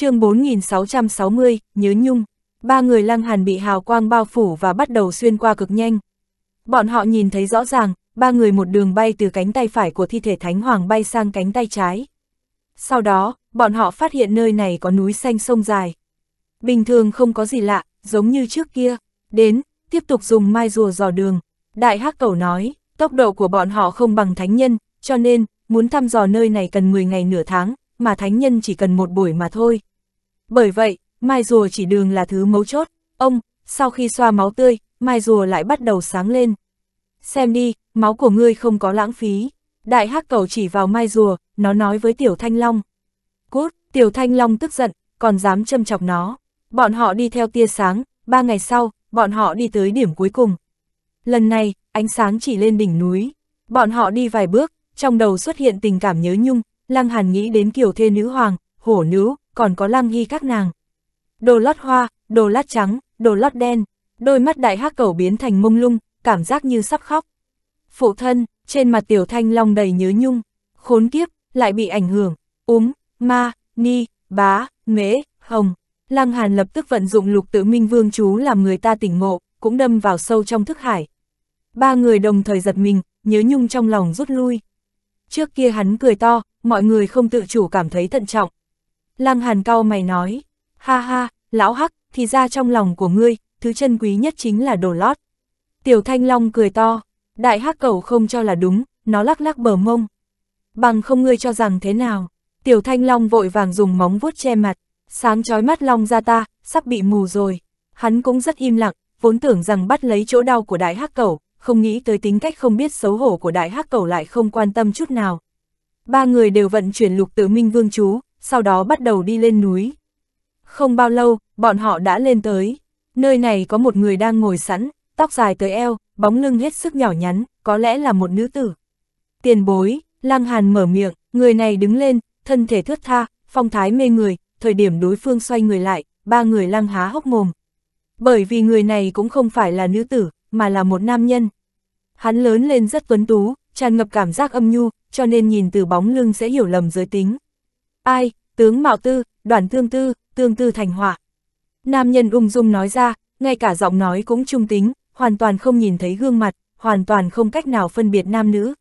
chương 4660, Nhớ Nhung, ba người Lăng Hàn bị hào quang bao phủ và bắt đầu xuyên qua cực nhanh. Bọn họ nhìn thấy rõ ràng, ba người một đường bay từ cánh tay phải của thi thể Thánh Hoàng bay sang cánh tay trái. Sau đó, bọn họ phát hiện nơi này có núi xanh sông dài. Bình thường không có gì lạ, giống như trước kia. Đến, tiếp tục dùng mai rùa dò đường. Đại Hắc Cẩu nói, tốc độ của bọn họ không bằng thánh nhân, cho nên, muốn thăm dò nơi này cần 10 ngày nửa tháng, mà thánh nhân chỉ cần một buổi mà thôi. Bởi vậy, mai rùa chỉ đường là thứ mấu chốt. Ông, sau khi xoa máu tươi, mai rùa lại bắt đầu sáng lên. Xem đi, máu của ngươi không có lãng phí. Đại hắc cầu chỉ vào mai rùa, nó nói với Tiểu Thanh Long. Cút, Tiểu Thanh Long tức giận, còn dám châm chọc nó. Bọn họ đi theo tia sáng, ba ngày sau, bọn họ đi tới điểm cuối cùng. Lần này, ánh sáng chỉ lên đỉnh núi. Bọn họ đi vài bước, trong đầu xuất hiện tình cảm nhớ nhung, Lăng Hàn nghĩ đến kiểu thê nữ hoàng, hổ nữ, còn có lăng hy các nàng. Đồ lót hoa, đồ lót trắng, đồ lót đen, đôi mắt đại hắc cầu biến thành mông lung, cảm giác như sắp khóc. Phụ thân, trên mặt tiểu thanh long đầy nhớ nhung, khốn kiếp, lại bị ảnh hưởng, úm, ma, ni, bá, mễ, hồng. Lăng Hàn lập tức vận dụng lục tự minh vương chú làm người ta tỉnh ngộ, cũng đâm vào sâu trong thức hải. Ba người đồng thời giật mình, nhớ nhung trong lòng rút lui. Trước kia hắn cười to, mọi người không tự chủ cảm thấy thận trọng, Lăng Hàn cao mày nói, ha ha, lão hắc, thì ra trong lòng của ngươi, thứ chân quý nhất chính là đồ lót. Tiểu Thanh Long cười to, đại hắc cầu không cho là đúng, nó lắc lắc bờ mông. Bằng không ngươi cho rằng thế nào, Tiểu Thanh Long vội vàng dùng móng vuốt che mặt, sáng chói mắt Long ra ta, sắp bị mù rồi. Hắn cũng rất im lặng, vốn tưởng rằng bắt lấy chỗ đau của đại hắc cầu, không nghĩ tới tính cách không biết xấu hổ của đại hắc cầu lại không quan tâm chút nào. Ba người đều vận chuyển lục tử minh vương chú, sau đó bắt đầu đi lên núi. Không bao lâu, bọn họ đã lên tới. Nơi này có một người đang ngồi sẵn, tóc dài tới eo, bóng lưng hết sức nhỏ nhắn, có lẽ là một nữ tử. Tiền bối, Lăng Hàn mở miệng, người này đứng lên, thân thể thướt tha, phong thái mê người, thời điểm đối phương xoay người lại, ba người Lăng há hốc mồm. Bởi vì người này cũng không phải là nữ tử, mà là một nam nhân. Hắn lớn lên rất tuấn tú, tràn ngập cảm giác âm nhu, cho nên nhìn từ bóng lưng sẽ hiểu lầm giới tính ai, tướng mạo tư, đoàn tương tư, tương tư thành hỏa. Nam nhân ung dung nói ra, ngay cả giọng nói cũng trung tính, hoàn toàn không nhìn thấy gương mặt, hoàn toàn không cách nào phân biệt nam nữ.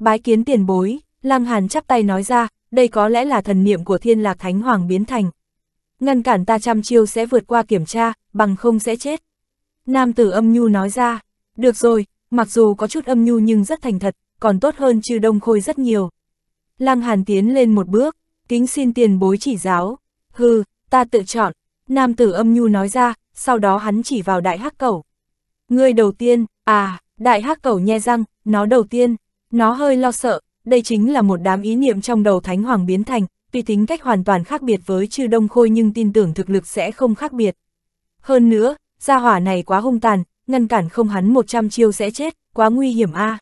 Bái kiến tiền bối, Lăng Hàn chắp tay nói ra, đây có lẽ là thần niệm của thiên lạc thánh hoàng biến thành. Ngăn cản ta trăm chiêu sẽ vượt qua kiểm tra, bằng không sẽ chết. Nam tử âm nhu nói ra, được rồi, mặc dù có chút âm nhu nhưng rất thành thật, còn tốt hơn chư đông khôi rất nhiều. Lăng Hàn tiến lên một bước, kính xin tiền bối chỉ giáo. Hừ, ta tự chọn, nam tử âm nhu nói ra, sau đó hắn chỉ vào đại hắc cầu. ngươi đầu tiên, à, đại hắc cầu nhe răng, nó đầu tiên, nó hơi lo sợ, đây chính là một đám ý niệm trong đầu thánh hoàng biến thành, tuy tính cách hoàn toàn khác biệt với chư đông khôi nhưng tin tưởng thực lực sẽ không khác biệt. Hơn nữa, gia hỏa này quá hung tàn, ngăn cản không hắn 100 chiêu sẽ chết, quá nguy hiểm a. À.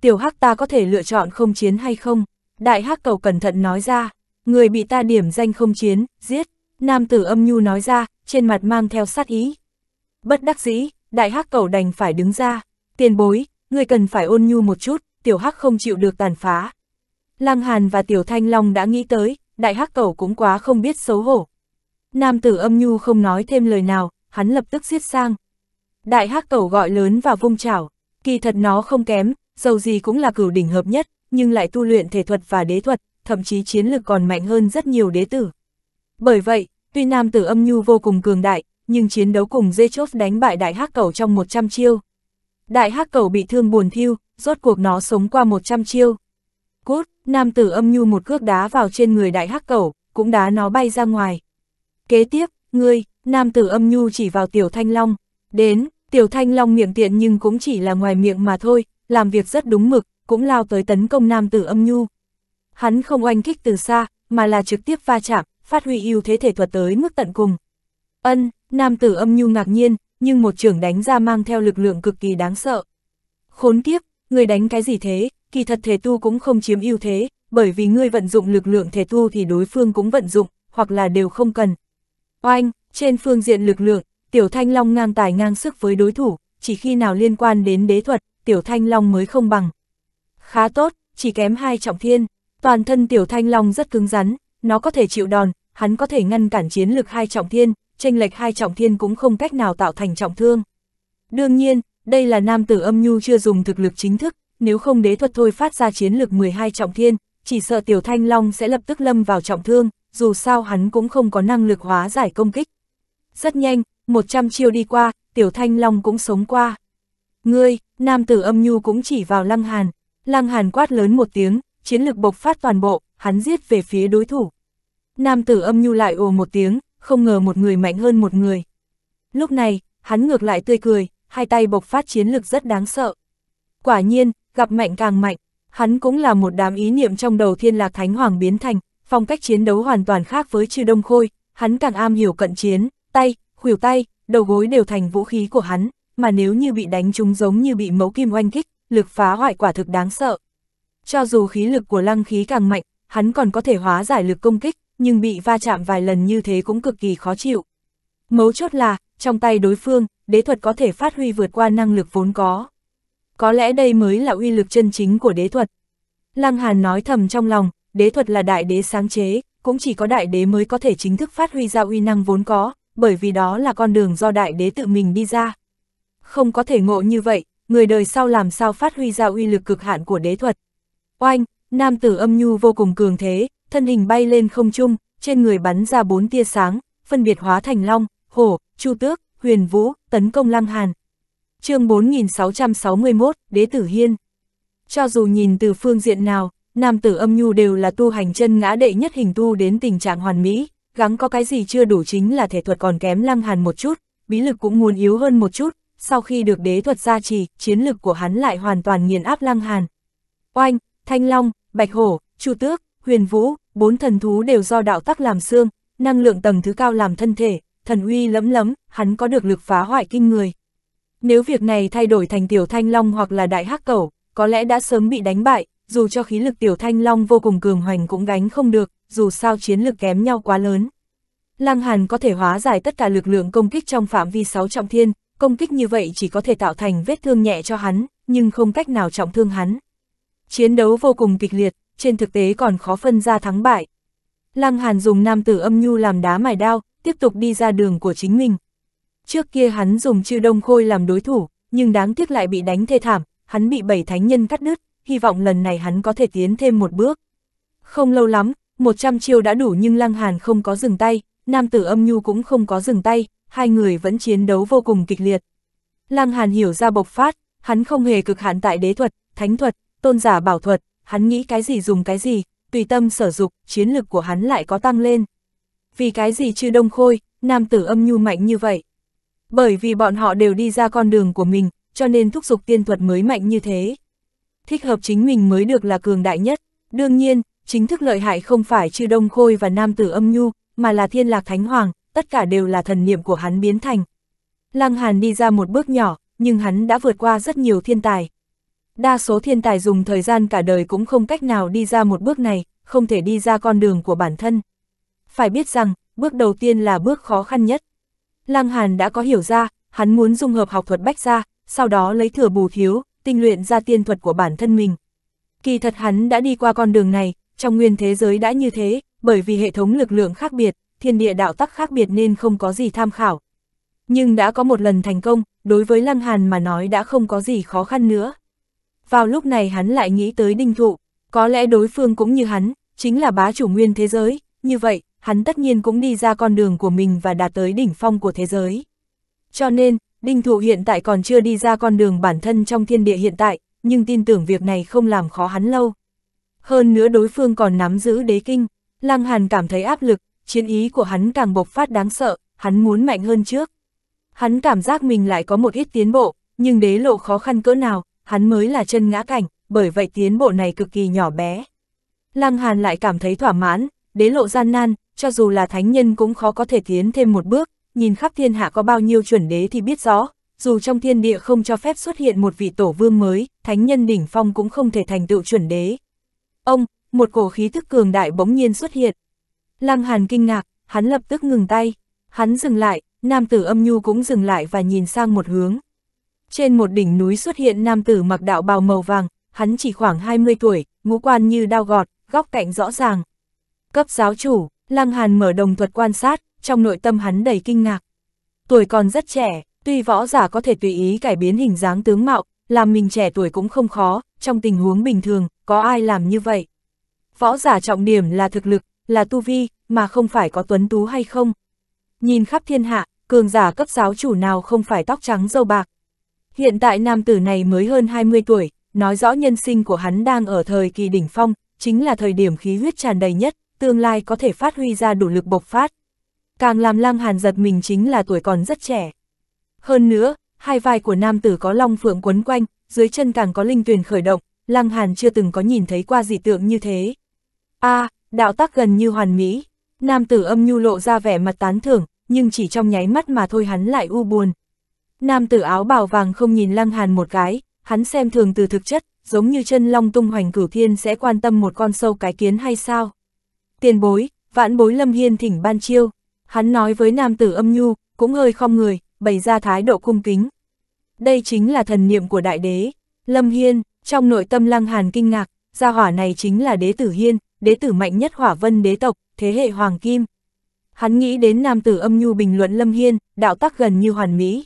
Tiểu hắc ta có thể lựa chọn không chiến hay không? Đại hắc cầu cẩn thận nói ra người bị ta điểm danh không chiến, giết, nam tử âm nhu nói ra, trên mặt mang theo sát ý. Bất đắc dĩ, đại hắc cầu đành phải đứng ra, tiền bối, người cần phải ôn nhu một chút, tiểu hắc không chịu được tàn phá. Lăng Hàn và tiểu thanh long đã nghĩ tới, đại hắc cầu cũng quá không biết xấu hổ. Nam tử âm nhu không nói thêm lời nào, hắn lập tức giết sang. Đại hắc cầu gọi lớn và vung chảo, kỳ thật nó không kém, dầu gì cũng là cửu đỉnh hợp nhất, nhưng lại tu luyện thể thuật và đế thuật, thậm chí chiến lực còn mạnh hơn rất nhiều đế tử. Bởi vậy, tuy nam tử âm nhu vô cùng cường đại, nhưng chiến đấu cùng chốt đánh bại đại hắc cầu trong 100 chiêu. Đại hắc cầu bị thương buồn thiêu, rốt cuộc nó sống qua 100 chiêu. Cút, nam tử âm nhu một cước đá vào trên người đại hắc cầu, cũng đá nó bay ra ngoài. Kế tiếp, ngươi, nam tử âm nhu chỉ vào tiểu thanh long, đến, tiểu thanh long miệng tiện nhưng cũng chỉ là ngoài miệng mà thôi, làm việc rất đúng mực, cũng lao tới tấn công nam tử âm nhu hắn không oanh kích từ xa, mà là trực tiếp va chạm, phát huy ưu thế thể thuật tới mức tận cùng. Ân, nam tử âm nhu ngạc nhiên, nhưng một trưởng đánh ra mang theo lực lượng cực kỳ đáng sợ. Khốn kiếp, người đánh cái gì thế, kỳ thật thể tu cũng không chiếm ưu thế, bởi vì ngươi vận dụng lực lượng thể tu thì đối phương cũng vận dụng, hoặc là đều không cần. Oanh, trên phương diện lực lượng, Tiểu Thanh Long ngang tài ngang sức với đối thủ, chỉ khi nào liên quan đến đế thuật, Tiểu Thanh Long mới không bằng. Khá tốt, chỉ kém hai trọng thiên. Toàn thân Tiểu Thanh Long rất cứng rắn, nó có thể chịu đòn, hắn có thể ngăn cản chiến lực hai trọng thiên, tranh lệch hai trọng thiên cũng không cách nào tạo thành trọng thương. Đương nhiên, đây là nam tử âm nhu chưa dùng thực lực chính thức, nếu không đế thuật thôi phát ra chiến lực 12 trọng thiên, chỉ sợ Tiểu Thanh Long sẽ lập tức lâm vào trọng thương, dù sao hắn cũng không có năng lực hóa giải công kích. Rất nhanh, 100 chiêu đi qua, Tiểu Thanh Long cũng sống qua. Ngươi, nam tử âm nhu cũng chỉ vào Lăng Hàn, Lăng Hàn quát lớn một tiếng, chiến lực bộc phát toàn bộ, hắn giết về phía đối thủ. Nam tử âm nhu lại ồ một tiếng, không ngờ một người mạnh hơn một người. Lúc này, hắn ngược lại tươi cười, hai tay bộc phát chiến lực rất đáng sợ. Quả nhiên, gặp mạnh càng mạnh, hắn cũng là một đám ý niệm trong đầu thiên lạc thánh hoàng biến thành, phong cách chiến đấu hoàn toàn khác với chư đông khôi, hắn càng am hiểu cận chiến, tay, khuỷu tay, đầu gối đều thành vũ khí của hắn, mà nếu như bị đánh chúng giống như bị mấu kim oanh kích, lực phá hoại quả thực đáng sợ cho dù khí lực của lăng khí càng mạnh, hắn còn có thể hóa giải lực công kích, nhưng bị va chạm vài lần như thế cũng cực kỳ khó chịu. Mấu chốt là, trong tay đối phương, đế thuật có thể phát huy vượt qua năng lực vốn có. Có lẽ đây mới là uy lực chân chính của đế thuật. Lăng Hàn nói thầm trong lòng, đế thuật là đại đế sáng chế, cũng chỉ có đại đế mới có thể chính thức phát huy ra uy năng vốn có, bởi vì đó là con đường do đại đế tự mình đi ra. Không có thể ngộ như vậy, người đời sau làm sao phát huy ra uy lực cực hạn của đế thuật. Oanh, nam tử âm nhu vô cùng cường thế, thân hình bay lên không trung, trên người bắn ra bốn tia sáng, phân biệt hóa thành long, hổ, chu tước, huyền vũ, tấn công lăng hàn. chương 4661, Đế Tử Hiên. Cho dù nhìn từ phương diện nào, nam tử âm nhu đều là tu hành chân ngã đệ nhất hình tu đến tình trạng hoàn mỹ, gắng có cái gì chưa đủ chính là thể thuật còn kém lăng hàn một chút, bí lực cũng muốn yếu hơn một chút, sau khi được đế thuật gia trì, chiến lực của hắn lại hoàn toàn nghiền áp lăng hàn. Oanh, Thanh Long, Bạch Hổ, Chu Tước, Huyền Vũ, bốn thần thú đều do đạo tắc làm xương, năng lượng tầng thứ cao làm thân thể, thần uy lấm lấm, hắn có được lực phá hoại kinh người. Nếu việc này thay đổi thành tiểu thanh long hoặc là đại hắc cẩu, có lẽ đã sớm bị đánh bại, dù cho khí lực tiểu thanh long vô cùng cường hoành cũng gánh không được, dù sao chiến lực kém nhau quá lớn. Lăng Hàn có thể hóa giải tất cả lực lượng công kích trong phạm vi 6 trọng thiên, công kích như vậy chỉ có thể tạo thành vết thương nhẹ cho hắn, nhưng không cách nào trọng thương hắn. Chiến đấu vô cùng kịch liệt, trên thực tế còn khó phân ra thắng bại. Lăng Hàn dùng nam tử âm nhu làm đá mài đao, tiếp tục đi ra đường của chính mình. Trước kia hắn dùng chư đông khôi làm đối thủ, nhưng đáng tiếc lại bị đánh thê thảm, hắn bị bảy thánh nhân cắt đứt, hy vọng lần này hắn có thể tiến thêm một bước. Không lâu lắm, 100 chiêu đã đủ nhưng Lăng Hàn không có dừng tay, nam tử âm nhu cũng không có dừng tay, hai người vẫn chiến đấu vô cùng kịch liệt. Lăng Hàn hiểu ra bộc phát, hắn không hề cực hạn tại đế thuật, thánh thuật, tôn giả bảo thuật, hắn nghĩ cái gì dùng cái gì, tùy tâm sở dục, chiến lực của hắn lại có tăng lên. Vì cái gì chứ đông khôi, nam tử âm nhu mạnh như vậy? Bởi vì bọn họ đều đi ra con đường của mình, cho nên thúc dục tiên thuật mới mạnh như thế. Thích hợp chính mình mới được là cường đại nhất. Đương nhiên, chính thức lợi hại không phải chư đông khôi và nam tử âm nhu, mà là thiên lạc thánh hoàng, tất cả đều là thần niệm của hắn biến thành. Lăng Hàn đi ra một bước nhỏ, nhưng hắn đã vượt qua rất nhiều thiên tài. Đa số thiên tài dùng thời gian cả đời cũng không cách nào đi ra một bước này, không thể đi ra con đường của bản thân. Phải biết rằng, bước đầu tiên là bước khó khăn nhất. Lăng Hàn đã có hiểu ra, hắn muốn dung hợp học thuật bách ra, sau đó lấy thừa bù thiếu, tinh luyện ra tiên thuật của bản thân mình. Kỳ thật hắn đã đi qua con đường này, trong nguyên thế giới đã như thế, bởi vì hệ thống lực lượng khác biệt, thiên địa đạo tắc khác biệt nên không có gì tham khảo. Nhưng đã có một lần thành công, đối với Lăng Hàn mà nói đã không có gì khó khăn nữa. Vào lúc này hắn lại nghĩ tới đinh thụ, có lẽ đối phương cũng như hắn, chính là bá chủ nguyên thế giới, như vậy, hắn tất nhiên cũng đi ra con đường của mình và đạt tới đỉnh phong của thế giới. Cho nên, đinh thụ hiện tại còn chưa đi ra con đường bản thân trong thiên địa hiện tại, nhưng tin tưởng việc này không làm khó hắn lâu. Hơn nữa đối phương còn nắm giữ đế kinh, Lăng Hàn cảm thấy áp lực, chiến ý của hắn càng bộc phát đáng sợ, hắn muốn mạnh hơn trước. Hắn cảm giác mình lại có một ít tiến bộ, nhưng đế lộ khó khăn cỡ nào, hắn mới là chân ngã cảnh, bởi vậy tiến bộ này cực kỳ nhỏ bé. Lăng Hàn lại cảm thấy thỏa mãn, đế lộ gian nan, cho dù là thánh nhân cũng khó có thể tiến thêm một bước, nhìn khắp thiên hạ có bao nhiêu chuẩn đế thì biết rõ, dù trong thiên địa không cho phép xuất hiện một vị tổ vương mới, thánh nhân đỉnh phong cũng không thể thành tựu chuẩn đế. Ông, một cổ khí thức cường đại bỗng nhiên xuất hiện. Lăng Hàn kinh ngạc, hắn lập tức ngừng tay, hắn dừng lại, nam tử âm nhu cũng dừng lại và nhìn sang một hướng. Trên một đỉnh núi xuất hiện nam tử mặc đạo bào màu vàng, hắn chỉ khoảng 20 tuổi, ngũ quan như đao gọt, góc cạnh rõ ràng. Cấp giáo chủ, Lăng Hàn mở đồng thuật quan sát, trong nội tâm hắn đầy kinh ngạc. Tuổi còn rất trẻ, tuy võ giả có thể tùy ý cải biến hình dáng tướng mạo, làm mình trẻ tuổi cũng không khó, trong tình huống bình thường, có ai làm như vậy. Võ giả trọng điểm là thực lực, là tu vi, mà không phải có tuấn tú hay không. Nhìn khắp thiên hạ, cường giả cấp giáo chủ nào không phải tóc trắng dâu bạc, Hiện tại nam tử này mới hơn 20 tuổi, nói rõ nhân sinh của hắn đang ở thời kỳ đỉnh phong, chính là thời điểm khí huyết tràn đầy nhất, tương lai có thể phát huy ra đủ lực bộc phát. Càng làm Lăng Hàn giật mình chính là tuổi còn rất trẻ. Hơn nữa, hai vai của nam tử có long phượng quấn quanh, dưới chân càng có linh tuyền khởi động, Lăng Hàn chưa từng có nhìn thấy qua dị tượng như thế. A, à, đạo tác gần như hoàn mỹ. Nam tử âm nhu lộ ra vẻ mặt tán thưởng, nhưng chỉ trong nháy mắt mà thôi hắn lại u buồn, Nam tử áo bào vàng không nhìn Lăng Hàn một cái, hắn xem thường từ thực chất, giống như chân long tung hoành cửu thiên sẽ quan tâm một con sâu cái kiến hay sao. Tiền bối, vãn bối lâm hiên thỉnh ban chiêu, hắn nói với nam tử âm nhu, cũng hơi khom người, bày ra thái độ cung kính. Đây chính là thần niệm của đại đế, lâm hiên, trong nội tâm lăng hàn kinh ngạc, gia hỏa này chính là đế tử hiên, đế tử mạnh nhất hỏa vân đế tộc, thế hệ hoàng kim. Hắn nghĩ đến nam tử âm nhu bình luận lâm hiên, đạo tắc gần như hoàn mỹ.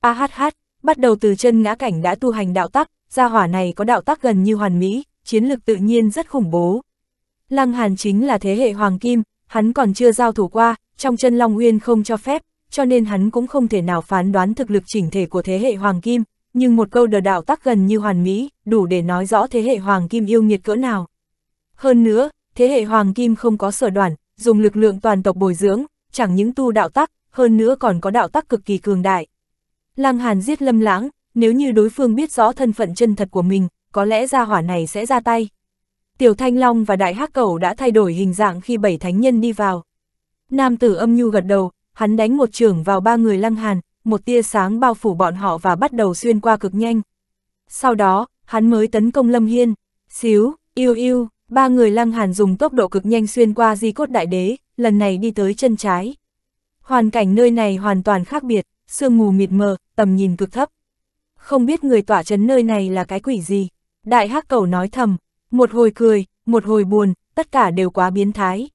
A hát hát, bắt đầu từ chân ngã cảnh đã tu hành đạo tắc, gia hỏa này có đạo tắc gần như hoàn mỹ, chiến lực tự nhiên rất khủng bố. Lăng Hàn chính là thế hệ hoàng kim, hắn còn chưa giao thủ qua, trong chân Long Uyên không cho phép, cho nên hắn cũng không thể nào phán đoán thực lực chỉnh thể của thế hệ hoàng kim, nhưng một câu đờ đạo tắc gần như hoàn mỹ, đủ để nói rõ thế hệ hoàng kim yêu nghiệt cỡ nào. Hơn nữa, thế hệ hoàng kim không có sở đoản dùng lực lượng toàn tộc bồi dưỡng, chẳng những tu đạo tắc, hơn nữa còn có đạo tắc cực kỳ cường đại. Lăng Hàn giết Lâm Lãng, nếu như đối phương biết rõ thân phận chân thật của mình, có lẽ gia hỏa này sẽ ra tay. Tiểu Thanh Long và Đại Hắc Cẩu đã thay đổi hình dạng khi bảy thánh nhân đi vào. Nam tử âm nhu gật đầu, hắn đánh một trường vào ba người Lăng Hàn, một tia sáng bao phủ bọn họ và bắt đầu xuyên qua cực nhanh. Sau đó, hắn mới tấn công Lâm Hiên, xíu, yêu yêu, ba người Lăng Hàn dùng tốc độ cực nhanh xuyên qua di cốt đại đế, lần này đi tới chân trái. Hoàn cảnh nơi này hoàn toàn khác biệt, sương mù mịt mờ, tầm nhìn cực thấp. Không biết người tỏa chấn nơi này là cái quỷ gì. Đại hắc cầu nói thầm, một hồi cười, một hồi buồn, tất cả đều quá biến thái.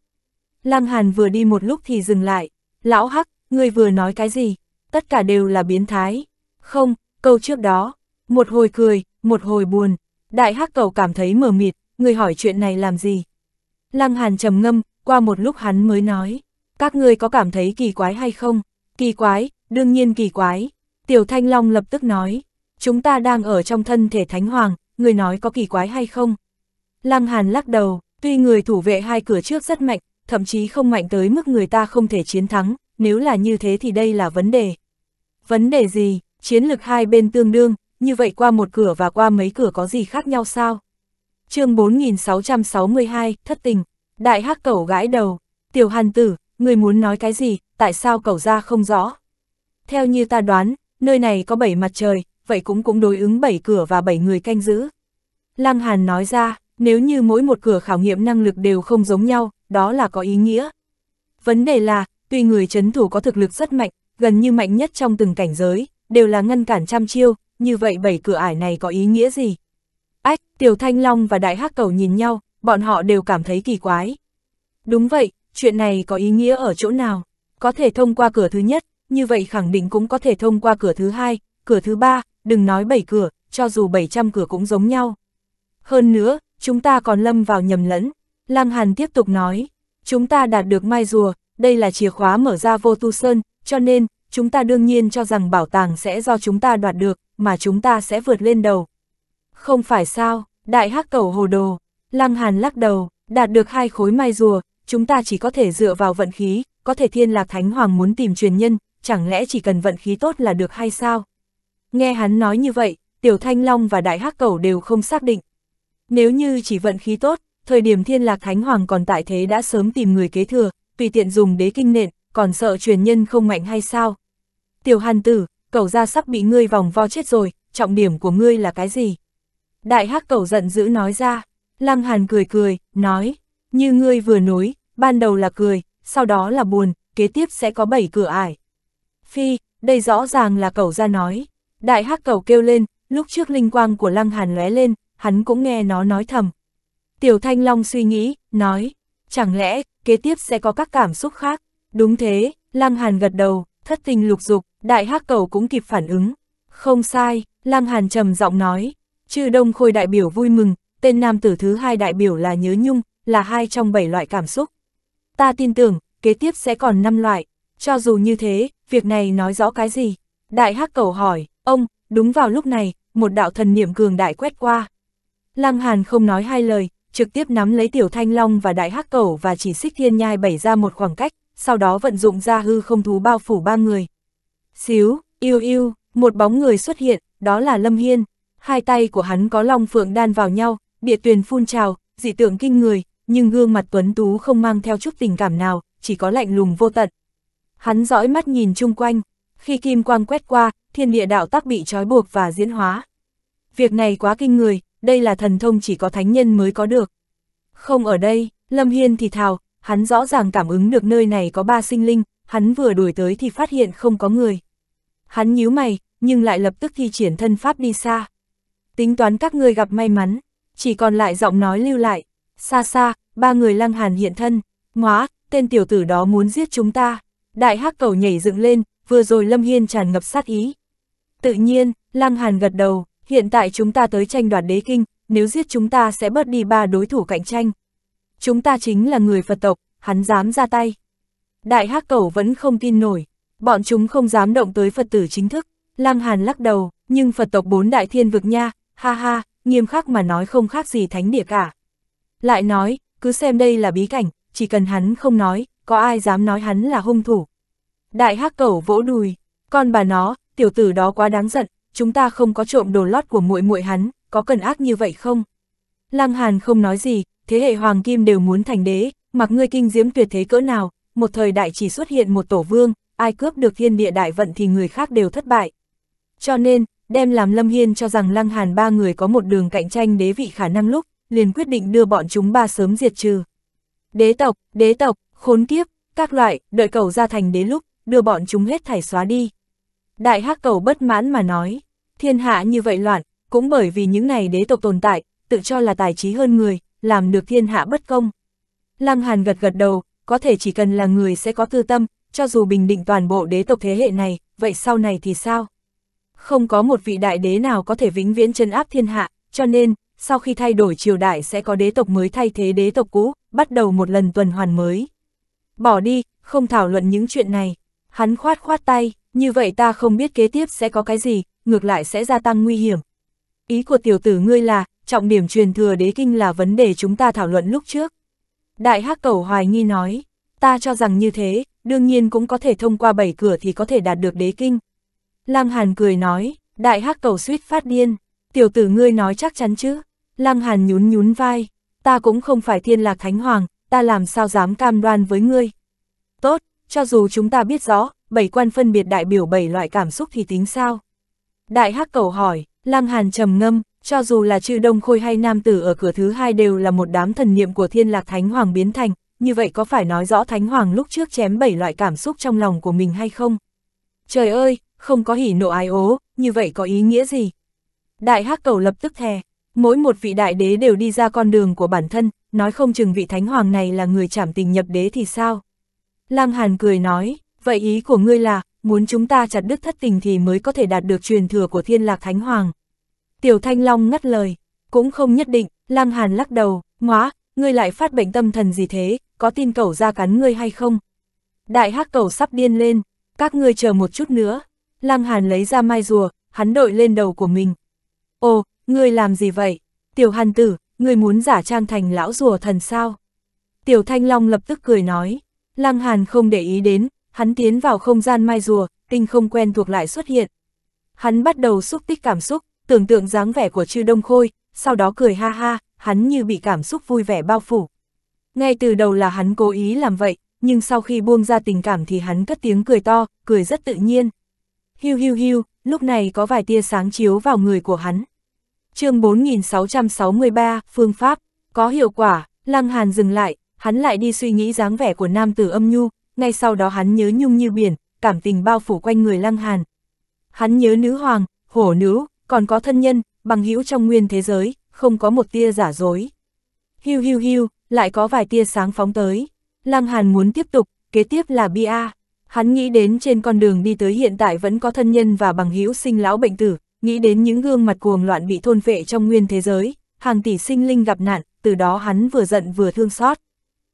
Lăng Hàn vừa đi một lúc thì dừng lại. Lão hắc, người vừa nói cái gì? Tất cả đều là biến thái. Không, câu trước đó. Một hồi cười, một hồi buồn. Đại hắc cầu cảm thấy mờ mịt, người hỏi chuyện này làm gì? Lăng Hàn trầm ngâm, qua một lúc hắn mới nói. Các ngươi có cảm thấy kỳ quái hay không? Kỳ quái, đương nhiên kỳ quái. Tiểu Thanh Long lập tức nói, chúng ta đang ở trong thân thể Thánh Hoàng, người nói có kỳ quái hay không? Lăng Hàn lắc đầu, tuy người thủ vệ hai cửa trước rất mạnh, thậm chí không mạnh tới mức người ta không thể chiến thắng, nếu là như thế thì đây là vấn đề. Vấn đề gì, chiến lực hai bên tương đương, như vậy qua một cửa và qua mấy cửa có gì khác nhau sao? chương 4662, thất tình, đại hắc cẩu gãi đầu, tiểu hàn tử, người muốn nói cái gì, tại sao cẩu ra không rõ? Theo như ta đoán, nơi này có bảy mặt trời, vậy cũng cũng đối ứng bảy cửa và bảy người canh giữ. Lăng Hàn nói ra, nếu như mỗi một cửa khảo nghiệm năng lực đều không giống nhau, đó là có ý nghĩa. Vấn đề là, tuy người chấn thủ có thực lực rất mạnh, gần như mạnh nhất trong từng cảnh giới, đều là ngăn cản trăm chiêu, như vậy bảy cửa ải này có ý nghĩa gì? Ách, Tiểu Thanh Long và Đại Hắc Cầu nhìn nhau, bọn họ đều cảm thấy kỳ quái. Đúng vậy, chuyện này có ý nghĩa ở chỗ nào? Có thể thông qua cửa thứ nhất, như vậy khẳng định cũng có thể thông qua cửa thứ hai, cửa thứ ba, đừng nói bảy cửa, cho dù 700 cửa cũng giống nhau. Hơn nữa, chúng ta còn lâm vào nhầm lẫn. Lăng Hàn tiếp tục nói, chúng ta đạt được mai rùa, đây là chìa khóa mở ra vô tu sơn, cho nên, chúng ta đương nhiên cho rằng bảo tàng sẽ do chúng ta đoạt được, mà chúng ta sẽ vượt lên đầu. Không phải sao, đại hắc cầu hồ đồ, Lăng Hàn lắc đầu, đạt được hai khối mai rùa, chúng ta chỉ có thể dựa vào vận khí, có thể thiên lạc thánh hoàng muốn tìm truyền nhân, chẳng lẽ chỉ cần vận khí tốt là được hay sao? Nghe hắn nói như vậy, Tiểu Thanh Long và Đại Hắc Cẩu đều không xác định. Nếu như chỉ vận khí tốt, thời điểm Thiên Lạc Thánh Hoàng còn tại thế đã sớm tìm người kế thừa, tùy tiện dùng đế kinh nện, còn sợ truyền nhân không mạnh hay sao? Tiểu Hàn Tử, cậu gia sắp bị ngươi vòng vo chết rồi, trọng điểm của ngươi là cái gì? Đại Hắc Cẩu giận dữ nói ra, Lăng Hàn cười cười, nói, như ngươi vừa nói, ban đầu là cười, sau đó là buồn, kế tiếp sẽ có bảy cửa ải. Phi, đây rõ ràng là cậu ra nói. Đại hắc cầu kêu lên, lúc trước linh quang của lăng hàn lóe lên, hắn cũng nghe nó nói thầm. Tiểu Thanh Long suy nghĩ, nói, chẳng lẽ, kế tiếp sẽ có các cảm xúc khác? Đúng thế, lăng hàn gật đầu, thất tình lục dục, đại hắc cầu cũng kịp phản ứng. Không sai, lăng hàn trầm giọng nói, chư đông khôi đại biểu vui mừng, tên nam tử thứ hai đại biểu là nhớ nhung, là hai trong bảy loại cảm xúc. Ta tin tưởng, kế tiếp sẽ còn năm loại, cho dù như thế, việc này nói rõ cái gì? Đại hắc cầu hỏi, ông, đúng vào lúc này, một đạo thần niệm cường đại quét qua. Lăng Hàn không nói hai lời, trực tiếp nắm lấy Tiểu Thanh Long và Đại Hắc Cẩu và chỉ xích thiên nhai bẩy ra một khoảng cách, sau đó vận dụng ra hư không thú bao phủ ba người. Xíu, yêu yêu, một bóng người xuất hiện, đó là Lâm Hiên. Hai tay của hắn có long phượng đan vào nhau, địa tuyền phun trào, dị tượng kinh người, nhưng gương mặt tuấn tú không mang theo chút tình cảm nào, chỉ có lạnh lùng vô tận, Hắn dõi mắt nhìn chung quanh, khi kim quang quét qua, thiên địa đạo tắc bị trói buộc và diễn hóa. Việc này quá kinh người, đây là thần thông chỉ có thánh nhân mới có được. Không ở đây, Lâm Hiên thì thào, hắn rõ ràng cảm ứng được nơi này có ba sinh linh, hắn vừa đuổi tới thì phát hiện không có người. Hắn nhíu mày, nhưng lại lập tức thi triển thân pháp đi xa. Tính toán các ngươi gặp may mắn, chỉ còn lại giọng nói lưu lại, xa xa, ba người lăng hàn hiện thân, ngóa, tên tiểu tử đó muốn giết chúng ta. Đại hắc cầu nhảy dựng lên, vừa rồi Lâm Hiên tràn ngập sát ý. Tự nhiên, Lăng Hàn gật đầu, hiện tại chúng ta tới tranh đoạt đế kinh, nếu giết chúng ta sẽ bớt đi ba đối thủ cạnh tranh. Chúng ta chính là người Phật tộc, hắn dám ra tay. Đại hắc cầu vẫn không tin nổi, bọn chúng không dám động tới Phật tử chính thức. Lăng Hàn lắc đầu, nhưng Phật tộc bốn đại thiên vực nha, ha ha, nghiêm khắc mà nói không khác gì thánh địa cả. Lại nói, cứ xem đây là bí cảnh, chỉ cần hắn không nói, có ai dám nói hắn là hung thủ. Đại hắc cẩu vỗ đùi, con bà nó, tiểu tử đó quá đáng giận, chúng ta không có trộm đồ lót của muội muội hắn, có cần ác như vậy không? Lăng Hàn không nói gì, thế hệ hoàng kim đều muốn thành đế, mặc ngươi kinh diễm tuyệt thế cỡ nào, một thời đại chỉ xuất hiện một tổ vương, ai cướp được thiên địa đại vận thì người khác đều thất bại. Cho nên, đem làm Lâm Hiên cho rằng Lăng Hàn ba người có một đường cạnh tranh đế vị khả năng lúc, liền quyết định đưa bọn chúng ba sớm diệt trừ. Đế tộc, đế tộc, khốn kiếp, các loại, đợi cầu ra thành đến lúc, đưa bọn chúng hết thải xóa đi. Đại hắc cầu bất mãn mà nói, thiên hạ như vậy loạn, cũng bởi vì những này đế tộc tồn tại, tự cho là tài trí hơn người, làm được thiên hạ bất công. Lăng Hàn gật gật đầu, có thể chỉ cần là người sẽ có tư tâm, cho dù bình định toàn bộ đế tộc thế hệ này, vậy sau này thì sao? Không có một vị đại đế nào có thể vĩnh viễn chân áp thiên hạ, cho nên, sau khi thay đổi triều đại sẽ có đế tộc mới thay thế đế tộc cũ, bắt đầu một lần tuần hoàn mới. Bỏ đi, không thảo luận những chuyện này. Hắn khoát khoát tay, như vậy ta không biết kế tiếp sẽ có cái gì, ngược lại sẽ gia tăng nguy hiểm. Ý của tiểu tử ngươi là, trọng điểm truyền thừa đế kinh là vấn đề chúng ta thảo luận lúc trước. Đại hắc cầu hoài nghi nói, ta cho rằng như thế, đương nhiên cũng có thể thông qua bảy cửa thì có thể đạt được đế kinh. Lăng Hàn cười nói, đại hắc cầu suýt phát điên, tiểu tử ngươi nói chắc chắn chứ. Lăng Hàn nhún nhún vai, ta cũng không phải thiên lạc thánh hoàng, ta làm sao dám cam đoan với ngươi. Tốt, cho dù chúng ta biết rõ, bảy quan phân biệt đại biểu bảy loại cảm xúc thì tính sao? Đại hắc cầu hỏi, Lăng Hàn trầm ngâm, cho dù là chữ đông khôi hay nam tử ở cửa thứ hai đều là một đám thần niệm của thiên lạc thánh hoàng biến thành, như vậy có phải nói rõ thánh hoàng lúc trước chém bảy loại cảm xúc trong lòng của mình hay không? Trời ơi, không có hỉ nộ ai ố, như vậy có ý nghĩa gì? Đại hắc cầu lập tức thè, mỗi một vị đại đế đều đi ra con đường của bản thân, nói không chừng vị thánh hoàng này là người chảm tình nhập đế thì sao? Lăng Hàn cười nói, vậy ý của ngươi là, muốn chúng ta chặt đứt thất tình thì mới có thể đạt được truyền thừa của thiên lạc thánh hoàng. Tiểu Thanh Long ngắt lời, cũng không nhất định, Lăng Hàn lắc đầu, ngóa, ngươi lại phát bệnh tâm thần gì thế, có tin cẩu ra cắn ngươi hay không? Đại hắc cẩu sắp điên lên, các ngươi chờ một chút nữa. Lăng Hàn lấy ra mai rùa, hắn đội lên đầu của mình. Ồ, ngươi làm gì vậy? Tiểu Hàn tử, người muốn giả trang thành lão rùa thần sao? Tiểu Thanh Long lập tức cười nói, Lăng Hàn không để ý đến, hắn tiến vào không gian mai rùa, tinh không quen thuộc lại xuất hiện. Hắn bắt đầu xúc tích cảm xúc, tưởng tượng dáng vẻ của chư Đông Khôi, sau đó cười ha ha, hắn như bị cảm xúc vui vẻ bao phủ. Ngay từ đầu là hắn cố ý làm vậy, nhưng sau khi buông ra tình cảm thì hắn cất tiếng cười to, cười rất tự nhiên. Hiu hiu hiu, lúc này có vài tia sáng chiếu vào người của hắn chương 4663, phương pháp, có hiệu quả, Lăng Hàn dừng lại, hắn lại đi suy nghĩ dáng vẻ của nam tử âm nhu, ngay sau đó hắn nhớ nhung như biển, cảm tình bao phủ quanh người Lăng Hàn. Hắn nhớ nữ hoàng, hổ nữ, còn có thân nhân, bằng hữu trong nguyên thế giới, không có một tia giả dối. Hiu hiu hiu, lại có vài tia sáng phóng tới. Lăng Hàn muốn tiếp tục, kế tiếp là bia. Hắn nghĩ đến trên con đường đi tới hiện tại vẫn có thân nhân và bằng hữu sinh lão bệnh tử, Nghĩ đến những gương mặt cuồng loạn bị thôn vệ trong nguyên thế giới, hàng tỷ sinh linh gặp nạn, từ đó hắn vừa giận vừa thương xót.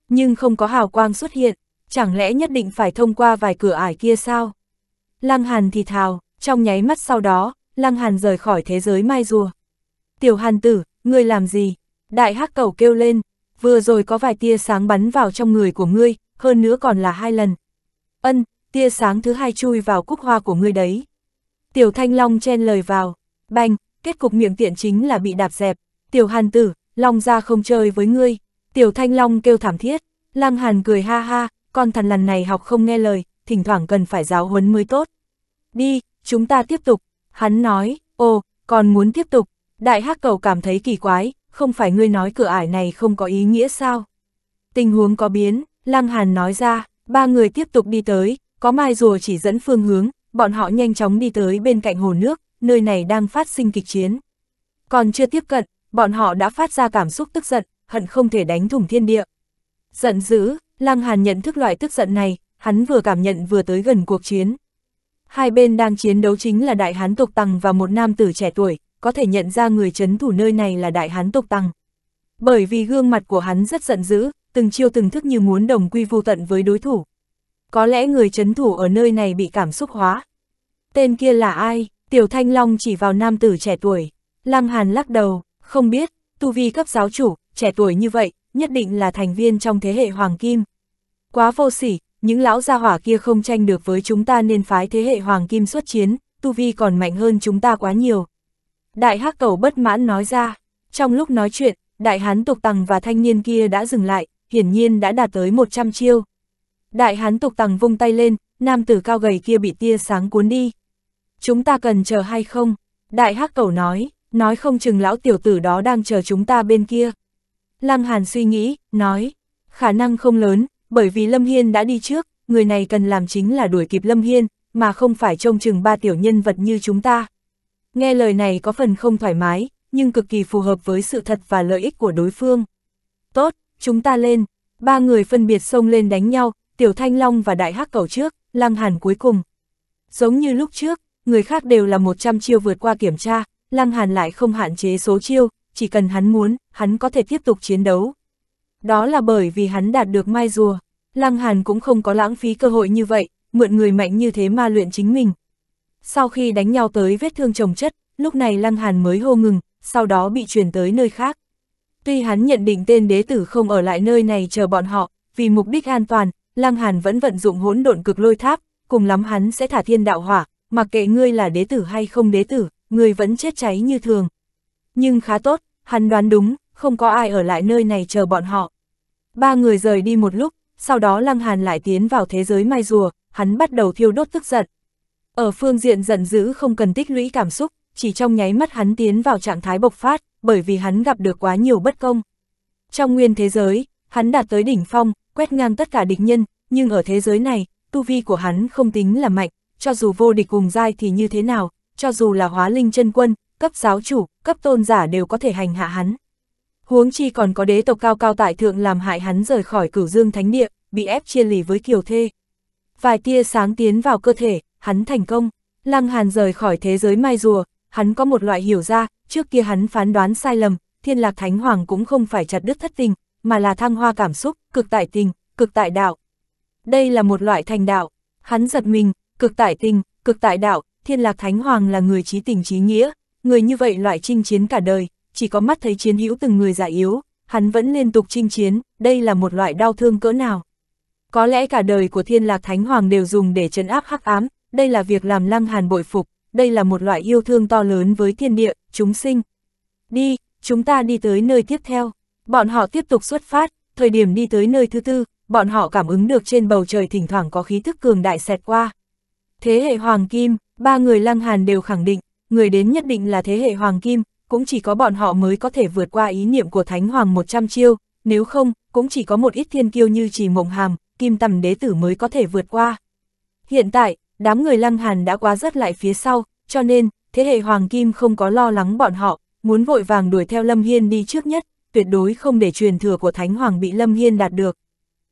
Nhưng không có hào quang xuất hiện, chẳng lẽ nhất định phải thông qua vài cửa ải kia sao? Lăng Hàn thì thào, trong nháy mắt sau đó, Lăng Hàn rời khỏi thế giới mai rùa. Tiểu Hàn tử, ngươi làm gì? Đại hắc cầu kêu lên, vừa rồi có vài tia sáng bắn vào trong người của ngươi, hơn nữa còn là hai lần. Ân, tia sáng thứ hai chui vào cúc hoa của ngươi đấy. Tiểu Thanh Long chen lời vào, bành kết cục miệng tiện chính là bị đạp dẹp. Tiểu Hàn tử, Long ra không chơi với ngươi. Tiểu Thanh Long kêu thảm thiết, Lăng Hàn cười ha ha, con thằn lằn này học không nghe lời, thỉnh thoảng cần phải giáo huấn mới tốt. Đi, chúng ta tiếp tục. Hắn nói, ồ, còn muốn tiếp tục. Đại hắc cầu cảm thấy kỳ quái, không phải ngươi nói cửa ải này không có ý nghĩa sao? Tình huống có biến, Lăng Hàn nói ra, ba người tiếp tục đi tới, có mai rùa chỉ dẫn phương hướng, bọn họ nhanh chóng đi tới bên cạnh hồ nước, nơi này đang phát sinh kịch chiến. Còn chưa tiếp cận, bọn họ đã phát ra cảm xúc tức giận, hận không thể đánh thủng thiên địa. Giận dữ, Lăng Hàn nhận thức loại tức giận này, hắn vừa cảm nhận vừa tới gần cuộc chiến. Hai bên đang chiến đấu chính là đại hán tộc tăng và một nam tử trẻ tuổi, có thể nhận ra người chấn thủ nơi này là đại hán tộc tăng. Bởi vì gương mặt của hắn rất giận dữ, từng chiêu từng thức như muốn đồng quy vô tận với đối thủ, có lẽ người chấn thủ ở nơi này bị cảm xúc hóa. Tên kia là ai? Tiểu Thanh Long chỉ vào nam tử trẻ tuổi. Lăng Hàn lắc đầu, không biết, tu vi cấp giáo chủ, trẻ tuổi như vậy, nhất định là thành viên trong thế hệ Hoàng Kim. Quá vô sỉ, những lão gia hỏa kia không tranh được với chúng ta nên phái thế hệ Hoàng Kim xuất chiến, tu vi còn mạnh hơn chúng ta quá nhiều. Đại hắc cầu bất mãn nói ra, trong lúc nói chuyện, đại hán tục tằng và thanh niên kia đã dừng lại, hiển nhiên đã đạt tới 100 chiêu. Đại hán tục tằng vung tay lên, nam tử cao gầy kia bị tia sáng cuốn đi. Chúng ta cần chờ hay không? Đại hắc cầu nói, nói không chừng lão tiểu tử đó đang chờ chúng ta bên kia. Lăng Hàn suy nghĩ, nói, khả năng không lớn, bởi vì Lâm Hiên đã đi trước, người này cần làm chính là đuổi kịp Lâm Hiên, mà không phải trông chừng ba tiểu nhân vật như chúng ta. Nghe lời này có phần không thoải mái, nhưng cực kỳ phù hợp với sự thật và lợi ích của đối phương. Tốt, chúng ta lên, ba người phân biệt xông lên đánh nhau, Tiểu Thanh Long và Đại Hắc Cầu trước, Lăng Hàn cuối cùng. Giống như lúc trước, người khác đều là 100 chiêu vượt qua kiểm tra, Lăng Hàn lại không hạn chế số chiêu, chỉ cần hắn muốn, hắn có thể tiếp tục chiến đấu. Đó là bởi vì hắn đạt được mai rùa, Lăng Hàn cũng không có lãng phí cơ hội như vậy, mượn người mạnh như thế mà luyện chính mình. Sau khi đánh nhau tới vết thương chồng chất, lúc này Lăng Hàn mới hô ngừng, sau đó bị chuyển tới nơi khác. Tuy hắn nhận định tên đế tử không ở lại nơi này chờ bọn họ, vì mục đích an toàn, Lăng Hàn vẫn vận dụng hỗn độn cực lôi tháp, cùng lắm hắn sẽ thả thiên đạo hỏa, mặc kệ ngươi là đế tử hay không đế tử, ngươi vẫn chết cháy như thường. Nhưng khá tốt, hắn đoán đúng, không có ai ở lại nơi này chờ bọn họ. Ba người rời đi một lúc, sau đó Lăng Hàn lại tiến vào thế giới mai rùa, hắn bắt đầu thiêu đốt tức giận. Ở phương diện giận dữ không cần tích lũy cảm xúc, chỉ trong nháy mắt hắn tiến vào trạng thái bộc phát, bởi vì hắn gặp được quá nhiều bất công. Trong nguyên thế giới, hắn đạt tới đỉnh phong, quét ngang tất cả địch nhân, nhưng ở thế giới này, tu vi của hắn không tính là mạnh, cho dù vô địch cùng giai thì như thế nào, cho dù là hóa linh chân quân, cấp giáo chủ, cấp tôn giả đều có thể hành hạ hắn. Huống chi còn có đế tộc cao cao tại thượng làm hại hắn rời khỏi cửu dương thánh địa, bị ép chia lì với kiều thê. Vài tia sáng tiến vào cơ thể, hắn thành công. Lăng Hàn rời khỏi thế giới mai rùa, hắn có một loại hiểu ra, trước kia hắn phán đoán sai lầm, thiên lạc thánh hoàng cũng không phải chặt đứt thất tình, mà là thăng hoa cảm xúc, cực tại tình, cực tại đạo. Đây là một loại thành đạo, hắn giật mình, cực tại tình, cực tại đạo, thiên lạc thánh hoàng là người trí tình trí nghĩa, người như vậy loại chinh chiến cả đời, chỉ có mắt thấy chiến hữu từng người già yếu, hắn vẫn liên tục chinh chiến, đây là một loại đau thương cỡ nào. Có lẽ cả đời của thiên lạc thánh hoàng đều dùng để trấn áp hắc ám, đây là việc làm lăng hàn bội phục, đây là một loại yêu thương to lớn với thiên địa, chúng sinh. Đi, chúng ta đi tới nơi tiếp theo. Bọn họ tiếp tục xuất phát, thời điểm đi tới nơi thứ tư, bọn họ cảm ứng được trên bầu trời thỉnh thoảng có khí thức cường đại xẹt qua. Thế hệ Hoàng Kim, ba người Lăng Hàn đều khẳng định, người đến nhất định là thế hệ Hoàng Kim, cũng chỉ có bọn họ mới có thể vượt qua ý niệm của Thánh Hoàng 100 chiêu, nếu không, cũng chỉ có một ít thiên kiêu như Trì Mộng Hàm, Kim Tầm Đế Tử mới có thể vượt qua. Hiện tại, đám người Lăng Hàn đã quá rất lại phía sau, cho nên, thế hệ Hoàng Kim không có lo lắng bọn họ, muốn vội vàng đuổi theo Lâm Hiên đi trước nhất, tuyệt đối không để truyền thừa của Thánh Hoàng bị Lâm Hiên đạt được.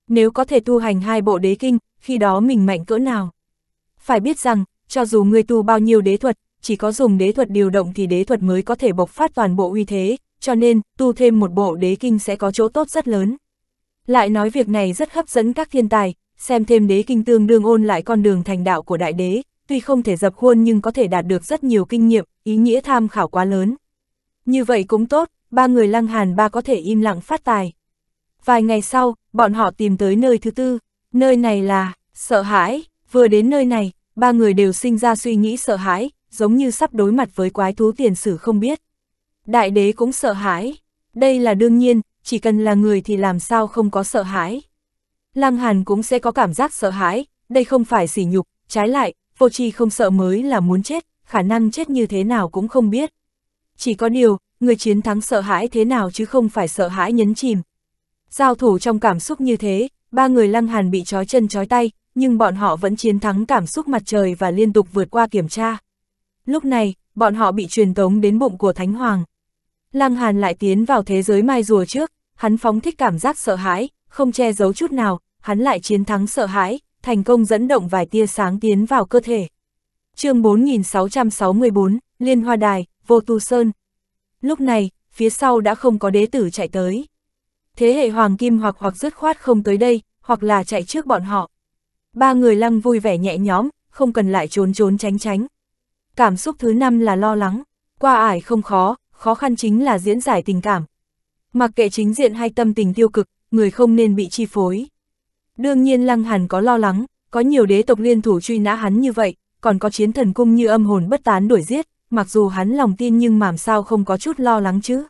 Nếu có thể tu hành hai bộ đế kinh, khi đó mình mạnh cỡ nào? Phải biết rằng, cho dù người tu bao nhiêu đế thuật, chỉ có dùng đế thuật điều động thì đế thuật mới có thể bộc phát toàn bộ uy thế, cho nên, tu thêm một bộ đế kinh sẽ có chỗ tốt rất lớn. Lại nói việc này rất hấp dẫn các thiên tài, xem thêm đế kinh tương đương ôn lại con đường thành đạo của đại đế, tuy không thể dập khuôn nhưng có thể đạt được rất nhiều kinh nghiệm, ý nghĩa tham khảo quá lớn. Như vậy cũng tốt, ba người lăng hàn ba có thể im lặng phát tài. Vài ngày sau, bọn họ tìm tới nơi thứ tư, nơi này là, sợ hãi, vừa đến nơi này, ba người đều sinh ra suy nghĩ sợ hãi, giống như sắp đối mặt với quái thú tiền sử không biết. Đại đế cũng sợ hãi, đây là đương nhiên, chỉ cần là người thì làm sao không có sợ hãi. Lăng Hàn cũng sẽ có cảm giác sợ hãi, đây không phải sỉ nhục, trái lại, vô tri không sợ mới là muốn chết, khả năng chết như thế nào cũng không biết. Chỉ có điều, người chiến thắng sợ hãi thế nào chứ không phải sợ hãi nhấn chìm. Giao thủ trong cảm xúc như thế, ba người lăng hàn bị trói chân trói tay, nhưng bọn họ vẫn chiến thắng cảm xúc mặt trời và liên tục vượt qua kiểm tra. Lúc này, bọn họ bị truyền tống đến bụng của Thánh Hoàng. Lăng Hàn lại tiến vào thế giới mai rùa trước, hắn phóng thích cảm giác sợ hãi, không che giấu chút nào, hắn lại chiến thắng sợ hãi, thành công dẫn động vài tia sáng tiến vào cơ thể. chương 4664, Liên Hoa Đài, Vô Tu Sơn Lúc này, phía sau đã không có đế tử chạy tới. Thế hệ Hoàng Kim hoặc hoặc dứt khoát không tới đây, hoặc là chạy trước bọn họ. Ba người lăng vui vẻ nhẹ nhõm, không cần lại trốn trốn tránh tránh. Cảm xúc thứ năm là lo lắng, qua ải không khó, khó khăn chính là diễn giải tình cảm. Mặc kệ chính diện hay tâm tình tiêu cực, người không nên bị chi phối. Đương nhiên Lăng Hàn có lo lắng, có nhiều đế tộc liên thủ truy nã hắn như vậy, còn có chiến thần cung như âm hồn bất tán đuổi giết, mặc dù hắn lòng tin nhưng mà sao không có chút lo lắng chứ.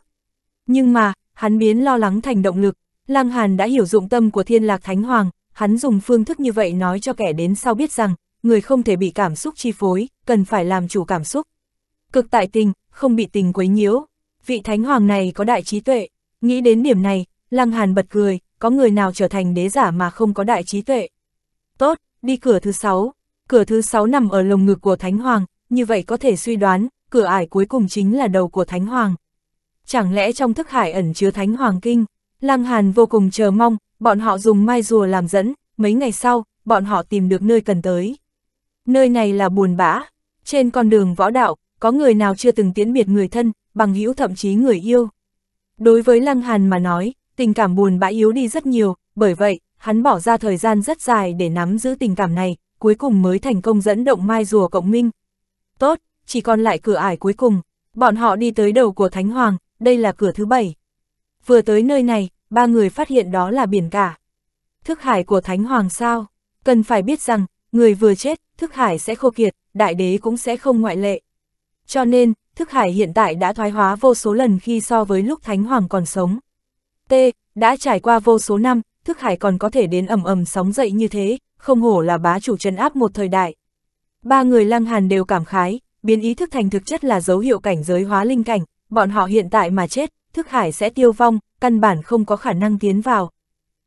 Nhưng mà, hắn biến lo lắng thành động lực, Lăng Hàn đã hiểu dụng tâm của thiên lạc thánh hoàng, hắn dùng phương thức như vậy nói cho kẻ đến sau biết rằng, người không thể bị cảm xúc chi phối, cần phải làm chủ cảm xúc. Cực tại tình, không bị tình quấy nhiễu. Vị thánh hoàng này có đại trí tuệ, nghĩ đến điểm này, Lăng Hàn bật cười, có người nào trở thành đế giả mà không có đại trí tuệ. Tốt, đi cửa thứ sáu. Cửa thứ sáu nằm ở lồng ngực của thánh hoàng, như vậy có thể suy đoán, cửa ải cuối cùng chính là đầu của Thánh Hoàng. Chẳng lẽ trong thức hải ẩn chứa Thánh Hoàng Kinh, Lăng Hàn vô cùng chờ mong, bọn họ dùng mai rùa làm dẫn, mấy ngày sau, bọn họ tìm được nơi cần tới. Nơi này là buồn bã, trên con đường võ đạo, có người nào chưa từng tiễn biệt người thân, bằng hữu thậm chí người yêu. Đối với Lăng Hàn mà nói, tình cảm buồn bã yếu đi rất nhiều, bởi vậy, hắn bỏ ra thời gian rất dài để nắm giữ tình cảm này, cuối cùng mới thành công dẫn động mai rùa cộng minh, Tốt, chỉ còn lại cửa ải cuối cùng, bọn họ đi tới đầu của Thánh Hoàng, đây là cửa thứ bảy. Vừa tới nơi này, ba người phát hiện đó là biển cả. Thức hải của Thánh Hoàng sao? Cần phải biết rằng, người vừa chết, thức hải sẽ khô kiệt, đại đế cũng sẽ không ngoại lệ. Cho nên, thức hải hiện tại đã thoái hóa vô số lần khi so với lúc Thánh Hoàng còn sống. T. Đã trải qua vô số năm, thức hải còn có thể đến ẩm ẩm sóng dậy như thế, không hổ là bá chủ trấn áp một thời đại. Ba người lăng hàn đều cảm khái, biến ý thức thành thực chất là dấu hiệu cảnh giới hóa linh cảnh, bọn họ hiện tại mà chết, thức hải sẽ tiêu vong, căn bản không có khả năng tiến vào.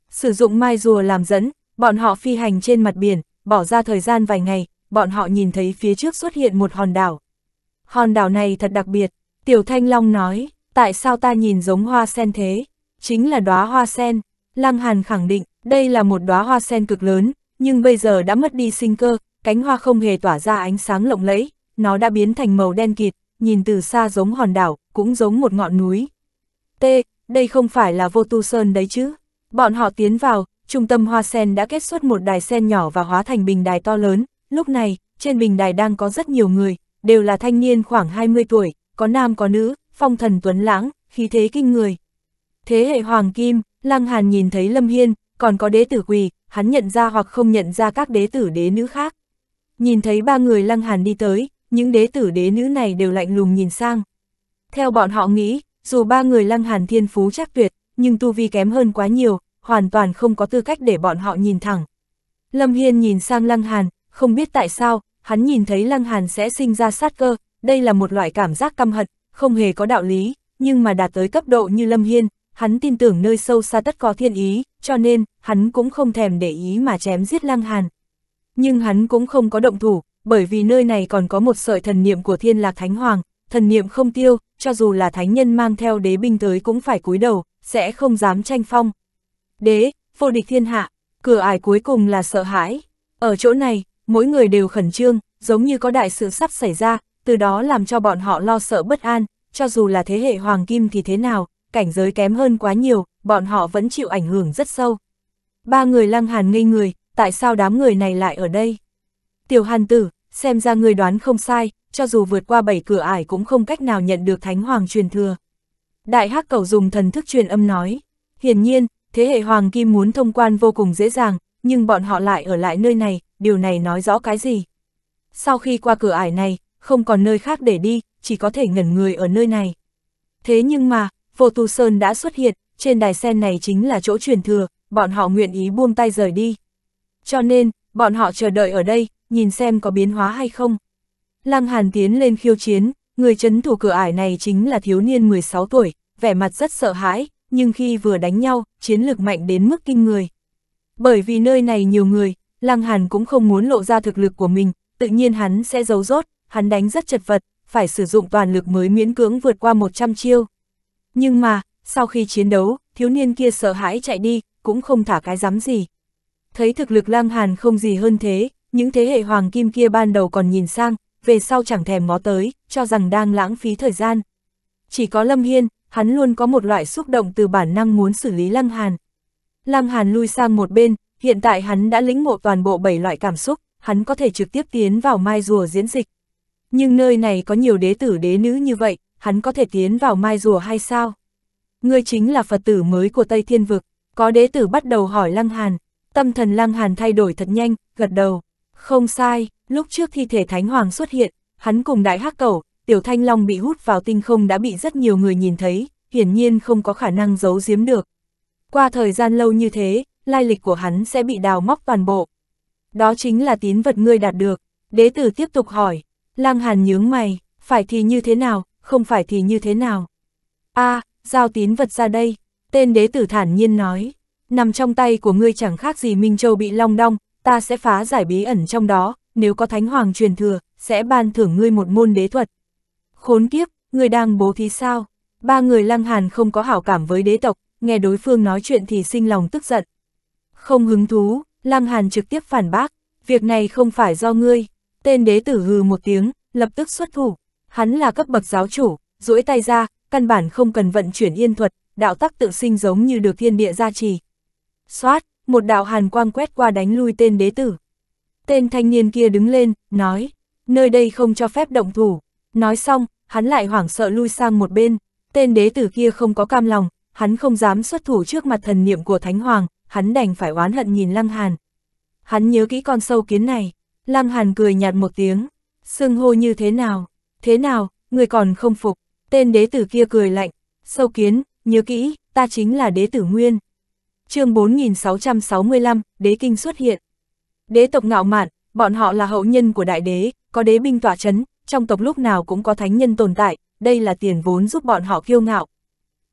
Sử dụng mai rùa làm dẫn, bọn họ phi hành trên mặt biển, bỏ ra thời gian vài ngày, bọn họ nhìn thấy phía trước xuất hiện một hòn đảo. Hòn đảo này thật đặc biệt, Tiểu Thanh Long nói, tại sao ta nhìn giống hoa sen thế? Chính là đóa hoa sen. Lăng Hàn khẳng định, đây là một đóa hoa sen cực lớn, nhưng bây giờ đã mất đi sinh cơ, cánh hoa không hề tỏa ra ánh sáng lộng lẫy, nó đã biến thành màu đen kịt, nhìn từ xa giống hòn đảo, cũng giống một ngọn núi. T, đây không phải là vô tu sơn đấy chứ. Bọn họ tiến vào, trung tâm hoa sen đã kết xuất một đài sen nhỏ và hóa thành bình đài to lớn. Lúc này, trên bình đài đang có rất nhiều người, đều là thanh niên khoảng 20 tuổi, có nam có nữ, phong thần tuấn lãng, khí thế kinh người. Thế hệ Hoàng Kim, Lăng Hàn nhìn thấy Lâm Hiên, còn có đế tử quỳ, hắn nhận ra hoặc không nhận ra các đế tử đế nữ khác. Nhìn thấy ba người lăng hàn đi tới, những đế tử đế nữ này đều lạnh lùng nhìn sang. Theo bọn họ nghĩ, dù ba người lăng hàn thiên phú chắc tuyệt, nhưng tu vi kém hơn quá nhiều, hoàn toàn không có tư cách để bọn họ nhìn thẳng. Lâm Hiên nhìn sang lăng hàn, không biết tại sao, hắn nhìn thấy lăng hàn sẽ sinh ra sát cơ, đây là một loại cảm giác căm hận, không hề có đạo lý, nhưng mà đạt tới cấp độ như Lâm Hiên, hắn tin tưởng nơi sâu xa tất có thiên ý, cho nên, hắn cũng không thèm để ý mà chém giết lăng hàn. Nhưng hắn cũng không có động thủ, bởi vì nơi này còn có một sợi thần niệm của thiên lạc thánh hoàng, thần niệm không tiêu, cho dù là thánh nhân mang theo đế binh tới cũng phải cúi đầu, sẽ không dám tranh phong. Đế, vô địch thiên hạ, cửa ải cuối cùng là sợ hãi. Ở chỗ này, mỗi người đều khẩn trương, giống như có đại sự sắp xảy ra, từ đó làm cho bọn họ lo sợ bất an, cho dù là thế hệ hoàng kim thì thế nào, cảnh giới kém hơn quá nhiều, bọn họ vẫn chịu ảnh hưởng rất sâu. Ba người lăng hàn ngây người, tại sao đám người này lại ở đây? Tiểu Hàn Tử, xem ra người đoán không sai, cho dù vượt qua bảy cửa ải cũng không cách nào nhận được Thánh Hoàng truyền thừa. Đại Hắc Cầu dùng thần thức truyền âm nói, hiển nhiên, thế hệ Hoàng Kim muốn thông quan vô cùng dễ dàng, nhưng bọn họ lại ở lại nơi này, điều này nói rõ cái gì? Sau khi qua cửa ải này, không còn nơi khác để đi, chỉ có thể ngẩn người ở nơi này. Thế nhưng mà, Vô Tu Sơn đã xuất hiện, trên đài sen này chính là chỗ truyền thừa, bọn họ nguyện ý buông tay rời đi, cho nên, bọn họ chờ đợi ở đây, nhìn xem có biến hóa hay không. Lăng Hàn tiến lên khiêu chiến, người chấn thủ cửa ải này chính là thiếu niên 16 tuổi, vẻ mặt rất sợ hãi, nhưng khi vừa đánh nhau, chiến lực mạnh đến mức kinh người. Bởi vì nơi này nhiều người, Lăng Hàn cũng không muốn lộ ra thực lực của mình, tự nhiên hắn sẽ giấu rốt, hắn đánh rất chật vật, phải sử dụng toàn lực mới miễn cưỡng vượt qua 100 chiêu. Nhưng mà, sau khi chiến đấu, thiếu niên kia sợ hãi chạy đi, cũng không thả cái dám gì, thấy thực lực Lăng Hàn không gì hơn thế, những thế hệ hoàng kim kia ban đầu còn nhìn sang, về sau chẳng thèm ngó tới, cho rằng đang lãng phí thời gian. Chỉ có Lâm Hiên, hắn luôn có một loại xúc động từ bản năng muốn xử lý Lăng Hàn. Lăng Hàn lui sang một bên, hiện tại hắn đã lĩnh ngộ toàn bộ 7 loại cảm xúc, hắn có thể trực tiếp tiến vào mai rùa diễn dịch. Nhưng nơi này có nhiều đế tử đế nữ như vậy, hắn có thể tiến vào mai rùa hay sao? Ngươi chính là Phật tử mới của Tây Thiên Vực, có đế tử bắt đầu hỏi Lăng Hàn, Tâm thần Lăng Hàn thay đổi thật nhanh, gật đầu. Không sai, lúc trước thi thể Thánh Hoàng xuất hiện, hắn cùng Đại Hắc Cẩu, Tiểu Thanh Long bị hút vào tinh không đã bị rất nhiều người nhìn thấy, hiển nhiên không có khả năng giấu giếm được. Qua thời gian lâu như thế, lai lịch của hắn sẽ bị đào móc toàn bộ. Đó chính là tín vật ngươi đạt được. Đế tử tiếp tục hỏi, Lăng Hàn nhướng mày, phải thì như thế nào, không phải thì như thế nào. a à, giao tín vật ra đây, tên đế tử thản nhiên nói nằm trong tay của ngươi chẳng khác gì Minh Châu bị long đong, ta sẽ phá giải bí ẩn trong đó, nếu có thánh hoàng truyền thừa, sẽ ban thưởng ngươi một môn đế thuật. Khốn kiếp, ngươi đang bố thí sao? Ba người lăng hàn không có hảo cảm với đế tộc, nghe đối phương nói chuyện thì sinh lòng tức giận. Không hứng thú, lăng hàn trực tiếp phản bác, việc này không phải do ngươi. Tên đế tử hừ một tiếng, lập tức xuất thủ. Hắn là cấp bậc giáo chủ, duỗi tay ra, căn bản không cần vận chuyển yên thuật, đạo tắc tự sinh giống như được thiên địa gia trì, Xoát, một đạo hàn quang quét qua đánh lui tên đế tử. Tên thanh niên kia đứng lên, nói, nơi đây không cho phép động thủ. Nói xong, hắn lại hoảng sợ lui sang một bên, tên đế tử kia không có cam lòng, hắn không dám xuất thủ trước mặt thần niệm của Thánh Hoàng, hắn đành phải oán hận nhìn Lăng Hàn. Hắn nhớ kỹ con sâu kiến này, Lăng Hàn cười nhạt một tiếng, sưng hô như thế nào, thế nào, người còn không phục, tên đế tử kia cười lạnh, sâu kiến, nhớ kỹ, ta chính là đế tử nguyên chương 4665, đế kinh xuất hiện. Đế tộc ngạo mạn, bọn họ là hậu nhân của đại đế, có đế binh tỏa chấn, trong tộc lúc nào cũng có thánh nhân tồn tại, đây là tiền vốn giúp bọn họ kiêu ngạo.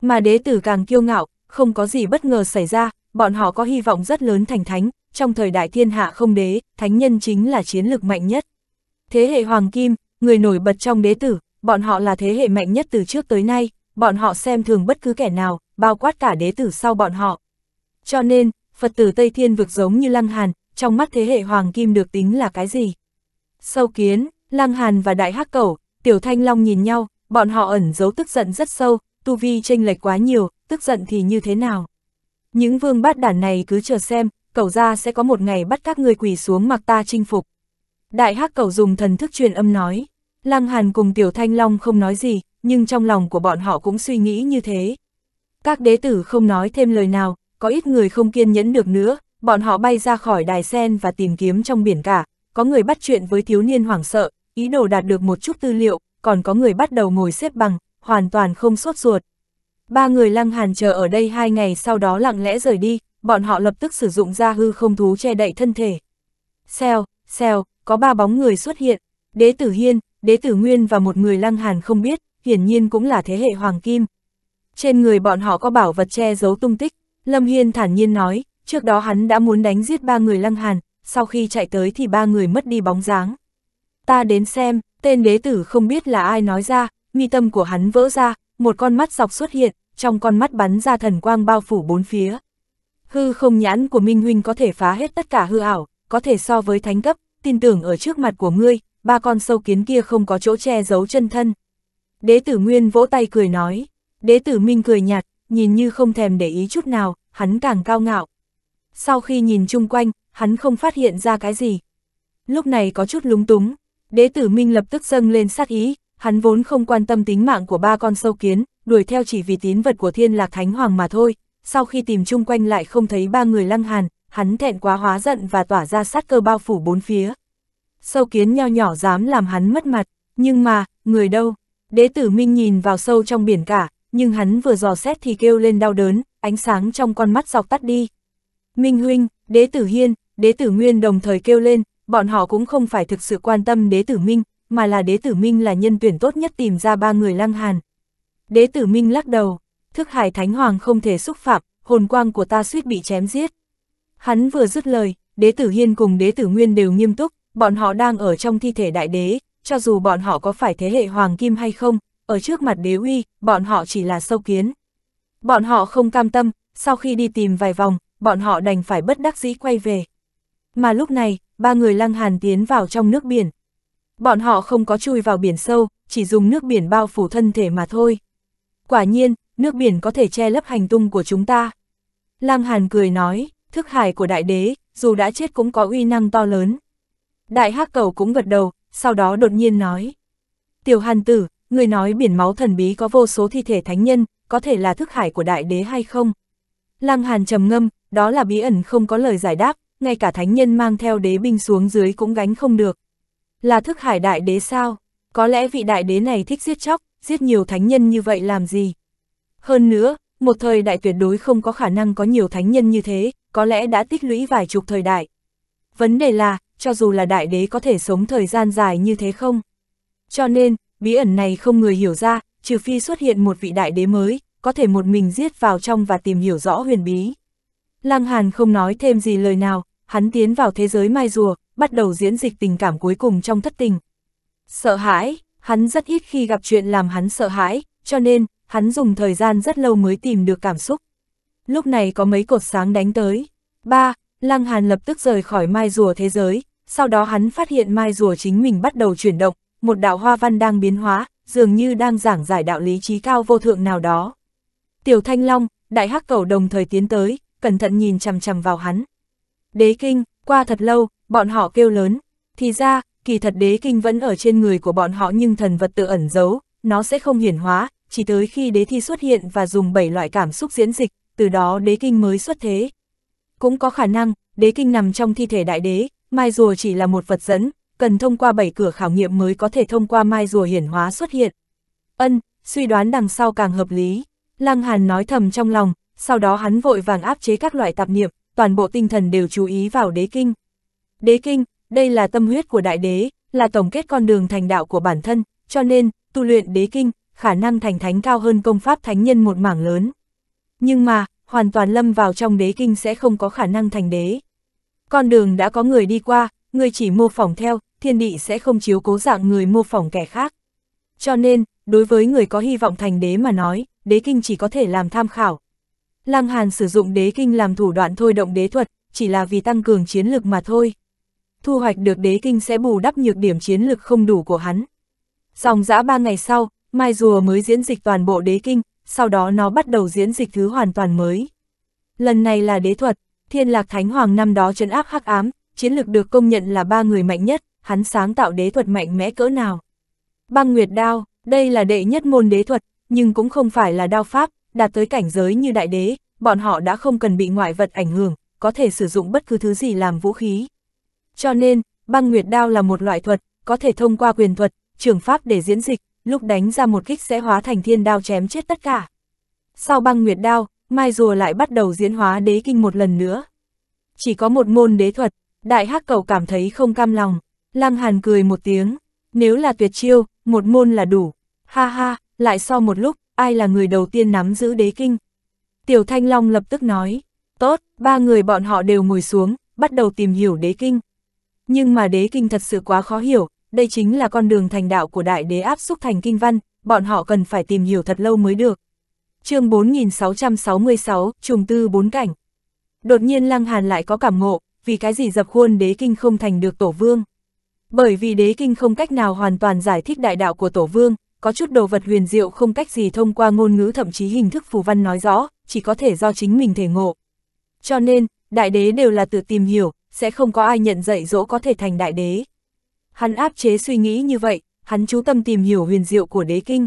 Mà đế tử càng kiêu ngạo, không có gì bất ngờ xảy ra, bọn họ có hy vọng rất lớn thành thánh, trong thời đại thiên hạ không đế, thánh nhân chính là chiến lực mạnh nhất. Thế hệ Hoàng Kim, người nổi bật trong đế tử, bọn họ là thế hệ mạnh nhất từ trước tới nay, bọn họ xem thường bất cứ kẻ nào, bao quát cả đế tử sau bọn họ. Cho nên, Phật tử Tây Thiên vực giống như Lăng Hàn, trong mắt thế hệ Hoàng Kim được tính là cái gì? Sâu kiến, Lăng Hàn và Đại Hắc Cẩu, Tiểu Thanh Long nhìn nhau, bọn họ ẩn giấu tức giận rất sâu, tu vi chênh lệch quá nhiều, tức giận thì như thế nào? Những vương bát đản này cứ chờ xem, cẩu ra sẽ có một ngày bắt các người quỳ xuống mặc ta chinh phục. Đại Hắc Cẩu dùng thần thức truyền âm nói, Lăng Hàn cùng Tiểu Thanh Long không nói gì, nhưng trong lòng của bọn họ cũng suy nghĩ như thế. Các đế tử không nói thêm lời nào, có ít người không kiên nhẫn được nữa, bọn họ bay ra khỏi đài sen và tìm kiếm trong biển cả, có người bắt chuyện với thiếu niên hoảng sợ, ý đồ đạt được một chút tư liệu, còn có người bắt đầu ngồi xếp bằng, hoàn toàn không sốt ruột. Ba người lăng hàn chờ ở đây hai ngày sau đó lặng lẽ rời đi, bọn họ lập tức sử dụng ra hư không thú che đậy thân thể. Xèo, xèo, có ba bóng người xuất hiện, đế tử hiên, đế tử nguyên và một người lăng hàn không biết, hiển nhiên cũng là thế hệ hoàng kim. Trên người bọn họ có bảo vật che giấu tung tích, Lâm Hiên thản nhiên nói, trước đó hắn đã muốn đánh giết ba người lăng hàn, sau khi chạy tới thì ba người mất đi bóng dáng. Ta đến xem, tên đế tử không biết là ai nói ra, mi tâm của hắn vỡ ra, một con mắt dọc xuất hiện, trong con mắt bắn ra thần quang bao phủ bốn phía. Hư không nhãn của Minh Huynh có thể phá hết tất cả hư ảo, có thể so với thánh cấp, tin tưởng ở trước mặt của ngươi, ba con sâu kiến kia không có chỗ che giấu chân thân. Đế tử Nguyên vỗ tay cười nói, đế tử Minh cười nhạt, nhìn như không thèm để ý chút nào, hắn càng cao ngạo. Sau khi nhìn chung quanh, hắn không phát hiện ra cái gì. Lúc này có chút lúng túng, đế tử Minh lập tức dâng lên sát ý, hắn vốn không quan tâm tính mạng của ba con sâu kiến, đuổi theo chỉ vì tín vật của thiên lạc thánh hoàng mà thôi, sau khi tìm chung quanh lại không thấy ba người lăng hàn, hắn thẹn quá hóa giận và tỏa ra sát cơ bao phủ bốn phía. Sâu kiến nho nhỏ dám làm hắn mất mặt, nhưng mà, người đâu? Đế tử Minh nhìn vào sâu trong biển cả, nhưng hắn vừa dò xét thì kêu lên đau đớn, ánh sáng trong con mắt dọc tắt đi. Minh Huynh, Đế Tử Hiên, Đế Tử Nguyên đồng thời kêu lên, bọn họ cũng không phải thực sự quan tâm Đế Tử Minh, mà là Đế Tử Minh là nhân tuyển tốt nhất tìm ra ba người lăng hàn. Đế Tử Minh lắc đầu, thức hải thánh hoàng không thể xúc phạm, hồn quang của ta suýt bị chém giết. Hắn vừa dứt lời, Đế Tử Hiên cùng Đế Tử Nguyên đều nghiêm túc, bọn họ đang ở trong thi thể đại đế, cho dù bọn họ có phải thế hệ hoàng kim hay không, ở trước mặt đế uy, bọn họ chỉ là sâu kiến. Bọn họ không cam tâm, sau khi đi tìm vài vòng, bọn họ đành phải bất đắc dĩ quay về. Mà lúc này, ba người lăng hàn tiến vào trong nước biển. Bọn họ không có chui vào biển sâu, chỉ dùng nước biển bao phủ thân thể mà thôi. Quả nhiên, nước biển có thể che lấp hành tung của chúng ta. Lăng Hàn cười nói, thức hải của đại đế, dù đã chết cũng có uy năng to lớn. Đại hắc cầu cũng gật đầu, sau đó đột nhiên nói. Tiểu Hàn tử, người nói biển máu thần bí có vô số thi thể thánh nhân, có thể là thức hải của đại đế hay không? Lăng Hàn trầm ngâm, đó là bí ẩn không có lời giải đáp, ngay cả thánh nhân mang theo đế binh xuống dưới cũng gánh không được. Là thức hải đại đế sao? Có lẽ vị đại đế này thích giết chóc, giết nhiều thánh nhân như vậy làm gì? Hơn nữa, một thời đại tuyệt đối không có khả năng có nhiều thánh nhân như thế, có lẽ đã tích lũy vài chục thời đại. Vấn đề là, cho dù là đại đế có thể sống thời gian dài như thế không? Cho nên, bí ẩn này không người hiểu ra, trừ phi xuất hiện một vị đại đế mới, có thể một mình giết vào trong và tìm hiểu rõ huyền bí. Lăng Hàn không nói thêm gì lời nào, hắn tiến vào thế giới mai rùa, bắt đầu diễn dịch tình cảm cuối cùng trong thất tình. Sợ hãi, hắn rất ít khi gặp chuyện làm hắn sợ hãi, cho nên, hắn dùng thời gian rất lâu mới tìm được cảm xúc. Lúc này có mấy cột sáng đánh tới. ba Lăng Hàn lập tức rời khỏi mai rùa thế giới, sau đó hắn phát hiện mai rùa chính mình bắt đầu chuyển động, một đạo hoa văn đang biến hóa, dường như đang giảng giải đạo lý trí cao vô thượng nào đó. Tiểu Thanh Long, Đại Hắc Cầu đồng thời tiến tới, cẩn thận nhìn chằm chằm vào hắn. Đế Kinh, qua thật lâu, bọn họ kêu lớn, thì ra, kỳ thật Đế Kinh vẫn ở trên người của bọn họ nhưng thần vật tự ẩn giấu, nó sẽ không hiển hóa, chỉ tới khi Đế Thi xuất hiện và dùng 7 loại cảm xúc diễn dịch, từ đó Đế Kinh mới xuất thế. Cũng có khả năng, Đế Kinh nằm trong thi thể Đại Đế, mai rùa chỉ là một vật dẫn, cần thông qua 7 cửa khảo nghiệm mới có thể thông qua mai rùa hiển hóa xuất hiện. Ân, suy đoán đằng sau càng hợp lý. Lăng Hàn nói thầm trong lòng, sau đó hắn vội vàng áp chế các loại tạp niệm, toàn bộ tinh thần đều chú ý vào đế kinh. Đế kinh, đây là tâm huyết của đại đế, là tổng kết con đường thành đạo của bản thân, cho nên, tu luyện đế kinh, khả năng thành thánh cao hơn công pháp thánh nhân một mảng lớn. Nhưng mà, hoàn toàn lâm vào trong đế kinh sẽ không có khả năng thành đế. Con đường đã có người đi qua, người chỉ mô phỏng theo, thiên địa sẽ không chiếu cố dạng người mô phỏng kẻ khác. Cho nên, đối với người có hy vọng thành đế mà nói, đế kinh chỉ có thể làm tham khảo. Lăng Hàn sử dụng đế kinh làm thủ đoạn thôi động đế thuật, chỉ là vì tăng cường chiến lực mà thôi. Thu hoạch được đế kinh sẽ bù đắp nhược điểm chiến lực không đủ của hắn. Dòng dã ba ngày sau, Mai Rùa mới diễn dịch toàn bộ đế kinh, sau đó nó bắt đầu diễn dịch thứ hoàn toàn mới. Lần này là đế thuật, Thiên Lạc Thánh Hoàng năm đó trấn áp hắc ám, chiến lực được công nhận là ba người mạnh nhất, hắn sáng tạo đế thuật mạnh mẽ cỡ nào. Băng Nguyệt Đao, đây là đệ nhất môn đế thuật, nhưng cũng không phải là đao pháp, đạt tới cảnh giới như đại đế, bọn họ đã không cần bị ngoại vật ảnh hưởng, có thể sử dụng bất cứ thứ gì làm vũ khí. Cho nên, băng nguyệt đao là một loại thuật, có thể thông qua quyền thuật, trường pháp để diễn dịch, lúc đánh ra một kích sẽ hóa thành thiên đao chém chết tất cả. Sau băng nguyệt đao, Mai Rùa lại bắt đầu diễn hóa đế kinh một lần nữa. Chỉ có một môn đế thuật, đại hắc cầu cảm thấy không cam lòng. Lăng Hàn cười một tiếng, nếu là tuyệt chiêu, một môn là đủ. Ha ha, lại sau so một lúc, ai là người đầu tiên nắm giữ đế kinh? Tiểu Thanh Long lập tức nói, tốt, ba người bọn họ đều ngồi xuống, bắt đầu tìm hiểu đế kinh. Nhưng mà đế kinh thật sự quá khó hiểu, đây chính là con đường thành đạo của đại đế áp xúc thành kinh văn, bọn họ cần phải tìm hiểu thật lâu mới được. chương 4666, trùng tư bốn cảnh. Đột nhiên Lăng Hàn lại có cảm ngộ, vì cái gì dập khuôn đế kinh không thành được tổ vương. Bởi vì đế kinh không cách nào hoàn toàn giải thích đại đạo của Tổ Vương, có chút đồ vật huyền diệu không cách gì thông qua ngôn ngữ thậm chí hình thức phù văn nói rõ, chỉ có thể do chính mình thể ngộ. Cho nên, đại đế đều là tự tìm hiểu, sẽ không có ai nhận dạy dỗ có thể thành đại đế. Hắn áp chế suy nghĩ như vậy, hắn chú tâm tìm hiểu huyền diệu của đế kinh.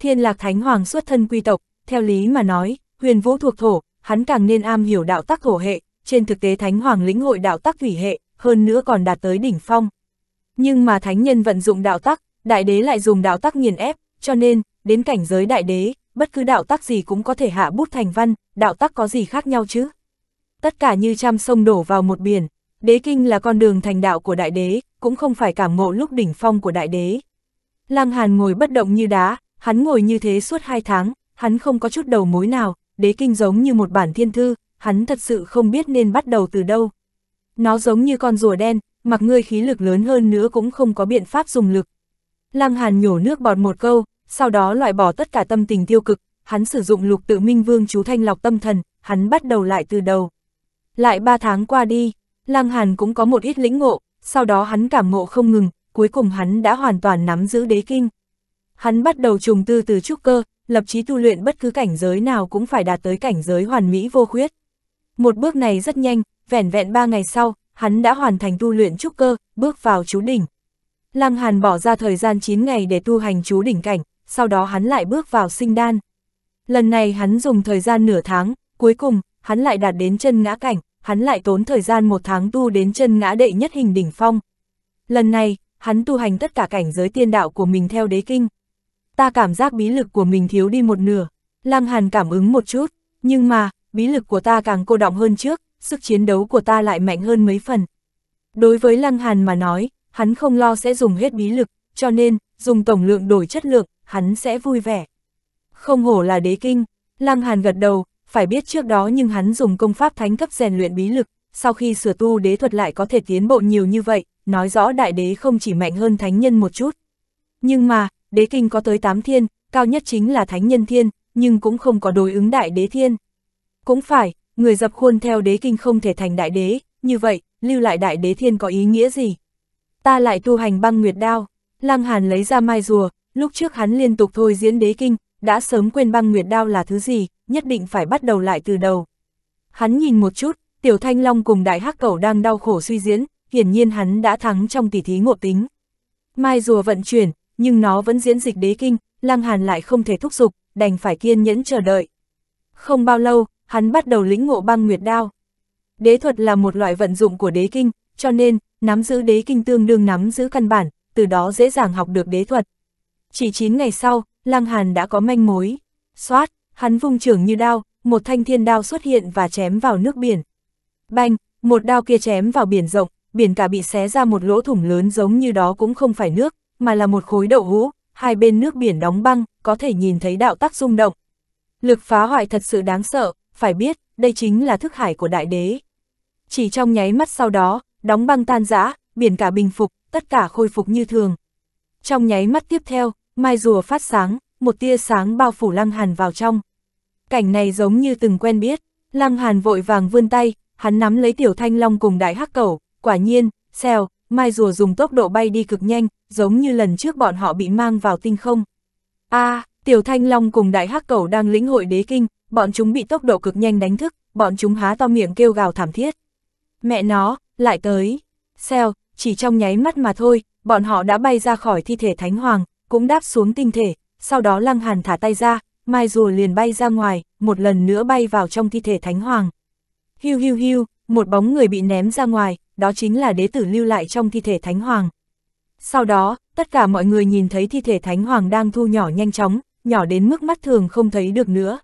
Thiên lạc thánh hoàng xuất thân quy tộc, theo lý mà nói, huyền vũ thuộc thổ, hắn càng nên am hiểu đạo tắc thổ hệ, trên thực tế thánh hoàng lĩnh hội đạo tắc thủy hệ, hơn nữa còn đạt tới đỉnh phong. Nhưng mà thánh nhân vận dụng đạo tắc, đại đế lại dùng đạo tắc nghiền ép, cho nên, đến cảnh giới đại đế, bất cứ đạo tắc gì cũng có thể hạ bút thành văn, đạo tắc có gì khác nhau chứ? Tất cả như trăm sông đổ vào một biển, đế kinh là con đường thành đạo của đại đế, cũng không phải cảm ngộ lúc đỉnh phong của đại đế. Lăng Hàn ngồi bất động như đá, hắn ngồi như thế suốt hai tháng, hắn không có chút đầu mối nào, đế kinh giống như một bản thiên thư, hắn thật sự không biết nên bắt đầu từ đâu. Nó giống như con rùa đen, mặc ngươi khí lực lớn hơn nữa cũng không có biện pháp dùng lực. Lăng Hàn nhổ nước bọt một câu, sau đó loại bỏ tất cả tâm tình tiêu cực, hắn sử dụng lục tự minh vương chú thanh lọc tâm thần, hắn bắt đầu lại từ đầu. Lại ba tháng qua đi, Lăng Hàn cũng có một ít lĩnh ngộ, sau đó hắn cảm ngộ không ngừng, cuối cùng hắn đã hoàn toàn nắm giữ đế kinh. Hắn bắt đầu trùng tư từ trúc cơ, lập chí tu luyện bất cứ cảnh giới nào cũng phải đạt tới cảnh giới hoàn mỹ vô khuyết. Một bước này rất nhanh, vẻn vẹn ba ngày sau, hắn đã hoàn thành tu luyện trúc cơ, bước vào chú đỉnh. Lăng Hàn bỏ ra thời gian 9 ngày để tu hành chú đỉnh cảnh, sau đó hắn lại bước vào sinh đan. Lần này hắn dùng thời gian nửa tháng, cuối cùng, hắn lại đạt đến chân ngã cảnh, hắn lại tốn thời gian một tháng tu đến chân ngã đệ nhất hình đỉnh phong. Lần này, hắn tu hành tất cả cảnh giới tiên đạo của mình theo đế kinh. Ta cảm giác bí lực của mình thiếu đi một nửa, Lăng Hàn cảm ứng một chút, nhưng mà, bí lực của ta càng cô động hơn trước, sức chiến đấu của ta lại mạnh hơn mấy phần. Đối với Lăng Hàn mà nói, hắn không lo sẽ dùng hết bí lực, cho nên, dùng tổng lượng đổi chất lượng, hắn sẽ vui vẻ. Không hổ là đế kinh, Lăng Hàn gật đầu, phải biết trước đó nhưng hắn dùng công pháp thánh cấp rèn luyện bí lực, sau khi sửa tu đế thuật lại có thể tiến bộ nhiều như vậy, nói rõ đại đế không chỉ mạnh hơn thánh nhân một chút. Nhưng mà, đế kinh có tới 8 thiên, cao nhất chính là thánh nhân thiên, nhưng cũng không có đối ứng đại đế thiên. Cũng phải, người dập khuôn theo đế kinh không thể thành đại đế, như vậy, lưu lại đại đế thiên có ý nghĩa gì? Ta lại tu hành băng nguyệt đao, Lăng Hàn lấy ra mai rùa, lúc trước hắn liên tục thôi diễn đế kinh, đã sớm quên băng nguyệt đao là thứ gì, nhất định phải bắt đầu lại từ đầu. Hắn nhìn một chút, Tiểu Thanh Long cùng Đại Hắc Cẩu đang đau khổ suy diễn, hiển nhiên hắn đã thắng trong tỷ thí ngộ tính. Mai rùa vận chuyển, nhưng nó vẫn diễn dịch đế kinh, Lăng Hàn lại không thể thúc giục, đành phải kiên nhẫn chờ đợi. Không bao lâu, hắn bắt đầu lĩnh ngộ băng nguyệt đao. Đế thuật là một loại vận dụng của đế kinh, cho nên, nắm giữ đế kinh tương đương nắm giữ căn bản, từ đó dễ dàng học được đế thuật. Chỉ 9 ngày sau, Lăng Hàn đã có manh mối. Xoát, hắn vung trưởng như đao, một thanh thiên đao xuất hiện và chém vào nước biển. Banh, một đao kia chém vào biển rộng, biển cả bị xé ra một lỗ thủng lớn giống như đó cũng không phải nước, mà là một khối đậu hũ, hai bên nước biển đóng băng, có thể nhìn thấy đạo tắc rung động. Lực phá hoại thật sự đáng sợ, phải biết, đây chính là thức hải của đại đế. Chỉ trong nháy mắt sau đó, đóng băng tan rã, biển cả bình phục, tất cả khôi phục như thường. Trong nháy mắt tiếp theo, mai rùa phát sáng, một tia sáng bao phủ lăng hàn vào trong. Cảnh này giống như từng quen biết, lăng hàn vội vàng vươn tay, hắn nắm lấy tiểu thanh long cùng đại hắc cẩu, quả nhiên, xèo, mai rùa dùng tốc độ bay đi cực nhanh, giống như lần trước bọn họ bị mang vào tinh không. a à, tiểu thanh long cùng đại hắc cẩu đang lĩnh hội đế kinh, bọn chúng bị tốc độ cực nhanh đánh thức, bọn chúng há to miệng kêu gào thảm thiết. Mẹ nó, lại tới. Xeo, chỉ trong nháy mắt mà thôi, bọn họ đã bay ra khỏi thi thể Thánh Hoàng, cũng đáp xuống tinh thể, sau đó Lăng Hàn thả tay ra, mai rùa liền bay ra ngoài, một lần nữa bay vào trong thi thể Thánh Hoàng. Hiu hiu hiu, một bóng người bị ném ra ngoài, đó chính là đế tử lưu lại trong thi thể Thánh Hoàng. Sau đó, tất cả mọi người nhìn thấy thi thể Thánh Hoàng đang thu nhỏ nhanh chóng, nhỏ đến mức mắt thường không thấy được nữa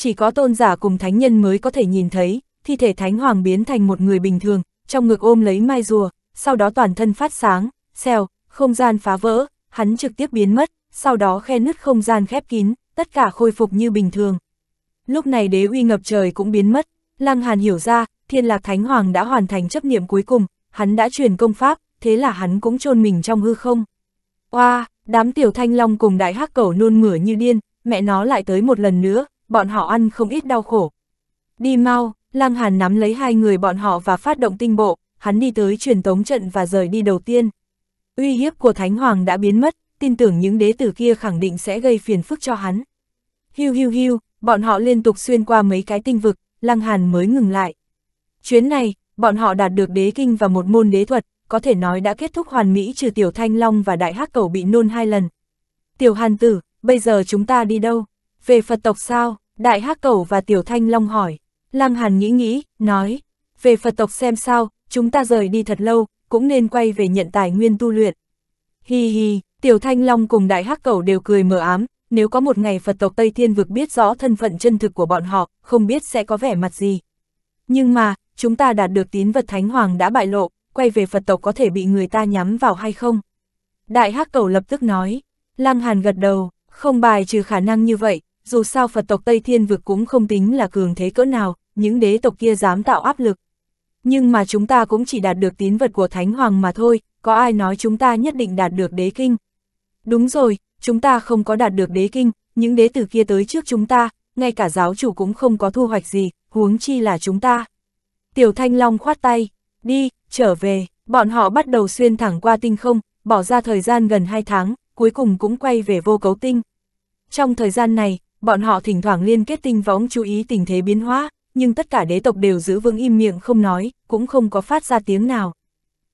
chỉ có tôn giả cùng thánh nhân mới có thể nhìn thấy, thi thể thánh hoàng biến thành một người bình thường, trong ngực ôm lấy mai rùa, sau đó toàn thân phát sáng, xèo, không gian phá vỡ, hắn trực tiếp biến mất, sau đó khe nứt không gian khép kín, tất cả khôi phục như bình thường. Lúc này đế uy ngập trời cũng biến mất, Lăng Hàn hiểu ra, thiên lạc thánh hoàng đã hoàn thành chấp niệm cuối cùng, hắn đã truyền công pháp, thế là hắn cũng chôn mình trong hư không. Oa, wow, đám tiểu thanh long cùng đại hắc cẩu nôn mửa như điên, mẹ nó lại tới một lần nữa, bọn họ ăn không ít đau khổ. Đi mau, Lăng Hàn nắm lấy hai người bọn họ và phát động tinh bộ, hắn đi tới truyền tống trận và rời đi đầu tiên. Uy hiếp của Thánh Hoàng đã biến mất, tin tưởng những đế tử kia khẳng định sẽ gây phiền phức cho hắn. Hiu hiu hiu, bọn họ liên tục xuyên qua mấy cái tinh vực, Lăng Hàn mới ngừng lại. Chuyến này, bọn họ đạt được đế kinh và một môn đế thuật, có thể nói đã kết thúc hoàn mỹ trừ Tiểu Thanh Long và Đại Hắc Cầu bị nôn hai lần. Tiểu Hàn Tử, bây giờ chúng ta đi đâu? Về Phật tộc sao? Đại Hắc Cẩu và Tiểu Thanh Long hỏi. Lăng Hàn nghĩ nghĩ, nói. Về Phật tộc xem sao, chúng ta rời đi thật lâu, cũng nên quay về nhận tài nguyên tu luyện. Hi hi, Tiểu Thanh Long cùng Đại Hắc Cẩu đều cười mờ ám, nếu có một ngày Phật tộc Tây Thiên vực biết rõ thân phận chân thực của bọn họ, không biết sẽ có vẻ mặt gì. Nhưng mà, chúng ta đạt được tín vật Thánh Hoàng đã bại lộ, quay về Phật tộc có thể bị người ta nhắm vào hay không? Đại Hắc Cẩu lập tức nói, Lăng Hàn gật đầu, không bài trừ khả năng như vậy, dù sao Phật tộc Tây Thiên vực cũng không tính là cường thế cỡ nào, những đế tộc kia dám tạo áp lực. Nhưng mà chúng ta cũng chỉ đạt được tín vật của Thánh Hoàng mà thôi, có ai nói chúng ta nhất định đạt được đế kinh. Đúng rồi, chúng ta không có đạt được đế kinh, những đế tử kia tới trước chúng ta, ngay cả giáo chủ cũng không có thu hoạch gì, huống chi là chúng ta. Tiểu Thanh Long khoát tay, đi, trở về, bọn họ bắt đầu xuyên thẳng qua tinh không, bỏ ra thời gian gần 2 tháng, cuối cùng cũng quay về vô cấu tinh. Trong thời gian này, bọn họ thỉnh thoảng liên kết tinh võng chú ý tình thế biến hóa, nhưng tất cả đế tộc đều giữ vững im miệng không nói, cũng không có phát ra tiếng nào.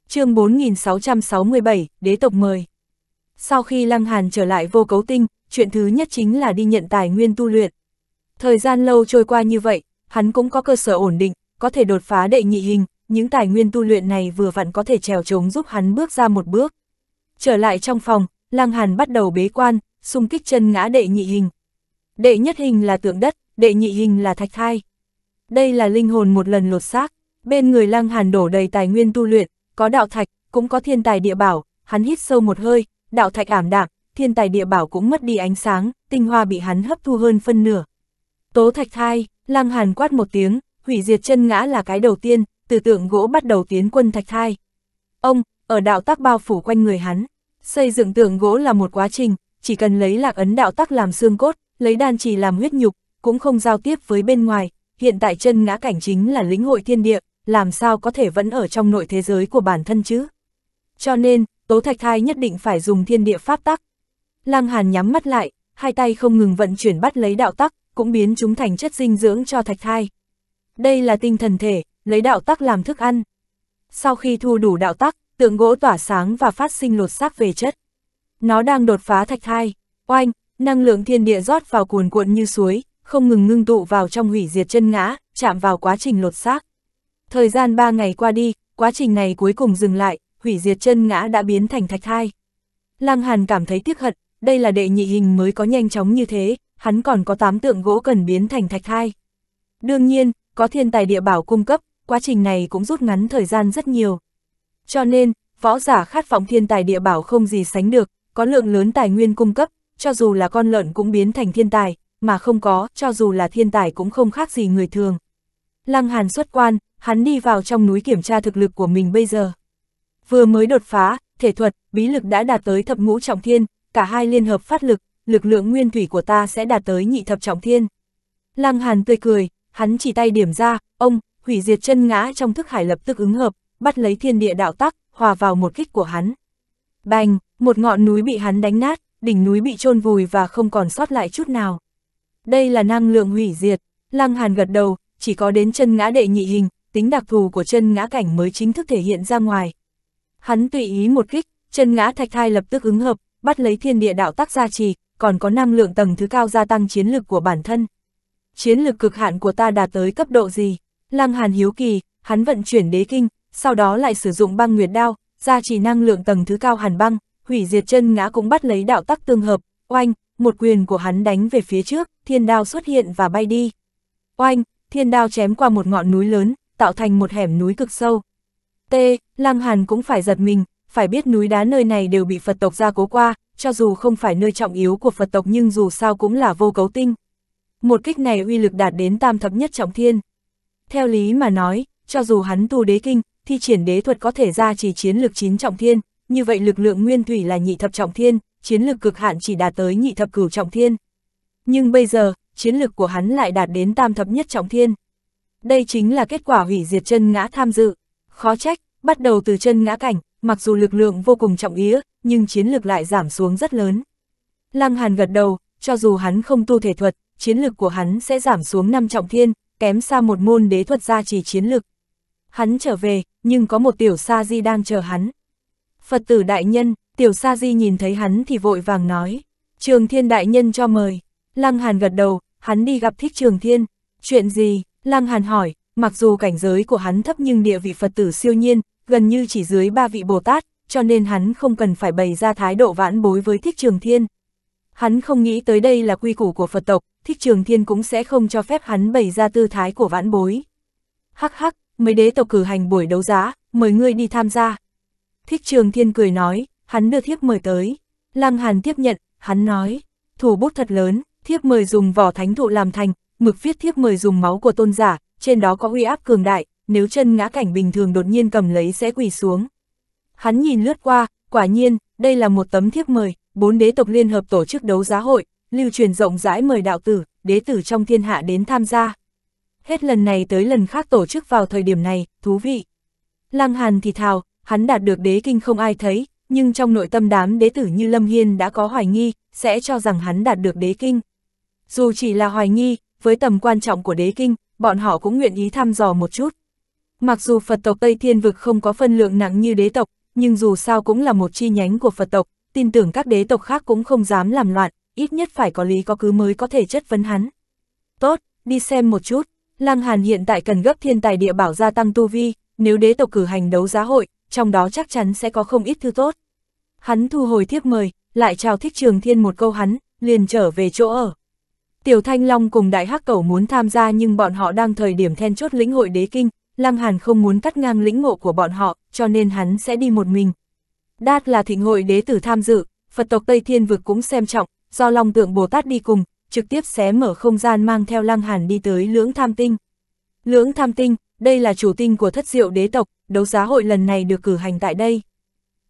chương 4667, đế tộc mời. Sau khi Lăng Hàn trở lại vô cấu tinh, chuyện thứ nhất chính là đi nhận tài nguyên tu luyện. Thời gian lâu trôi qua như vậy, hắn cũng có cơ sở ổn định, có thể đột phá đệ nhị hình, những tài nguyên tu luyện này vừa vặn có thể trèo trống giúp hắn bước ra một bước. Trở lại trong phòng, Lăng Hàn bắt đầu bế quan, xung kích chân ngã đệ nhị hình. Đệ nhất hình là tượng đất, đệ nhị hình là thạch thai. Đây là linh hồn một lần lột xác, bên người Lăng Hàn đổ đầy tài nguyên tu luyện, có đạo thạch, cũng có thiên tài địa bảo, hắn hít sâu một hơi, đạo thạch ảm đạm, thiên tài địa bảo cũng mất đi ánh sáng, tinh hoa bị hắn hấp thu hơn phân nửa. Tố thạch thai, Lăng Hàn quát một tiếng, hủy diệt chân ngã là cái đầu tiên, từ tượng gỗ bắt đầu tiến quân thạch thai. Ông, ở đạo tắc bao phủ quanh người hắn, xây dựng tượng gỗ là một quá trình, chỉ cần lấy lạc ấn đạo tắc làm xương cốt, lấy đan trì làm huyết nhục, cũng không giao tiếp với bên ngoài, hiện tại chân ngã cảnh chính là lĩnh hội thiên địa, làm sao có thể vẫn ở trong nội thế giới của bản thân chứ. Cho nên, Tố Thạch Thai nhất định phải dùng thiên địa pháp tắc. Lăng Hàn nhắm mắt lại, hai tay không ngừng vận chuyển bắt lấy đạo tắc, cũng biến chúng thành chất dinh dưỡng cho Thạch Thai. Đây là tinh thần thể, lấy đạo tắc làm thức ăn. Sau khi thu đủ đạo tắc, tượng gỗ tỏa sáng và phát sinh lột xác về chất. Nó đang đột phá Thạch Thai. Oanh, năng lượng thiên địa rót vào cuồn cuộn như suối, không ngừng ngưng tụ vào trong hủy diệt chân ngã, chạm vào quá trình lột xác. Thời gian 3 ngày qua đi, quá trình này cuối cùng dừng lại, hủy diệt chân ngã đã biến thành thạch thai. Lăng Hàn cảm thấy tiếc hận, đây là đệ nhị hình mới có nhanh chóng như thế, hắn còn có 8 tượng gỗ cần biến thành thạch thai. Đương nhiên, có thiên tài địa bảo cung cấp, quá trình này cũng rút ngắn thời gian rất nhiều. Cho nên, võ giả khát vọng thiên tài địa bảo không gì sánh được, có lượng lớn tài nguyên cung cấp, cho dù là con lợn cũng biến thành thiên tài, mà không có, cho dù là thiên tài cũng không khác gì người thường. Lăng Hàn xuất quan, hắn đi vào trong núi kiểm tra thực lực của mình bây giờ. Vừa mới đột phá, thể thuật, bí lực đã đạt tới thập ngũ trọng thiên, cả hai liên hợp phát lực, lực lượng nguyên thủy của ta sẽ đạt tới nhị thập trọng thiên. Lăng Hàn tươi cười, hắn chỉ tay điểm ra, ông, hủy diệt chân ngã trong thức hải lập tức ứng hợp, bắt lấy thiên địa đạo tắc, hòa vào một kích của hắn. Bành, một ngọn núi bị hắn đánh nát, đỉnh núi bị chôn vùi và không còn sót lại chút nào. Đây là năng lượng hủy diệt, Lăng Hàn gật đầu, chỉ có đến chân ngã đệ nhị hình, tính đặc thù của chân ngã cảnh mới chính thức thể hiện ra ngoài. Hắn tùy ý một kích, chân ngã thạch thai lập tức ứng hợp, bắt lấy thiên địa đạo tác gia trì, còn có năng lượng tầng thứ cao gia tăng chiến lực của bản thân. Chiến lực cực hạn của ta đạt tới cấp độ gì? Lăng Hàn hiếu kỳ, hắn vận chuyển đế kinh, sau đó lại sử dụng băng nguyệt đao, gia trì năng lượng tầng thứ cao hàn băng, hủy diệt chân ngã cũng bắt lấy đạo tắc tương hợp, oanh, một quyền của hắn đánh về phía trước, thiên đao xuất hiện và bay đi. Oanh, thiên đao chém qua một ngọn núi lớn, tạo thành một hẻm núi cực sâu. T, Lăng Hàn cũng phải giật mình, phải biết núi đá nơi này đều bị Phật tộc gia cố qua, cho dù không phải nơi trọng yếu của Phật tộc nhưng dù sao cũng là vô cấu tinh. Một kích này uy lực đạt đến tam thập nhất trọng thiên. Theo lý mà nói, cho dù hắn tu đế kinh, thì triển đế thuật có thể ra chỉ chiến lực chín trọng thiên, như vậy lực lượng nguyên thủy là nhị thập trọng thiên, chiến lực cực hạn chỉ đạt tới nhị thập cửu trọng thiên. Nhưng bây giờ, chiến lực của hắn lại đạt đến tam thập nhất trọng thiên. Đây chính là kết quả hủy diệt chân ngã tham dự. Khó trách, bắt đầu từ chân ngã cảnh, mặc dù lực lượng vô cùng trọng ý, nhưng chiến lực lại giảm xuống rất lớn. Lăng Hàn gật đầu, cho dù hắn không tu thể thuật, chiến lực của hắn sẽ giảm xuống năm trọng thiên, kém xa một môn đế thuật gia trì chiến lực. Hắn trở về, nhưng có một tiểu sa di đang chờ hắn. Phật tử đại nhân, tiểu sa di nhìn thấy hắn thì vội vàng nói. Trường thiên đại nhân cho mời. Lăng Hàn gật đầu, hắn đi gặp thích trường thiên. Chuyện gì? Lăng Hàn hỏi, mặc dù cảnh giới của hắn thấp nhưng địa vị Phật tử siêu nhiên, gần như chỉ dưới ba vị Bồ Tát, cho nên hắn không cần phải bày ra thái độ vãn bối với thích trường thiên. Hắn không nghĩ tới đây là quy củ của Phật tộc, thích trường thiên cũng sẽ không cho phép hắn bày ra tư thái của vãn bối. Hắc hắc, mấy đế tộc cử hành buổi đấu giá, mời ngươi đi tham gia, Thích Trường Thiên cười nói, hắn đưa thiếp mời tới. Lăng Hàn tiếp nhận, hắn nói, thủ bút thật lớn, thiếp mời dùng vỏ thánh thụ làm thành, mực viết thiếp mời dùng máu của tôn giả, trên đó có uy áp cường đại, nếu chân ngã cảnh bình thường đột nhiên cầm lấy sẽ quỳ xuống. Hắn nhìn lướt qua, quả nhiên, đây là một tấm thiếp mời, bốn đế tộc liên hợp tổ chức đấu giá hội, lưu truyền rộng rãi mời đạo tử, đế tử trong thiên hạ đến tham gia. Hết lần này tới lần khác tổ chức vào thời điểm này, thú vị. Lăng Hàn thì thào, hắn đạt được đế kinh không ai thấy, nhưng trong nội tâm đám đế tử như Lâm Hiên đã có hoài nghi, sẽ cho rằng hắn đạt được đế kinh. Dù chỉ là hoài nghi, với tầm quan trọng của đế kinh, bọn họ cũng nguyện ý thăm dò một chút. Mặc dù Phật tộc Tây Thiên Vực không có phân lượng nặng như đế tộc, nhưng dù sao cũng là một chi nhánh của Phật tộc, tin tưởng các đế tộc khác cũng không dám làm loạn, ít nhất phải có lý có cứ mới có thể chất vấn hắn. Tốt, đi xem một chút, Lăng Hàn hiện tại cần gấp thiên tài địa bảo gia tăng tu vi, nếu đế tộc cử hành đấu giá hội, trong đó chắc chắn sẽ có không ít thứ tốt. Hắn thu hồi thiếp mời, lại chào thích trường thiên một câu hắn, liền trở về chỗ ở. Tiểu Thanh Long cùng Đại Hắc Cẩu muốn tham gia nhưng bọn họ đang thời điểm then chốt lĩnh hội đế kinh, Lăng Hàn không muốn cắt ngang lĩnh ngộ của bọn họ, cho nên hắn sẽ đi một mình. Đát là thịnh hội đế tử tham dự, Phật tộc Tây Thiên Vực cũng xem trọng, do Long Tượng Bồ Tát đi cùng, trực tiếp xé mở không gian mang theo Lăng Hàn đi tới Lưỡng Tham Tinh. Lưỡng Tham Tinh, đây là chủ tinh của thất diệu đế tộc, đấu giá hội lần này được cử hành tại đây.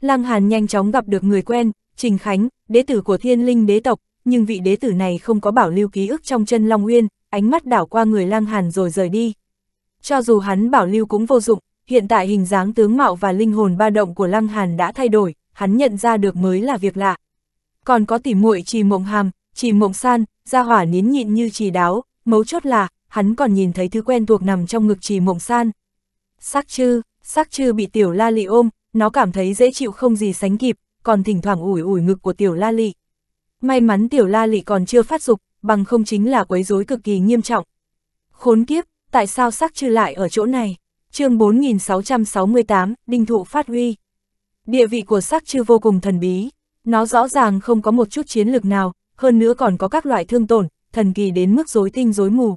Lăng Hàn nhanh chóng gặp được người quen, Trình Khánh, đế tử của thiên linh đế tộc, nhưng vị đế tử này không có bảo lưu ký ức trong chân Long Nguyên, ánh mắt đảo qua người Lăng Hàn rồi rời đi. Cho dù hắn bảo lưu cũng vô dụng, hiện tại hình dáng tướng mạo và linh hồn ba động của Lăng Hàn đã thay đổi, hắn nhận ra được mới là việc lạ. Còn có tỉ muội Trì Mộng Hàm, Trì Mộng San, gia hỏa nín nhịn như trì đáo, mấu chốt là hắn còn nhìn thấy thứ quen thuộc nằm trong ngực Trì Mộng San. Sắc chư Sắc trừ bị tiểu la lị ôm, nó cảm thấy dễ chịu không gì sánh kịp, còn thỉnh thoảng ủi ủi ngực của tiểu la lị. May mắn tiểu la lị còn chưa phát dục, bằng không chính là quấy rối cực kỳ nghiêm trọng. Khốn kiếp, tại sao sắc trừ lại ở chỗ này? chương 4668, Đinh Thụ phát huy. Địa vị của sắc trừ vô cùng thần bí, nó rõ ràng không có một chút chiến lực nào, hơn nữa còn có các loại thương tổn, thần kỳ đến mức rối tinh rối mù.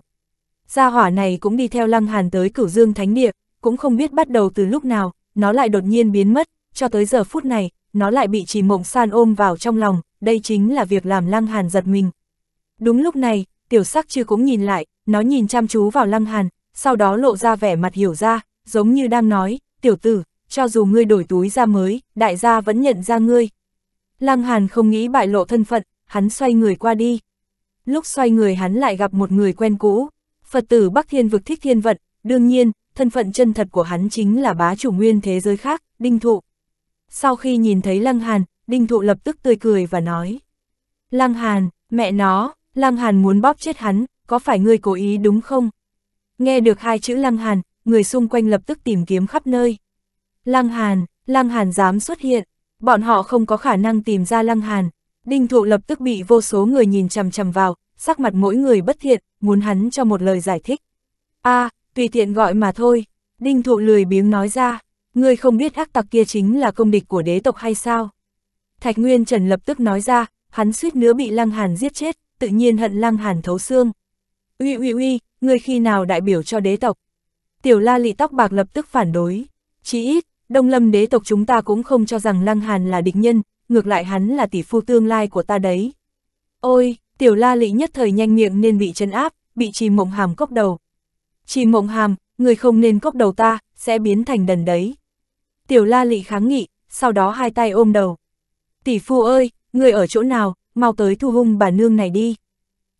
Gia hỏa này cũng đi theo Lăng Hàn tới Cửu Dương Thánh Địa, cũng không biết bắt đầu từ lúc nào, nó lại đột nhiên biến mất, cho tới giờ phút này, nó lại bị chỉ mộng san ôm vào trong lòng, đây chính là việc làm Lăng Hàn giật mình. Đúng lúc này, tiểu sắc chưa cũng nhìn lại, nó nhìn chăm chú vào Lăng Hàn, sau đó lộ ra vẻ mặt hiểu ra, giống như đang nói, tiểu tử, cho dù ngươi đổi túi ra mới, đại gia vẫn nhận ra ngươi. Lăng Hàn không nghĩ bại lộ thân phận, hắn xoay người qua đi. Lúc xoay người hắn lại gặp một người quen cũ, Phật tử Bắc Thiên vực thích thiên vận, đương nhiên, thân phận chân thật của hắn chính là bá chủ nguyên thế giới khác, Đinh Thụ. Sau khi nhìn thấy Lăng Hàn, Đinh Thụ lập tức tươi cười và nói. Lăng Hàn, mẹ nó, Lăng Hàn muốn bóp chết hắn, có phải ngươi cố ý đúng không? Nghe được hai chữ Lăng Hàn, người xung quanh lập tức tìm kiếm khắp nơi. Lăng Hàn, Lăng Hàn dám xuất hiện, bọn họ không có khả năng tìm ra Lăng Hàn. Đinh Thụ lập tức bị vô số người nhìn chằm chằm vào, sắc mặt mỗi người bất thiện, muốn hắn cho một lời giải thích. A, à, tùy tiện gọi mà thôi, Đinh Thụ lười biếng nói ra, ngươi không biết ác tặc kia chính là công địch của đế tộc hay sao? Thạch Nguyên Trần lập tức nói ra, hắn suýt nữa bị Lăng Hàn giết chết, tự nhiên hận Lăng Hàn thấu xương. Uy uy uy, ngươi khi nào đại biểu cho đế tộc? Tiểu La Lị tóc bạc lập tức phản đối, chí ít, Đông Lâm đế tộc chúng ta cũng không cho rằng Lăng Hàn là địch nhân, ngược lại hắn là tỷ phu tương lai của ta đấy. Ôi, Tiểu La Lị nhất thời nhanh miệng nên bị chân áp, bị trì mộng hàm cốc đầu, chỉ mộng hàm, người không nên cốc đầu ta, sẽ biến thành đần đấy. Tiểu la lị kháng nghị, sau đó hai tay ôm đầu. Tỷ phu ơi, người ở chỗ nào, mau tới thu hung bà nương này đi.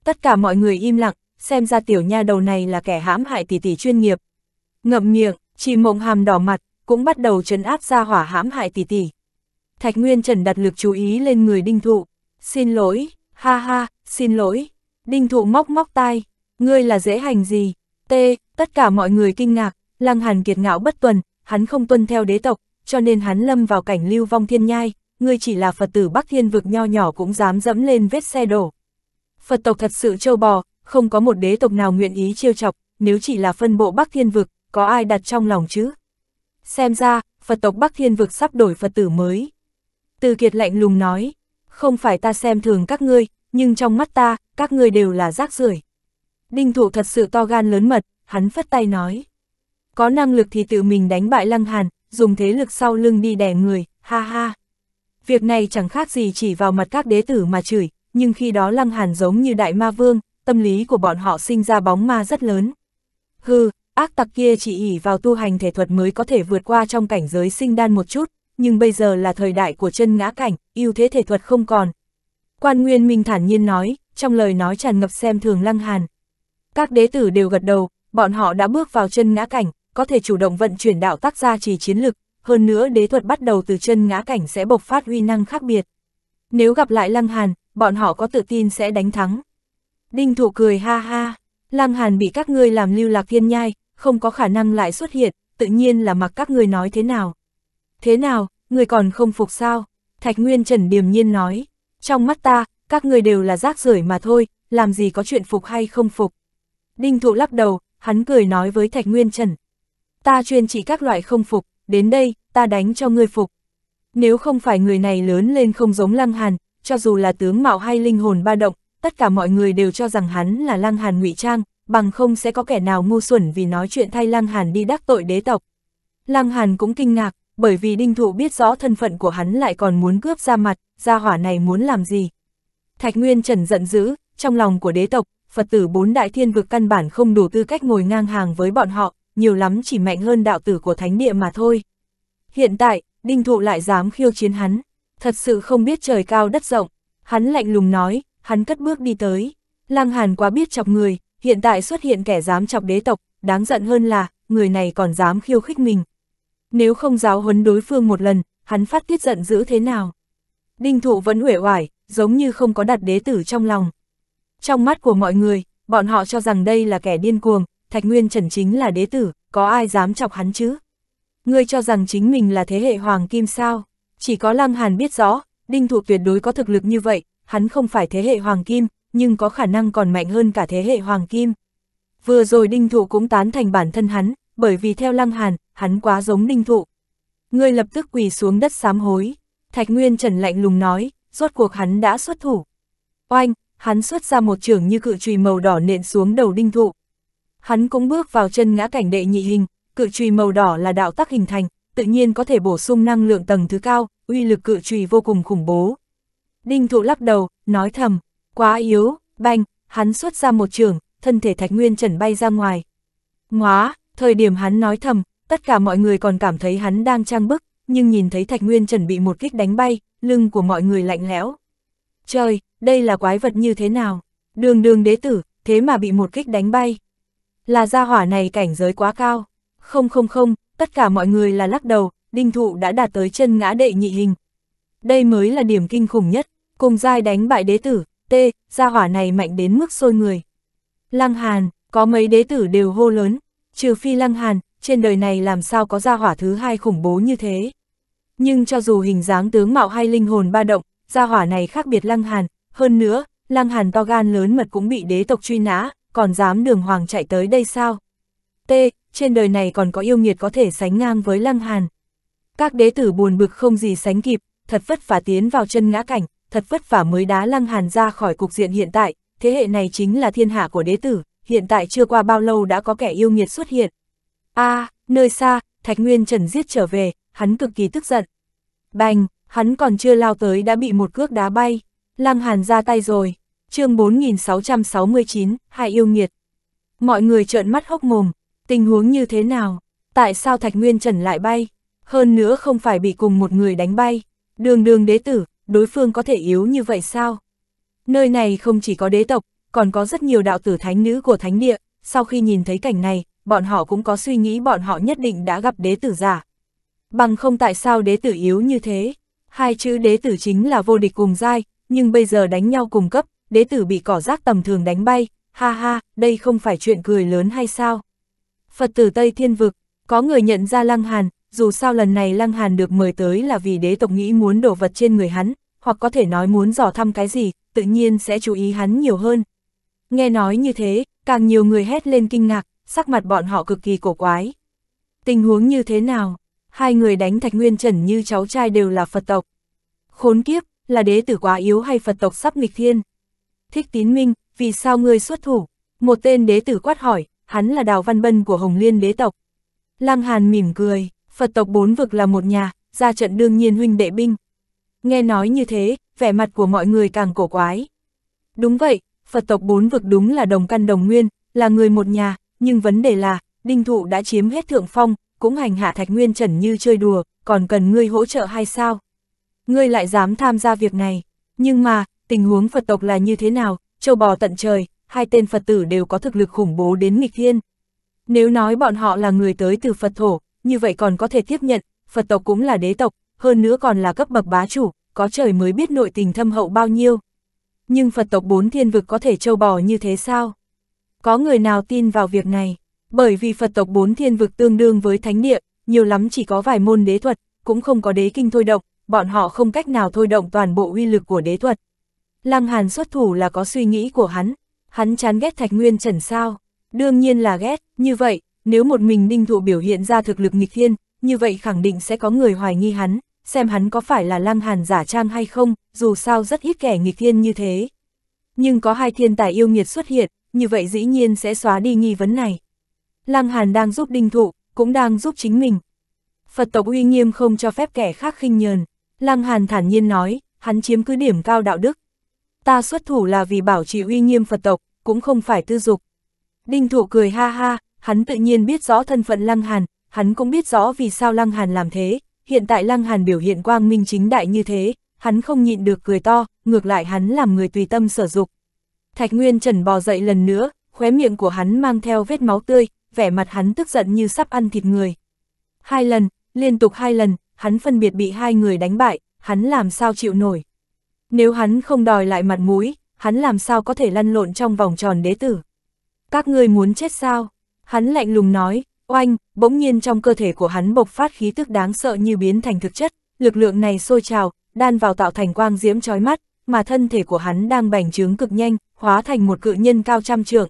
Tất cả mọi người im lặng, xem ra tiểu nha đầu này là kẻ hãm hại tỷ tỷ chuyên nghiệp. Ngậm miệng, chỉ mộng hàm đỏ mặt, cũng bắt đầu trấn áp ra hỏa hãm hại tỷ tỷ. Thạch Nguyên Trần đặt lực chú ý lên người đinh thụ. Xin lỗi, ha ha, xin lỗi. Đinh thụ móc móc tai, ngươi là dễ hành gì, T, tất cả mọi người kinh ngạc, Lăng Hàn kiệt ngạo bất tuần, hắn không tuân theo đế tộc, cho nên hắn lâm vào cảnh lưu vong thiên nhai, ngươi chỉ là Phật tử Bắc Thiên vực nho nhỏ cũng dám dẫm lên vết xe đổ. Phật tộc thật sự trâu bò, không có một đế tộc nào nguyện ý chiêu chọc, nếu chỉ là phân bộ Bắc Thiên vực, có ai đặt trong lòng chứ? Xem ra, Phật tộc Bắc Thiên vực sắp đổi Phật tử mới. Từ Kiệt lạnh lùng nói, không phải ta xem thường các ngươi, nhưng trong mắt ta, các ngươi đều là rác rưởi. Đinh Thủ thật sự to gan lớn mật, hắn phất tay nói. Có năng lực thì tự mình đánh bại Lăng Hàn, dùng thế lực sau lưng đi đè người, ha ha. Việc này chẳng khác gì chỉ vào mặt các đế tử mà chửi, nhưng khi đó Lăng Hàn giống như đại ma vương, tâm lý của bọn họ sinh ra bóng ma rất lớn. Hừ, ác tặc kia chỉ ỉ vào tu hành thể thuật mới có thể vượt qua trong cảnh giới sinh đan một chút, nhưng bây giờ là thời đại của chân ngã cảnh, ưu thế thể thuật không còn. Quan Nguyên Minh thản nhiên nói, trong lời nói tràn ngập xem thường Lăng Hàn. Các đế tử đều gật đầu, bọn họ đã bước vào chân ngã cảnh, có thể chủ động vận chuyển đạo tác gia trì chiến lực, hơn nữa đế thuật bắt đầu từ chân ngã cảnh sẽ bộc phát uy năng khác biệt. Nếu gặp lại Lăng Hàn, bọn họ có tự tin sẽ đánh thắng. Đinh thủ cười ha ha, Lăng Hàn bị các ngươi làm lưu lạc thiên nhai, không có khả năng lại xuất hiện, tự nhiên là mặc các ngươi nói thế nào. Thế nào, người còn không phục sao? Thạch Nguyên Trần điềm nhiên nói, trong mắt ta, các ngươi đều là rác rưởi mà thôi, làm gì có chuyện phục hay không phục. Đinh Thụ lắc đầu, hắn cười nói với Thạch Nguyên Trần. Ta chuyên trị các loại không phục, đến đây, ta đánh cho ngươi phục. Nếu không phải người này lớn lên không giống Lăng Hàn, cho dù là tướng mạo hay linh hồn ba động, tất cả mọi người đều cho rằng hắn là Lăng Hàn ngụy trang, bằng không sẽ có kẻ nào ngu xuẩn vì nói chuyện thay Lăng Hàn đi đắc tội đế tộc. Lăng Hàn cũng kinh ngạc, bởi vì Đinh Thụ biết rõ thân phận của hắn lại còn muốn cướp ra mặt, gia hỏa này muốn làm gì. Thạch Nguyên Trần giận dữ, trong lòng của đế tộc, Phật tử bốn đại thiên vực căn bản không đủ tư cách ngồi ngang hàng với bọn họ, nhiều lắm chỉ mạnh hơn đạo tử của thánh địa mà thôi. Hiện tại, Đinh Thụ lại dám khiêu chiến hắn, thật sự không biết trời cao đất rộng, hắn lạnh lùng nói, hắn cất bước đi tới. Lăng Hàn quá biết chọc người, hiện tại xuất hiện kẻ dám chọc đế tộc, đáng giận hơn là, người này còn dám khiêu khích mình. Nếu không giáo huấn đối phương một lần, hắn phát tiết giận dữ thế nào? Đinh Thụ vẫn uể oải, giống như không có đặt đế tử trong lòng. Trong mắt của mọi người, bọn họ cho rằng đây là kẻ điên cuồng, Thạch Nguyên Trần chính là đế tử, có ai dám chọc hắn chứ? Ngươi cho rằng chính mình là thế hệ hoàng kim sao? Chỉ có Lăng Hàn biết rõ, Đinh Thụ tuyệt đối có thực lực như vậy, hắn không phải thế hệ hoàng kim, nhưng có khả năng còn mạnh hơn cả thế hệ hoàng kim. Vừa rồi Đinh Thụ cũng tán thành bản thân hắn, bởi vì theo Lăng Hàn, hắn quá giống Đinh Thụ. Ngươi lập tức quỳ xuống đất sám hối. Thạch Nguyên Trần lạnh lùng nói, rốt cuộc hắn đã xuất thủ. Oanh, hắn xuất ra một trường như cự trùy màu đỏ nện xuống đầu đinh thụ. Hắn cũng bước vào chân ngã cảnh đệ nhị hình, cự trùy màu đỏ là đạo tác hình thành, tự nhiên có thể bổ sung năng lượng tầng thứ cao, uy lực cự trùy vô cùng khủng bố. Đinh thụ lắc đầu, nói thầm, quá yếu, banh, hắn xuất ra một trường, thân thể thạch nguyên trần bay ra ngoài. Ngóa, thời điểm hắn nói thầm, tất cả mọi người còn cảm thấy hắn đang trang bức, nhưng nhìn thấy thạch nguyên trần bị một kích đánh bay, lưng của mọi người lạnh lẽo. Trời, đây là quái vật như thế nào? Đường đường đế tử, thế mà bị một kích đánh bay. Là gia hỏa này cảnh giới quá cao. Không không không, tất cả mọi người là lắc đầu, đinh thụ đã đạt tới chân ngã đệ nhị hình. Đây mới là điểm kinh khủng nhất, cùng giai đánh bại đế tử, tê, gia hỏa này mạnh đến mức sôi người. Lăng Hàn, có mấy đế tử đều hô lớn, trừ phi Lăng Hàn, trên đời này làm sao có gia hỏa thứ hai khủng bố như thế. Nhưng cho dù hình dáng tướng mạo hay linh hồn ba động, gia hỏa này khác biệt Lăng Hàn, hơn nữa, Lăng Hàn to gan lớn mật cũng bị đế tộc truy nã, còn dám đường hoàng chạy tới đây sao? T, trên đời này còn có yêu nghiệt có thể sánh ngang với Lăng Hàn. Các đế tử buồn bực không gì sánh kịp, thật vất vả tiến vào chân ngã cảnh, thật vất vả mới đá Lăng Hàn ra khỏi cục diện hiện tại, thế hệ này chính là thiên hạ của đế tử, hiện tại chưa qua bao lâu đã có kẻ yêu nghiệt xuất hiện. A, à, nơi xa, Thạch Nguyên Trần giết trở về, hắn cực kỳ tức giận. Bành, hắn còn chưa lao tới đã bị một cước đá bay. Lăng Hàn ra tay rồi. chương 4669, Hai yêu nghiệt. Mọi người trợn mắt hốc mồm, tình huống như thế nào? Tại sao Thạch Nguyên Trần lại bay? Hơn nữa không phải bị cùng một người đánh bay. Đường đường đế tử, đối phương có thể yếu như vậy sao? Nơi này không chỉ có đế tộc, còn có rất nhiều đạo tử thánh nữ của thánh địa. Sau khi nhìn thấy cảnh này, bọn họ cũng có suy nghĩ bọn họ nhất định đã gặp đế tử giả. Bằng không tại sao đế tử yếu như thế? hai chữ đế tử chính là vô địch cùng giai, nhưng bây giờ đánh nhau cùng cấp, đế tử bị cỏ rác tầm thường đánh bay, ha ha, đây không phải chuyện cười lớn hay sao? Phật tử Tây Thiên Vực, có người nhận ra Lăng Hàn, dù sao lần này Lăng Hàn được mời tới là vì đế tộc nghĩ muốn đổ vật trên người hắn, hoặc có thể nói muốn dò thăm cái gì, tự nhiên sẽ chú ý hắn nhiều hơn. Nghe nói như thế, càng nhiều người hét lên kinh ngạc, sắc mặt bọn họ cực kỳ cổ quái. Tình huống như thế nào? hai người đánh Thạch Nguyên Trần như cháu trai đều là Phật tộc. Khốn kiếp, là đế tử quá yếu hay Phật tộc sắp nghịch thiên? Thích tín minh, vì sao ngươi xuất thủ? Một tên đế tử quát hỏi, hắn là Đào Văn Bân của Hồng Liên đế tộc. Lăng Hàn mỉm cười, Phật tộc bốn vực là một nhà, ra trận đương nhiên huynh đệ binh. Nghe nói như thế, vẻ mặt của mọi người càng cổ quái. Đúng vậy, Phật tộc bốn vực đúng là đồng căn đồng nguyên, là người một nhà, nhưng vấn đề là, đinh thụ đã chiếm hết thượng phong, cũng hành hạ Thạch Nguyên Trần như chơi đùa, còn cần ngươi hỗ trợ hay sao? Ngươi lại dám tham gia việc này, nhưng mà, tình huống Phật tộc là như thế nào, châu bò tận trời, hai tên Phật tử đều có thực lực khủng bố đến nghịch thiên. Nếu nói bọn họ là người tới từ Phật thổ, như vậy còn có thể tiếp nhận, Phật tộc cũng là đế tộc, hơn nữa còn là cấp bậc bá chủ, có trời mới biết nội tình thâm hậu bao nhiêu. Nhưng Phật tộc bốn thiên vực có thể châu bò như thế sao? Có người nào tin vào việc này? Bởi vì Phật tộc bốn thiên vực tương đương với thánh địa, nhiều lắm chỉ có vài môn đế thuật, cũng không có đế kinh thôi động, bọn họ không cách nào thôi động toàn bộ uy lực của đế thuật. Lăng Hàn xuất thủ là có suy nghĩ của hắn, hắn chán ghét Thạch Nguyên Trần sao? Đương nhiên là ghét, như vậy, nếu một mình Ninh Thụ biểu hiện ra thực lực nghịch thiên, như vậy khẳng định sẽ có người hoài nghi hắn, xem hắn có phải là Lăng Hàn giả trang hay không, dù sao rất ít kẻ nghịch thiên như thế. Nhưng có hai thiên tài yêu nghiệt xuất hiện, như vậy dĩ nhiên sẽ xóa đi nghi vấn này. Lăng Hàn đang giúp đinh thụ, cũng đang giúp chính mình. Phật tộc uy nghiêm không cho phép kẻ khác khinh nhờn. Lăng Hàn thản nhiên nói, hắn chiếm cứ điểm cao đạo đức. Ta xuất thủ là vì bảo trì uy nghiêm Phật tộc, cũng không phải tư dục. Đinh thụ cười ha ha, hắn tự nhiên biết rõ thân phận Lăng Hàn, hắn cũng biết rõ vì sao Lăng Hàn làm thế, hiện tại Lăng Hàn biểu hiện quang minh chính đại như thế, hắn không nhịn được cười to, ngược lại hắn làm người tùy tâm sở dục. Thạch Nguyên Trần bò dậy lần nữa, khóe miệng của hắn mang theo vết máu tươi, vẻ mặt hắn tức giận như sắp ăn thịt người. Hai lần, liên tục hai lần, hắn phân biệt bị hai người đánh bại, hắn làm sao chịu nổi. Nếu hắn không đòi lại mặt mũi, hắn làm sao có thể lăn lộn trong vòng tròn đế tử. Các ngươi muốn chết sao? Hắn lạnh lùng nói, oanh, bỗng nhiên trong cơ thể của hắn bộc phát khí tức đáng sợ như biến thành thực chất, lực lượng này sôi trào, đan vào tạo thành quang diễm chói mắt, mà thân thể của hắn đang bành trướng cực nhanh, hóa thành một cự nhân cao trăm trượng.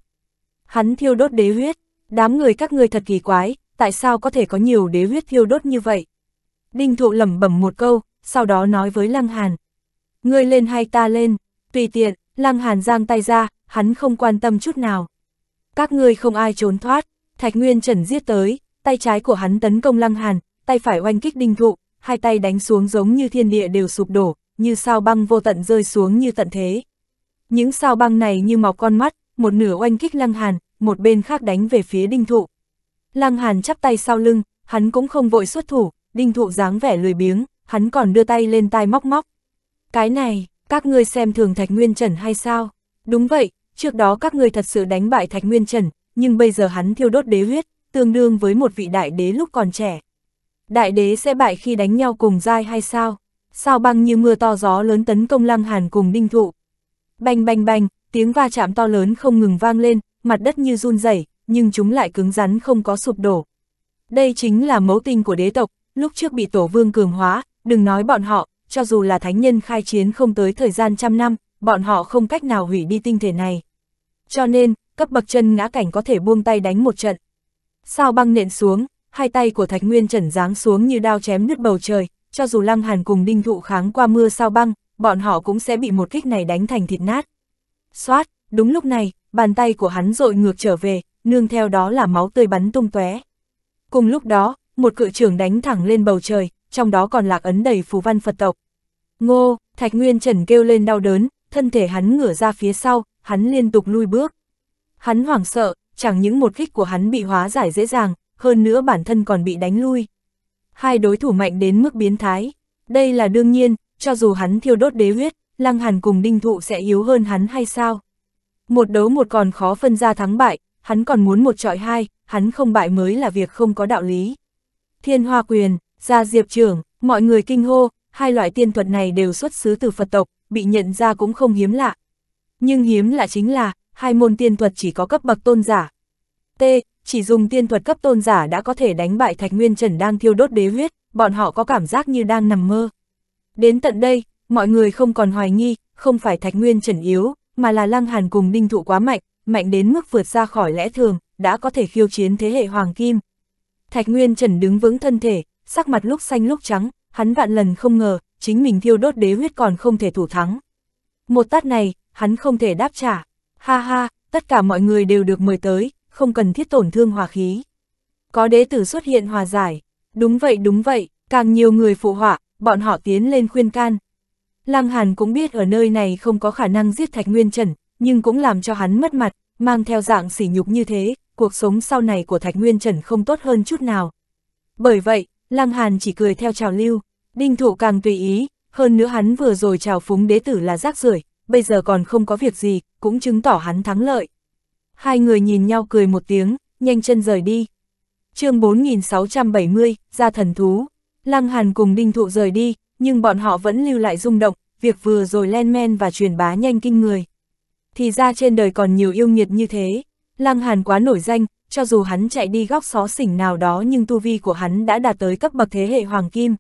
Hắn thiêu đốt đế huyết, Đám người các ngươi thật kỳ quái, tại sao có thể có nhiều đế huyết thiêu đốt như vậy? Đinh thụ lẩm bẩm một câu, sau đó nói với Lăng Hàn. Ngươi lên hay ta lên, tùy tiện, Lăng Hàn giang tay ra, hắn không quan tâm chút nào. Các ngươi không ai trốn thoát, Thạch Nguyên Trần giết tới, tay trái của hắn tấn công Lăng Hàn, tay phải oanh kích đinh thụ, hai tay đánh xuống giống như thiên địa đều sụp đổ, như sao băng vô tận rơi xuống như tận thế. Những sao băng này như mọc con mắt, một nửa oanh kích Lăng Hàn, một bên khác đánh về phía đinh thụ. Lăng Hàn chắp tay sau lưng, hắn cũng không vội xuất thủ, đinh thụ dáng vẻ lười biếng, hắn còn đưa tay lên tai móc móc. Cái này, các ngươi xem thường Thạch Nguyên Trần hay sao? Đúng vậy, trước đó các ngươi thật sự đánh bại Thạch Nguyên Trần, nhưng bây giờ hắn thiêu đốt đế huyết, tương đương với một vị đại đế lúc còn trẻ. Đại đế sẽ bại khi đánh nhau cùng dai hay sao? Sao băng như mưa to gió lớn tấn công lăng hàn cùng đinh thụ. Bành bành bành, tiếng va chạm to lớn không ngừng vang lên, mặt đất như run rẩy, nhưng chúng lại cứng rắn không có sụp đổ. Đây chính là mẫu tinh của đế tộc, lúc trước bị tổ vương cường hóa, đừng nói bọn họ, cho dù là thánh nhân khai chiến không tới thời gian trăm năm, bọn họ không cách nào hủy đi tinh thể này. Cho nên, cấp bậc chân ngã cảnh có thể buông tay đánh một trận. Sao băng nện xuống, hai tay của Thạch Nguyên Trần giáng xuống như đao chém nứt bầu trời, cho dù Lăng Hàn cùng Đinh Thụ kháng qua mưa sao băng, bọn họ cũng sẽ bị một kích này đánh thành thịt nát. Xoát, đúng lúc này, bàn tay của hắn dội ngược trở về, nương theo đó là máu tươi bắn tung tóe. Cùng lúc đó, một cự trưởng đánh thẳng lên bầu trời, trong đó còn lạc ấn đầy phù văn Phật tộc. Ngô, Thạch Nguyên Trần kêu lên đau đớn, thân thể hắn ngửa ra phía sau, hắn liên tục lui bước. Hắn hoảng sợ, chẳng những một kích của hắn bị hóa giải dễ dàng, hơn nữa bản thân còn bị đánh lui. Hai đối thủ mạnh đến mức biến thái. Đây là đương nhiên, cho dù hắn thiêu đốt đế huyết, Lăng Hàn cùng Đinh Thụ sẽ yếu hơn hắn hay sao? Một đấu một còn khó phân ra thắng bại, hắn còn muốn một trọi hai, hắn không bại mới là việc không có đạo lý. Thiên Hoa Quyền, Gia Diệp Trưởng, mọi người kinh hô, hai loại tiên thuật này đều xuất xứ từ Phật tộc, bị nhận ra cũng không hiếm lạ. Nhưng hiếm lạ chính là, hai môn tiên thuật chỉ có cấp bậc tôn giả. T. Chỉ dùng tiên thuật cấp tôn giả đã có thể đánh bại Thạch Nguyên Trần đang thiêu đốt đế huyết, bọn họ có cảm giác như đang nằm mơ. Đến tận đây, mọi người không còn hoài nghi, không phải Thạch Nguyên Trần yếu, mà là Lăng Hàn cùng đinh Thụ quá mạnh, mạnh đến mức vượt ra khỏi lẽ thường, đã có thể khiêu chiến thế hệ Hoàng Kim. Thạch Nguyên Trần đứng vững thân thể, sắc mặt lúc xanh lúc trắng, hắn vạn lần không ngờ, chính mình thiêu đốt đế huyết còn không thể thủ thắng. Một tát này, hắn không thể đáp trả. Ha ha, tất cả mọi người đều được mời tới, không cần thiết tổn thương hòa khí. Có đế tử xuất hiện hòa giải. Đúng vậy đúng vậy, càng nhiều người phụ họa, bọn họ tiến lên khuyên can, Lam Hàn cũng biết ở nơi này không có khả năng giết Thạch Nguyên Trần, nhưng cũng làm cho hắn mất mặt, mang theo dạng sỉ nhục như thế, cuộc sống sau này của Thạch Nguyên Trần không tốt hơn chút nào. Bởi vậy, Lăng Hàn chỉ cười theo trào lưu, đinh thụ càng tùy ý, hơn nữa hắn vừa rồi trào phúng đế tử là rác rưởi, bây giờ còn không có việc gì, cũng chứng tỏ hắn thắng lợi. Hai người nhìn nhau cười một tiếng, nhanh chân rời đi. chương 4670, ra thần thú, Lăng Hàn cùng đinh thụ rời đi, nhưng bọn họ vẫn lưu lại rung động, việc vừa rồi len men và truyền bá nhanh kinh người. Thì ra trên đời còn nhiều yêu nghiệt như thế, Lăng Hàn quá nổi danh, cho dù hắn chạy đi góc xó xỉnh nào đó nhưng tu vi của hắn đã đạt tới cấp bậc thế hệ hoàng kim.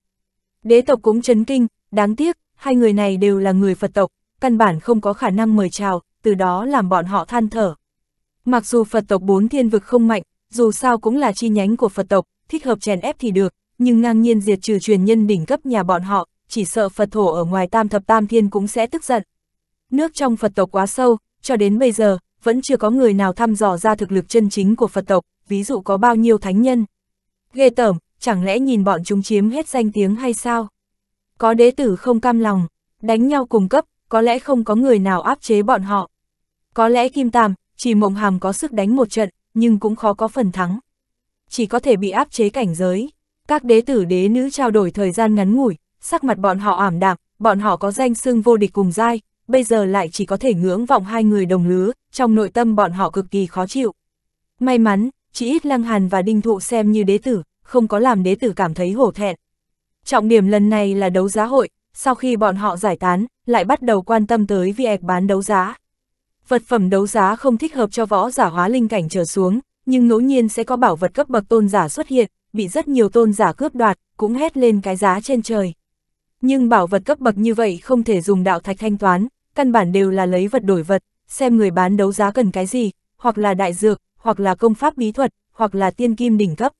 Đế tộc cũng chấn kinh, đáng tiếc, hai người này đều là người Phật tộc, căn bản không có khả năng mời chào, từ đó làm bọn họ than thở. Mặc dù Phật tộc bốn thiên vực không mạnh, dù sao cũng là chi nhánh của Phật tộc, thích hợp chèn ép thì được, nhưng ngang nhiên diệt trừ truyền nhân đỉnh cấp nhà bọn họ, chỉ sợ Phật thổ ở ngoài tam thập tam thiên cũng sẽ tức giận. Nước trong Phật tộc quá sâu, cho đến bây giờ, vẫn chưa có người nào thăm dò ra thực lực chân chính của Phật tộc, ví dụ có bao nhiêu thánh nhân. Ghê tởm, chẳng lẽ nhìn bọn chúng chiếm hết danh tiếng hay sao? Có đế tử không cam lòng, đánh nhau cùng cấp, có lẽ không có người nào áp chế bọn họ. Có lẽ Kim Tàm, chỉ mộng hàm có sức đánh một trận, nhưng cũng khó có phần thắng. Chỉ có thể bị áp chế cảnh giới. Các đế tử đế nữ trao đổi thời gian ngắn ngủi, sắc mặt bọn họ ảm đạm, bọn họ có danh xưng vô địch cùng giai, bây giờ lại chỉ có thể ngưỡng vọng hai người đồng lứa, trong nội tâm bọn họ cực kỳ khó chịu. May mắn, chỉ ít Lăng Hàn và Đinh Thụ xem như đế tử, không có làm đế tử cảm thấy hổ thẹn. Trọng điểm lần này là đấu giá hội, sau khi bọn họ giải tán, lại bắt đầu quan tâm tới việc bán đấu giá. Vật phẩm đấu giá không thích hợp cho võ giả hóa linh cảnh trở xuống, nhưng ngẫu nhiên sẽ có bảo vật cấp bậc tôn giả xuất hiện, bị rất nhiều tôn giả cướp đoạt, cũng hét lên cái giá trên trời. Nhưng bảo vật cấp bậc như vậy không thể dùng đạo thạch thanh toán, căn bản đều là lấy vật đổi vật, xem người bán đấu giá cần cái gì, hoặc là đại dược, hoặc là công pháp bí thuật, hoặc là tiên kim đỉnh cấp.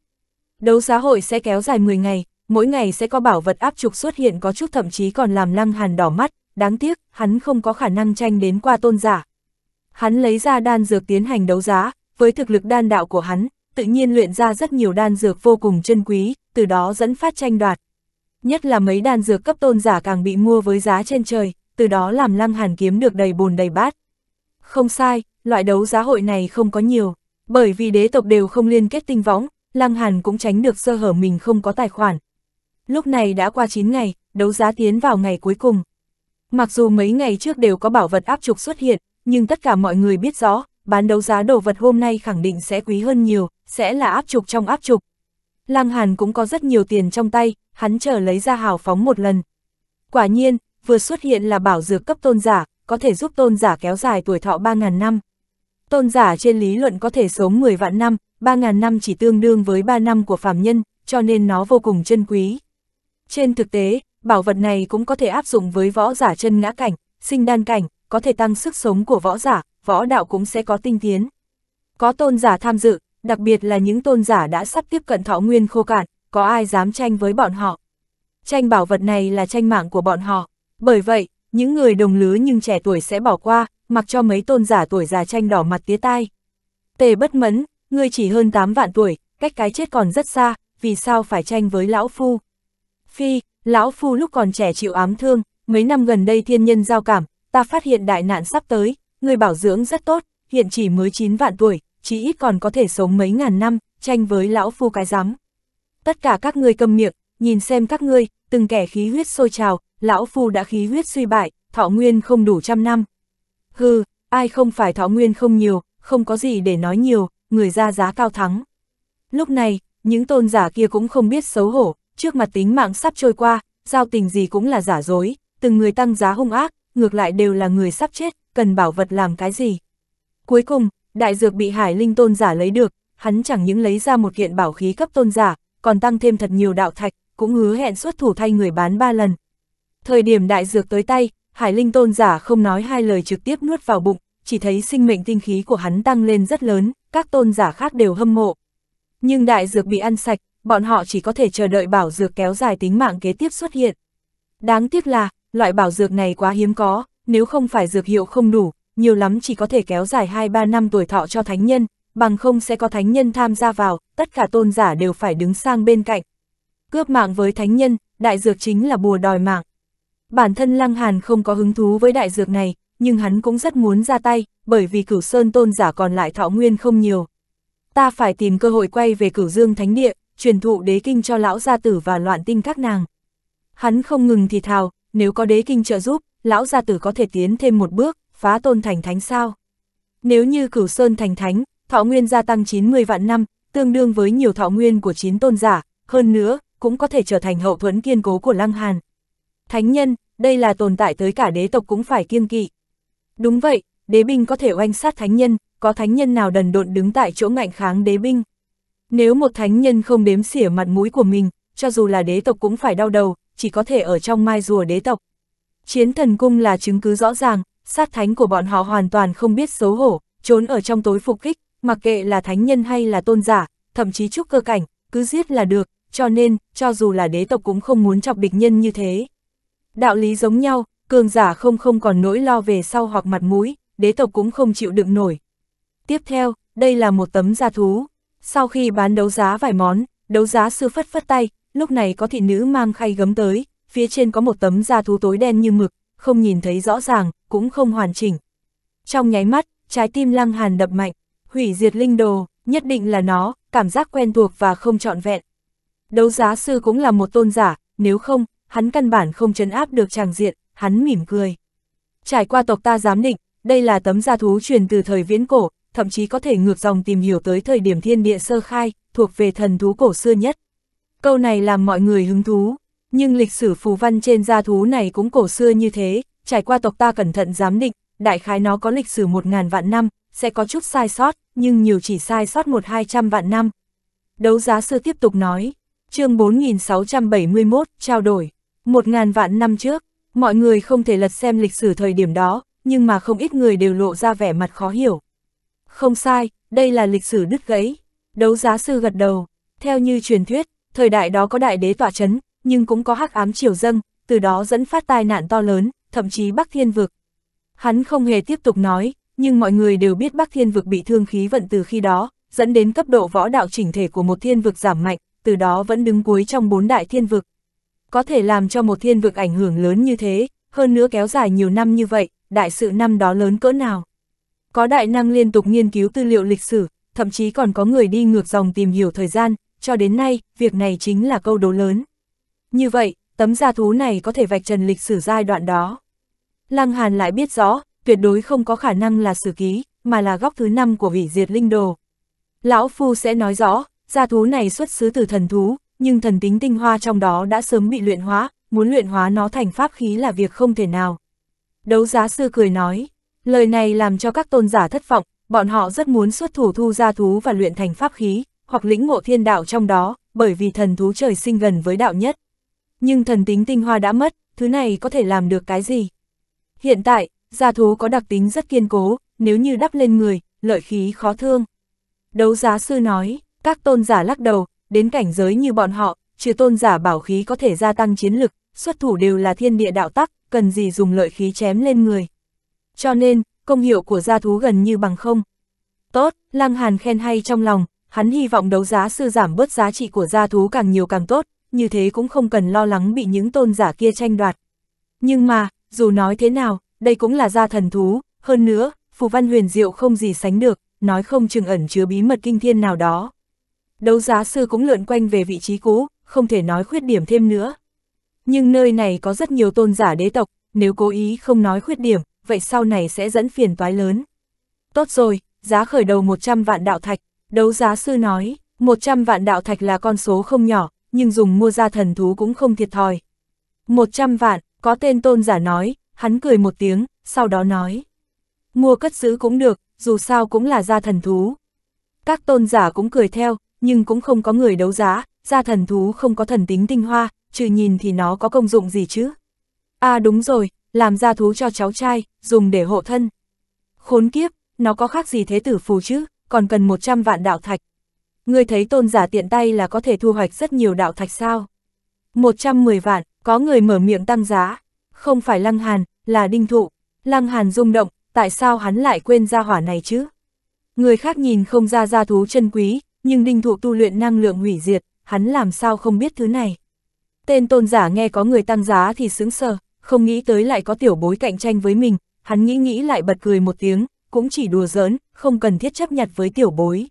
Đấu giá hội sẽ kéo dài 10 ngày, mỗi ngày sẽ có bảo vật áp trục xuất hiện có chút thậm chí còn làm lăng hàn đỏ mắt, đáng tiếc, hắn không có khả năng tranh đến qua tôn giả. Hắn lấy ra đan dược tiến hành đấu giá, với thực lực đan đạo của hắn, tự nhiên luyện ra rất nhiều đan dược vô cùng chân quý, từ đó dẫn phát tranh đoạt. Nhất là mấy đan dược cấp tôn giả càng bị mua với giá trên trời, từ đó làm lăng hàn kiếm được đầy bồn đầy bát. Không sai, loại đấu giá hội này không có nhiều, bởi vì đế tộc đều không liên kết tinh võng, lăng hàn cũng tránh được sơ hở mình không có tài khoản. Lúc này đã qua 9 ngày, đấu giá tiến vào ngày cuối cùng. Mặc dù mấy ngày trước đều có bảo vật áp trục xuất hiện, nhưng tất cả mọi người biết rõ, bán đấu giá đồ vật hôm nay khẳng định sẽ quý hơn nhiều, sẽ là áp trục trong áp trục. Lăng Hàn cũng có rất nhiều tiền trong tay, hắn chờ lấy ra hào phóng một lần. Quả nhiên, vừa xuất hiện là bảo dược cấp tôn giả, có thể giúp tôn giả kéo dài tuổi thọ 3.000 năm. Tôn giả trên lý luận có thể sống 10 vạn năm, 3.000 năm chỉ tương đương với 3 năm của phàm nhân, cho nên nó vô cùng chân quý. Trên thực tế, bảo vật này cũng có thể áp dụng với võ giả chân ngã cảnh, sinh đan cảnh, có thể tăng sức sống của võ giả, võ đạo cũng sẽ có tinh tiến. Có tôn giả tham dự, đặc biệt là những tôn giả đã sắp tiếp cận thọ nguyên khô cạn, có ai dám tranh với bọn họ. Tranh bảo vật này là tranh mạng của bọn họ, bởi vậy, những người đồng lứa nhưng trẻ tuổi sẽ bỏ qua, mặc cho mấy tôn giả tuổi già tranh đỏ mặt tía tai. Tề bất mẫn, ngươi chỉ hơn 8 vạn tuổi, cách cái chết còn rất xa, vì sao phải tranh với lão phu? Phi, lão phu lúc còn trẻ chịu ám thương, mấy năm gần đây thiên nhân giao cảm, ta phát hiện đại nạn sắp tới, ngươi bảo dưỡng rất tốt, hiện chỉ mới 9 vạn tuổi, chí ít còn có thể sống mấy ngàn năm, tranh với lão phu cái rắm. Tất cả các ngươi câm miệng, nhìn xem các ngươi, từng kẻ khí huyết sôi trào, lão phu đã khí huyết suy bại, thọ nguyên không đủ trăm năm. Hừ, ai không phải thọ nguyên không nhiều, không có gì để nói nhiều, người ra giá cao thắng. Lúc này, những tôn giả kia cũng không biết xấu hổ, trước mặt tính mạng sắp trôi qua, giao tình gì cũng là giả dối, từng người tăng giá hung ác, ngược lại đều là người sắp chết, cần bảo vật làm cái gì. Cuối cùng, đại dược bị hải linh tôn giả lấy được, hắn chẳng những lấy ra một kiện bảo khí cấp tôn giả, còn tăng thêm thật nhiều đạo thạch, cũng hứa hẹn xuất thủ thay người bán ba lần. Thời điểm đại dược tới tay, hải linh tôn giả không nói hai lời trực tiếp nuốt vào bụng, chỉ thấy sinh mệnh tinh khí của hắn tăng lên rất lớn, các tôn giả khác đều hâm mộ. Nhưng đại dược bị ăn sạch, bọn họ chỉ có thể chờ đợi bảo dược kéo dài tính mạng kế tiếp xuất hiện. Đáng tiếc là, loại bảo dược này quá hiếm có, nếu không phải dược hiệu không đủ, nhiều lắm chỉ có thể kéo dài 2-3 năm tuổi thọ cho thánh nhân, bằng không sẽ có thánh nhân tham gia vào, tất cả tôn giả đều phải đứng sang bên cạnh. Cướp mạng với thánh nhân, đại dược chính là bùa đòi mạng. Bản thân Lăng Hàn không có hứng thú với đại dược này, nhưng hắn cũng rất muốn ra tay, bởi vì cửu sơn tôn giả còn lại thọ nguyên không nhiều. Ta phải tìm cơ hội quay về cửu dương thánh địa, truyền thụ đế kinh cho lão gia tử và loạn tinh các nàng. Hắn không ngừng thì thào, nếu có đế kinh trợ giúp, lão gia tử có thể tiến thêm một bước, phá tôn thành thánh sao? Nếu như cửu sơn thành thánh, thọ nguyên gia tăng 90 vạn năm, tương đương với nhiều thọ nguyên của chín tôn giả, hơn nữa, cũng có thể trở thành hậu thuẫn kiên cố của Lăng Hàn. Thánh nhân, đây là tồn tại tới cả đế tộc cũng phải kiêng kỵ. Đúng vậy, đế binh có thể oanh sát thánh nhân, có thánh nhân nào đần độn đứng tại chỗ ngạnh kháng đế binh. Nếu một thánh nhân không đếm xỉa mặt mũi của mình, cho dù là đế tộc cũng phải đau đầu, chỉ có thể ở trong mai rùa đế tộc. Chiến thần cung là chứng cứ rõ ràng, sát thánh của bọn họ hoàn toàn không biết xấu hổ, trốn ở trong tối phục kích, mặc kệ là thánh nhân hay là tôn giả, thậm chí trúc cơ cảnh, cứ giết là được, cho nên, cho dù là đế tộc cũng không muốn chọc địch nhân như thế. Đạo lý giống nhau, cường giả không không còn nỗi lo về sau hoặc mặt mũi, đế tộc cũng không chịu đựng nổi. Tiếp theo, đây là một tấm gia thú. Sau khi bán đấu giá vài món, đấu giá sư phất phất tay, lúc này có thị nữ mang khay gấm tới, phía trên có một tấm gia thú tối đen như mực, không nhìn thấy rõ ràng, cũng không hoàn chỉnh. Trong nháy mắt, trái tim lăng hàn đập mạnh, hủy diệt linh đồ, nhất định là nó, cảm giác quen thuộc và không trọn vẹn. Đấu giá sư cũng là một tôn giả, nếu không, hắn căn bản không chấn áp được tràng diện, hắn mỉm cười. Trải qua tộc ta giám định, đây là tấm gia thú truyền từ thời viễn cổ, thậm chí có thể ngược dòng tìm hiểu tới thời điểm thiên địa sơ khai, thuộc về thần thú cổ xưa nhất. Câu này làm mọi người hứng thú, nhưng lịch sử phù văn trên gia thú này cũng cổ xưa như thế, trải qua tộc ta cẩn thận giám định, đại khái nó có lịch sử một ngàn vạn năm, sẽ có chút sai sót, nhưng nhiều chỉ sai sót một hai trăm vạn năm. Đấu giá sư tiếp tục nói, chương 4671, trao đổi, một ngàn vạn năm trước, mọi người không thể lật xem lịch sử thời điểm đó, nhưng mà không ít người đều lộ ra vẻ mặt khó hiểu. Không sai, đây là lịch sử đứt gãy. Đấu giá sư gật đầu, theo như truyền thuyết, thời đại đó có đại đế tỏa chấn, nhưng cũng có hắc ám triều dâng, từ đó dẫn phát tai nạn to lớn, thậm chí Bắc Thiên Vực. Hắn không hề tiếp tục nói, nhưng mọi người đều biết Bắc Thiên Vực bị thương khí vận từ khi đó, dẫn đến cấp độ võ đạo chỉnh thể của một thiên vực giảm mạnh, từ đó vẫn đứng cuối trong bốn đại thiên vực. Có thể làm cho một thiên vực ảnh hưởng lớn như thế, hơn nữa kéo dài nhiều năm như vậy, đại sự năm đó lớn cỡ nào. Có đại năng liên tục nghiên cứu tư liệu lịch sử, thậm chí còn có người đi ngược dòng tìm hiểu thời gian, cho đến nay, việc này chính là câu đố lớn. Như vậy, tấm gia thú này có thể vạch trần lịch sử giai đoạn đó. Lăng Hàn lại biết rõ, tuyệt đối không có khả năng là sử ký, mà là góc thứ năm của vị diệt linh đồ. Lão Phu sẽ nói rõ, gia thú này xuất xứ từ thần thú, nhưng thần tính tinh hoa trong đó đã sớm bị luyện hóa, muốn luyện hóa nó thành pháp khí là việc không thể nào. Đấu giá sư cười nói, lời này làm cho các tôn giả thất vọng, bọn họ rất muốn xuất thủ thu gia thú và luyện thành pháp khí, hoặc lĩnh ngộ thiên đạo trong đó, bởi vì thần thú trời sinh gần với đạo nhất. Nhưng thần tính tinh hoa đã mất, thứ này có thể làm được cái gì? Hiện tại, gia thú có đặc tính rất kiên cố, nếu như đắp lên người, lợi khí khó thương. Đấu giá sư nói, các tôn giả lắc đầu, đến cảnh giới như bọn họ, trừ tôn giả bảo khí có thể gia tăng chiến lực, xuất thủ đều là thiên địa đạo tắc, cần gì dùng lợi khí chém lên người. Cho nên, công hiệu của gia thú gần như bằng không. Tốt, Lăng Hàn khen hay trong lòng, hắn hy vọng đấu giá sư giảm bớt giá trị của gia thú càng nhiều càng tốt, như thế cũng không cần lo lắng bị những tôn giả kia tranh đoạt. Nhưng mà, dù nói thế nào, đây cũng là gia thần thú, hơn nữa, phù văn huyền diệu không gì sánh được, nói không chừng ẩn chứa bí mật kinh thiên nào đó. Đấu giá sư cũng lượn quanh về vị trí cũ, không thể nói khuyết điểm thêm nữa. Nhưng nơi này có rất nhiều tôn giả đế tộc, nếu cố ý không nói khuyết điểm, vậy sau này sẽ dẫn phiền toái lớn. Tốt rồi, giá khởi đầu 100 vạn đạo thạch, đấu giá sư nói, 100 vạn đạo thạch là con số không nhỏ, nhưng dùng mua ra thần thú cũng không thiệt thòi. 100 vạn, có tên tôn giả nói, hắn cười một tiếng, sau đó nói. Mua cất giữ cũng được, dù sao cũng là gia thần thú. Các tôn giả cũng cười theo, nhưng cũng không có người đấu giá, gia thần thú không có thần tính tinh hoa, trừ nhìn thì nó có công dụng gì chứ. À đúng rồi, làm gia thú cho cháu trai, dùng để hộ thân. Khốn kiếp, nó có khác gì thế tử phù chứ, còn cần 100 vạn đạo thạch. Ngươi thấy tôn giả tiện tay là có thể thu hoạch rất nhiều đạo thạch sao? 110 vạn, có người mở miệng tăng giá, không phải Lăng Hàn, là Đinh Thụ. Lăng Hàn rung động, tại sao hắn lại quên ra hỏa này chứ? Người khác nhìn không ra gia thú chân quý, nhưng Đinh Thụ tu luyện năng lượng hủy diệt, hắn làm sao không biết thứ này? Tên tôn giả nghe có người tăng giá thì sững sờ, không nghĩ tới lại có tiểu bối cạnh tranh với mình, hắn nghĩ nghĩ lại bật cười một tiếng, cũng chỉ đùa giỡn, không cần thiết chấp nhặt với tiểu bối.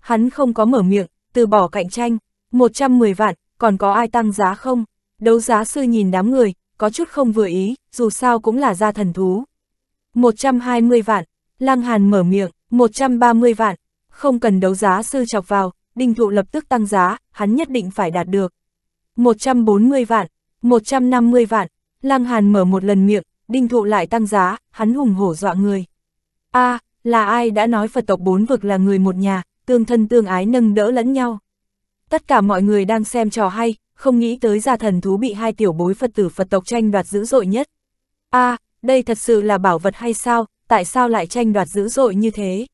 Hắn không có mở miệng, từ bỏ cạnh tranh, 110 vạn, còn có ai tăng giá không? Đấu giá sư nhìn đám người, có chút không vừa ý, dù sao cũng là gia thần thú. 120 vạn, Lăng Hàn mở miệng, 130 vạn, không cần đấu giá sư chọc vào, đinh thụ lập tức tăng giá, hắn nhất định phải đạt được. 140 vạn, 150 vạn, Lăng Hàn mở một lần miệng, đinh thụ lại tăng giá, hắn hùng hổ dọa người. a à, là ai đã nói Phật tộc bốn vực là người một nhà, tương thân tương ái nâng đỡ lẫn nhau. Tất cả mọi người đang xem trò hay, không nghĩ tới gia thần thú bị hai tiểu bối Phật tử Phật tộc tranh đoạt dữ dội nhất. a à, đây thật sự là bảo vật hay sao, tại sao lại tranh đoạt dữ dội như thế?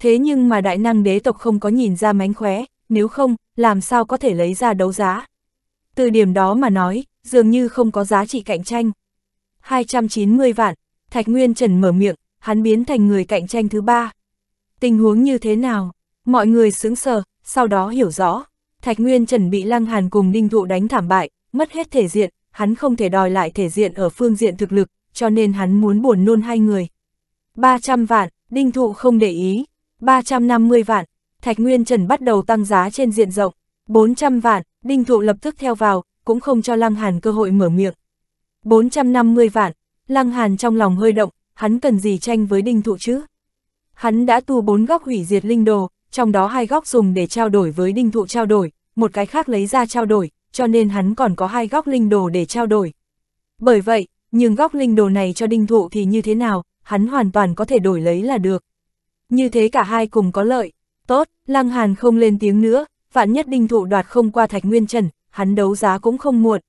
Thế nhưng mà đại năng đế tộc không có nhìn ra mánh khóe, nếu không, làm sao có thể lấy ra đấu giá? Từ điểm đó mà nói, dường như không có giá trị cạnh tranh. 290 vạn, Thạch Nguyên Trần mở miệng, hắn biến thành người cạnh tranh thứ ba. Tình huống như thế nào? Mọi người sững sờ, sau đó hiểu rõ. Thạch Nguyên Trần bị Lăng Hàn cùng Ninh Thụ đánh thảm bại, mất hết thể diện, hắn không thể đòi lại thể diện ở phương diện thực lực, cho nên hắn muốn buồn nôn hai người. 300 vạn, Đinh Thụ không để ý. 350 vạn, Thạch Nguyên Trần bắt đầu tăng giá trên diện rộng. 400 vạn, Đinh Thụ lập tức theo vào, cũng không cho Lăng Hàn cơ hội mở miệng. 450 vạn, Lăng Hàn trong lòng hơi động, hắn cần gì tranh với Đinh Thụ chứ? Hắn đã tu bốn góc hủy diệt linh đồ, trong đó hai góc dùng để trao đổi với đinh thụ trao đổi, một cái khác lấy ra trao đổi, cho nên hắn còn có hai góc linh đồ để trao đổi. Bởi vậy, nhưng góc linh đồ này cho đinh thụ thì như thế nào, hắn hoàn toàn có thể đổi lấy là được. Như thế cả hai cùng có lợi. Tốt, Lăng Hàn không lên tiếng nữa, vạn nhất đinh thụ đoạt không qua Thạch Nguyên Trần, hắn đấu giá cũng không muộn.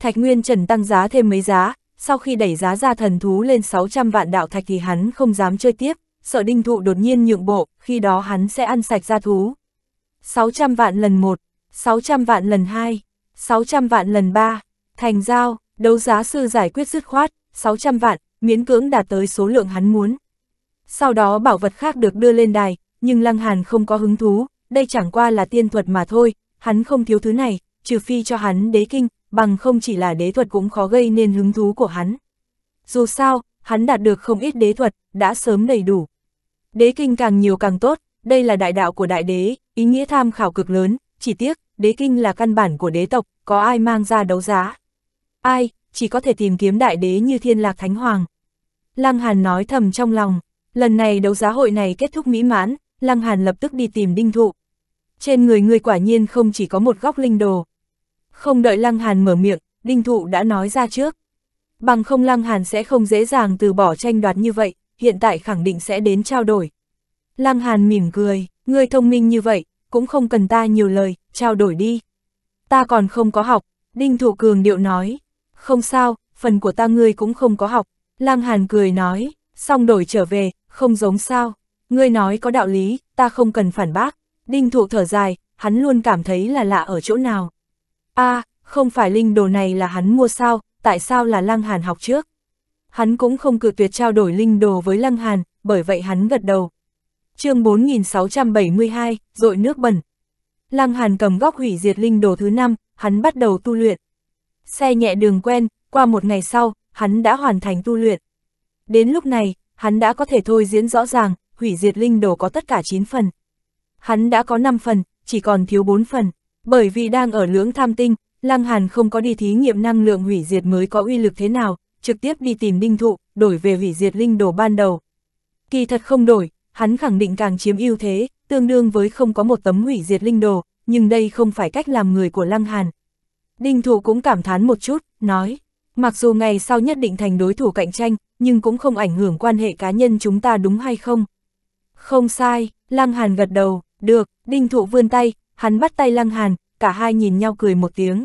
Thạch Nguyên Trần tăng giá thêm mấy giá, sau khi đẩy giá ra thần thú lên 600 vạn đạo thạch thì hắn không dám chơi tiếp sợ đinh thụ đột nhiên nhượng bộ, khi đó hắn sẽ ăn sạch gia thú. 600 vạn lần 1, 600 vạn lần 2, 600 vạn lần 3, thành giao, đấu giá sư giải quyết dứt khoát, 600 vạn, miễn cưỡng đạt tới số lượng hắn muốn. Sau đó bảo vật khác được đưa lên đài, nhưng Lăng Hàn không có hứng thú, đây chẳng qua là tiên thuật mà thôi, hắn không thiếu thứ này, trừ phi cho hắn đế kinh, bằng không chỉ là đế thuật cũng khó gây nên hứng thú của hắn. Dù sao, hắn đạt được không ít đế thuật, đã sớm đầy đủ. Đế kinh càng nhiều càng tốt, đây là đại đạo của đại đế, ý nghĩa tham khảo cực lớn, chỉ tiếc, đế kinh là căn bản của đế tộc, có ai mang ra đấu giá. Ai, chỉ có thể tìm kiếm đại đế như thiên lạc thánh hoàng. Lăng Hàn nói thầm trong lòng, lần này đấu giá hội này kết thúc mỹ mãn, Lăng Hàn lập tức đi tìm đinh thụ. Trên người người quả nhiên không chỉ có một góc linh đồ. Không đợi Lăng Hàn mở miệng, đinh thụ đã nói ra trước. Bằng không Lăng Hàn sẽ không dễ dàng từ bỏ tranh đoạt như vậy, hiện tại khẳng định sẽ đến trao đổi. Lăng Hàn mỉm cười, ngươi thông minh như vậy, cũng không cần ta nhiều lời, trao đổi đi. Ta còn không có học, Đinh Thủ Cường điệu nói. Không sao, phần của ta ngươi cũng không có học. Lăng Hàn cười nói, xong đổi trở về, không giống sao. Ngươi nói có đạo lý, ta không cần phản bác. Đinh Thụ thở dài, hắn luôn cảm thấy là lạ ở chỗ nào. a à, không phải linh đồ này là hắn mua sao, tại sao là Lăng Hàn học trước? hắn cũng không cự tuyệt trao đổi linh đồ với Lăng Hàn, bởi vậy hắn gật đầu. chương 4672, dội nước bẩn. Lăng Hàn cầm góc hủy diệt linh đồ thứ 5, hắn bắt đầu tu luyện. Xe nhẹ đường quen, qua một ngày sau, hắn đã hoàn thành tu luyện. Đến lúc này, hắn đã có thể thôi diễn rõ ràng, hủy diệt linh đồ có tất cả 9 phần. Hắn đã có 5 phần, chỉ còn thiếu 4 phần. Bởi vì đang ở lưỡng tham tinh, Lăng Hàn không có đi thí nghiệm năng lượng hủy diệt mới có uy lực thế nào, trực tiếp đi tìm đinh thụ, đổi về hủy diệt linh đồ ban đầu. Kỳ thật không đổi, hắn khẳng định càng chiếm ưu thế, tương đương với không có một tấm hủy diệt linh đồ, nhưng đây không phải cách làm người của Lăng Hàn. Đinh Thụ cũng cảm thán một chút, nói, mặc dù ngày sau nhất định thành đối thủ cạnh tranh, nhưng cũng không ảnh hưởng quan hệ cá nhân chúng ta đúng hay không. Không sai, Lăng Hàn gật đầu, được, Đinh Thụ vươn tay, hắn bắt tay Lăng Hàn, cả hai nhìn nhau cười một tiếng.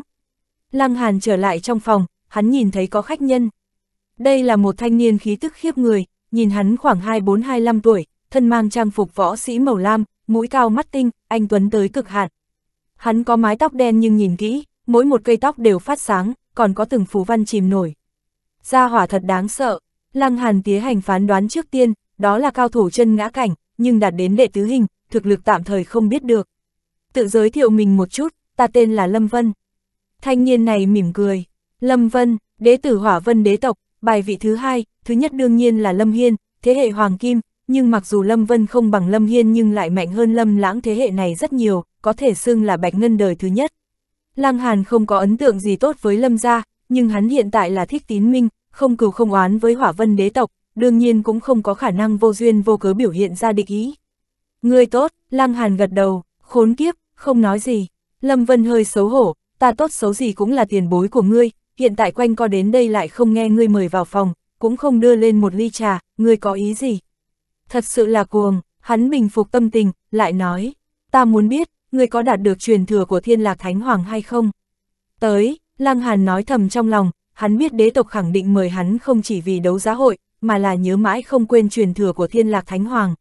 Lăng Hàn trở lại trong phòng, hắn nhìn thấy có khách nhân. Đây là một thanh niên khí tức khiếp người, nhìn hắn khoảng 24-25 tuổi, thân mang trang phục võ sĩ màu lam, mũi cao mắt tinh, anh Tuấn tới cực hạn. Hắn có mái tóc đen nhưng nhìn kỹ, mỗi một cây tóc đều phát sáng, còn có từng phú văn chìm nổi. Gia hỏa thật đáng sợ, Lăng Hàn tiến hành phán đoán trước tiên, đó là cao thủ chân ngã cảnh, nhưng đạt đến đệ tứ hình, thực lực tạm thời không biết được. Tự giới thiệu mình một chút, ta tên là Lâm Vân. Thanh niên này mỉm cười, Lâm Vân, đế tử Hỏa Vân đế tộc, bài vị thứ hai, thứ nhất đương nhiên là Lâm Hiên, thế hệ Hoàng Kim, nhưng mặc dù Lâm Vân không bằng Lâm Hiên nhưng lại mạnh hơn Lâm Lãng thế hệ này rất nhiều, có thể xưng là bạch ngân đời thứ nhất. Lăng Hàn không có ấn tượng gì tốt với Lâm gia, nhưng hắn hiện tại là thích tín minh, không cừu không oán với hỏa vân đế tộc, đương nhiên cũng không có khả năng vô duyên vô cớ biểu hiện ra địch ý. Người tốt, Lăng Hàn gật đầu, khốn kiếp, không nói gì. Lâm Vân hơi xấu hổ, ta tốt xấu gì cũng là tiền bối của ngươi, hiện tại quanh co đến đây lại không nghe ngươi mời vào phòng, cũng không đưa lên một ly trà, ngươi có ý gì? Thật sự là cuồng, hắn bình phục tâm tình, lại nói, ta muốn biết, ngươi có đạt được truyền thừa của thiên lạc thánh hoàng hay không? Tới, Lăng Hàn nói thầm trong lòng, hắn biết đế tộc khẳng định mời hắn không chỉ vì đấu giá hội, mà là nhớ mãi không quên truyền thừa của thiên lạc thánh hoàng.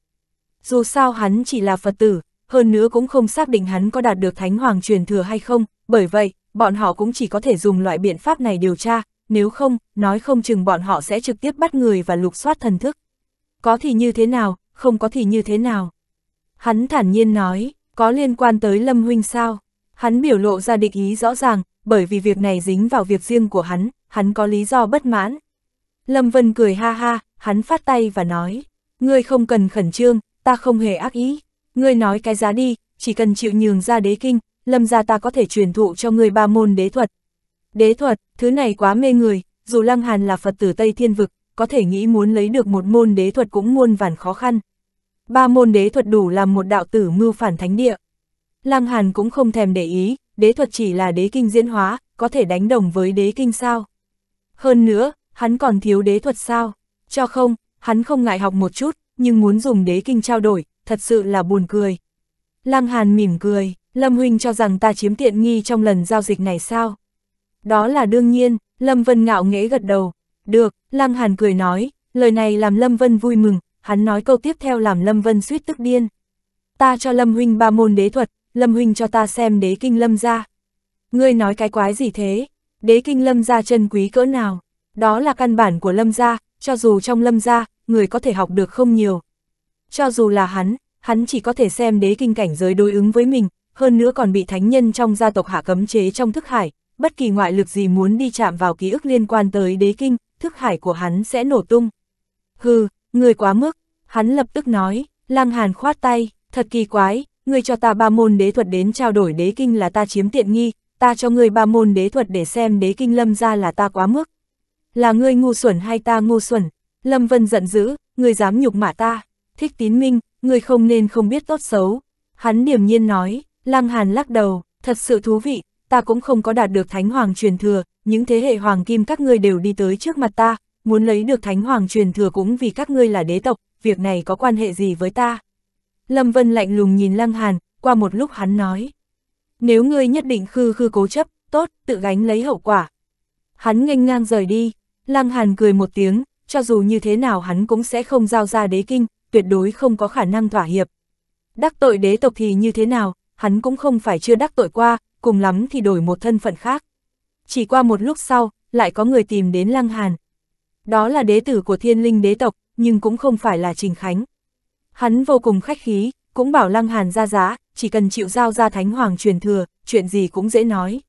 Dù sao hắn chỉ là Phật tử, hơn nữa cũng không xác định hắn có đạt được thánh hoàng truyền thừa hay không, bởi vậy, bọn họ cũng chỉ có thể dùng loại biện pháp này điều tra, nếu không, nói không chừng bọn họ sẽ trực tiếp bắt người và lục soát thần thức. Có thì như thế nào, không có thì như thế nào. Hắn thản nhiên nói, có liên quan tới Lâm Huynh sao? Hắn biểu lộ ra định ý rõ ràng, bởi vì việc này dính vào việc riêng của hắn, hắn có lý do bất mãn. Lâm Vân cười ha ha, hắn phát tay và nói, ngươi không cần khẩn trương, ta không hề ác ý, ngươi nói cái giá đi, chỉ cần chịu nhường ra đế kinh, lâm gia ta có thể truyền thụ cho ngươi ba môn đế thuật. Đế thuật, thứ này quá mê người, dù Lăng Hàn là Phật tử Tây Thiên Vực, có thể nghĩ muốn lấy được một môn đế thuật cũng muôn vàn khó khăn. Ba môn đế thuật đủ làm một đạo tử mưu phản thánh địa. Lăng Hàn cũng không thèm để ý, đế thuật chỉ là đế kinh diễn hóa, có thể đánh đồng với đế kinh sao. Hơn nữa, hắn còn thiếu đế thuật sao? Cho không, hắn không ngại học một chút, nhưng muốn dùng đế kinh trao đổi, thật sự là buồn cười. Lăng Hàn mỉm cười, Lâm Huynh cho rằng ta chiếm tiện nghi trong lần giao dịch này sao? Đó là đương nhiên, Lâm Vân ngạo nghễ gật đầu. Được, Lăng Hàn cười nói, lời này làm Lâm Vân vui mừng, hắn nói câu tiếp theo làm Lâm Vân suýt tức điên. Ta cho Lâm Huynh ba môn đế thuật, Lâm Huynh cho ta xem đế kinh Lâm ra. Ngươi nói cái quái gì thế? Đế kinh Lâm ra chân quý cỡ nào? Đó là căn bản của Lâm ra, cho dù trong Lâm ra, người có thể học được không nhiều. Cho dù là hắn, hắn chỉ có thể xem đế kinh cảnh giới đối ứng với mình, hơn nữa còn bị thánh nhân trong gia tộc hạ cấm chế trong thức hải, bất kỳ ngoại lực gì muốn đi chạm vào ký ức liên quan tới đế kinh, thức hải của hắn sẽ nổ tung. Hừ, người quá mức, hắn lập tức nói, lang hàn khoát tay, thật kỳ quái, người cho ta ba môn đế thuật đến trao đổi đế kinh là ta chiếm tiện nghi, ta cho người ba môn đế thuật để xem đế kinh lâm ra là ta quá mức. Là ngươi ngu xuẩn hay ta ngu xuẩn? Lâm Vân giận dữ, người dám nhục mạ ta, thích tín minh, người không nên không biết tốt xấu. Hắn điềm nhiên nói, Lăng Hàn lắc đầu, thật sự thú vị, ta cũng không có đạt được Thánh Hoàng truyền thừa, những thế hệ Hoàng Kim các ngươi đều đi tới trước mặt ta, muốn lấy được Thánh Hoàng truyền thừa cũng vì các ngươi là đế tộc, việc này có quan hệ gì với ta? Lâm Vân lạnh lùng nhìn Lăng Hàn, qua một lúc hắn nói. Nếu ngươi nhất định khư khư cố chấp, tốt, tự gánh lấy hậu quả. Hắn nghênh ngang rời đi, Lăng Hàn cười một tiếng, cho dù như thế nào hắn cũng sẽ không giao ra đế kinh, tuyệt đối không có khả năng thỏa hiệp. Đắc tội đế tộc thì như thế nào, hắn cũng không phải chưa đắc tội qua, cùng lắm thì đổi một thân phận khác. Chỉ qua một lúc sau, lại có người tìm đến Lăng Hàn. Đó là đế tử của thiên linh đế tộc, nhưng cũng không phải là Trình Khánh. Hắn vô cùng khách khí, cũng bảo Lăng Hàn ra giá, chỉ cần chịu giao ra Thánh Hoàng truyền thừa, chuyện gì cũng dễ nói.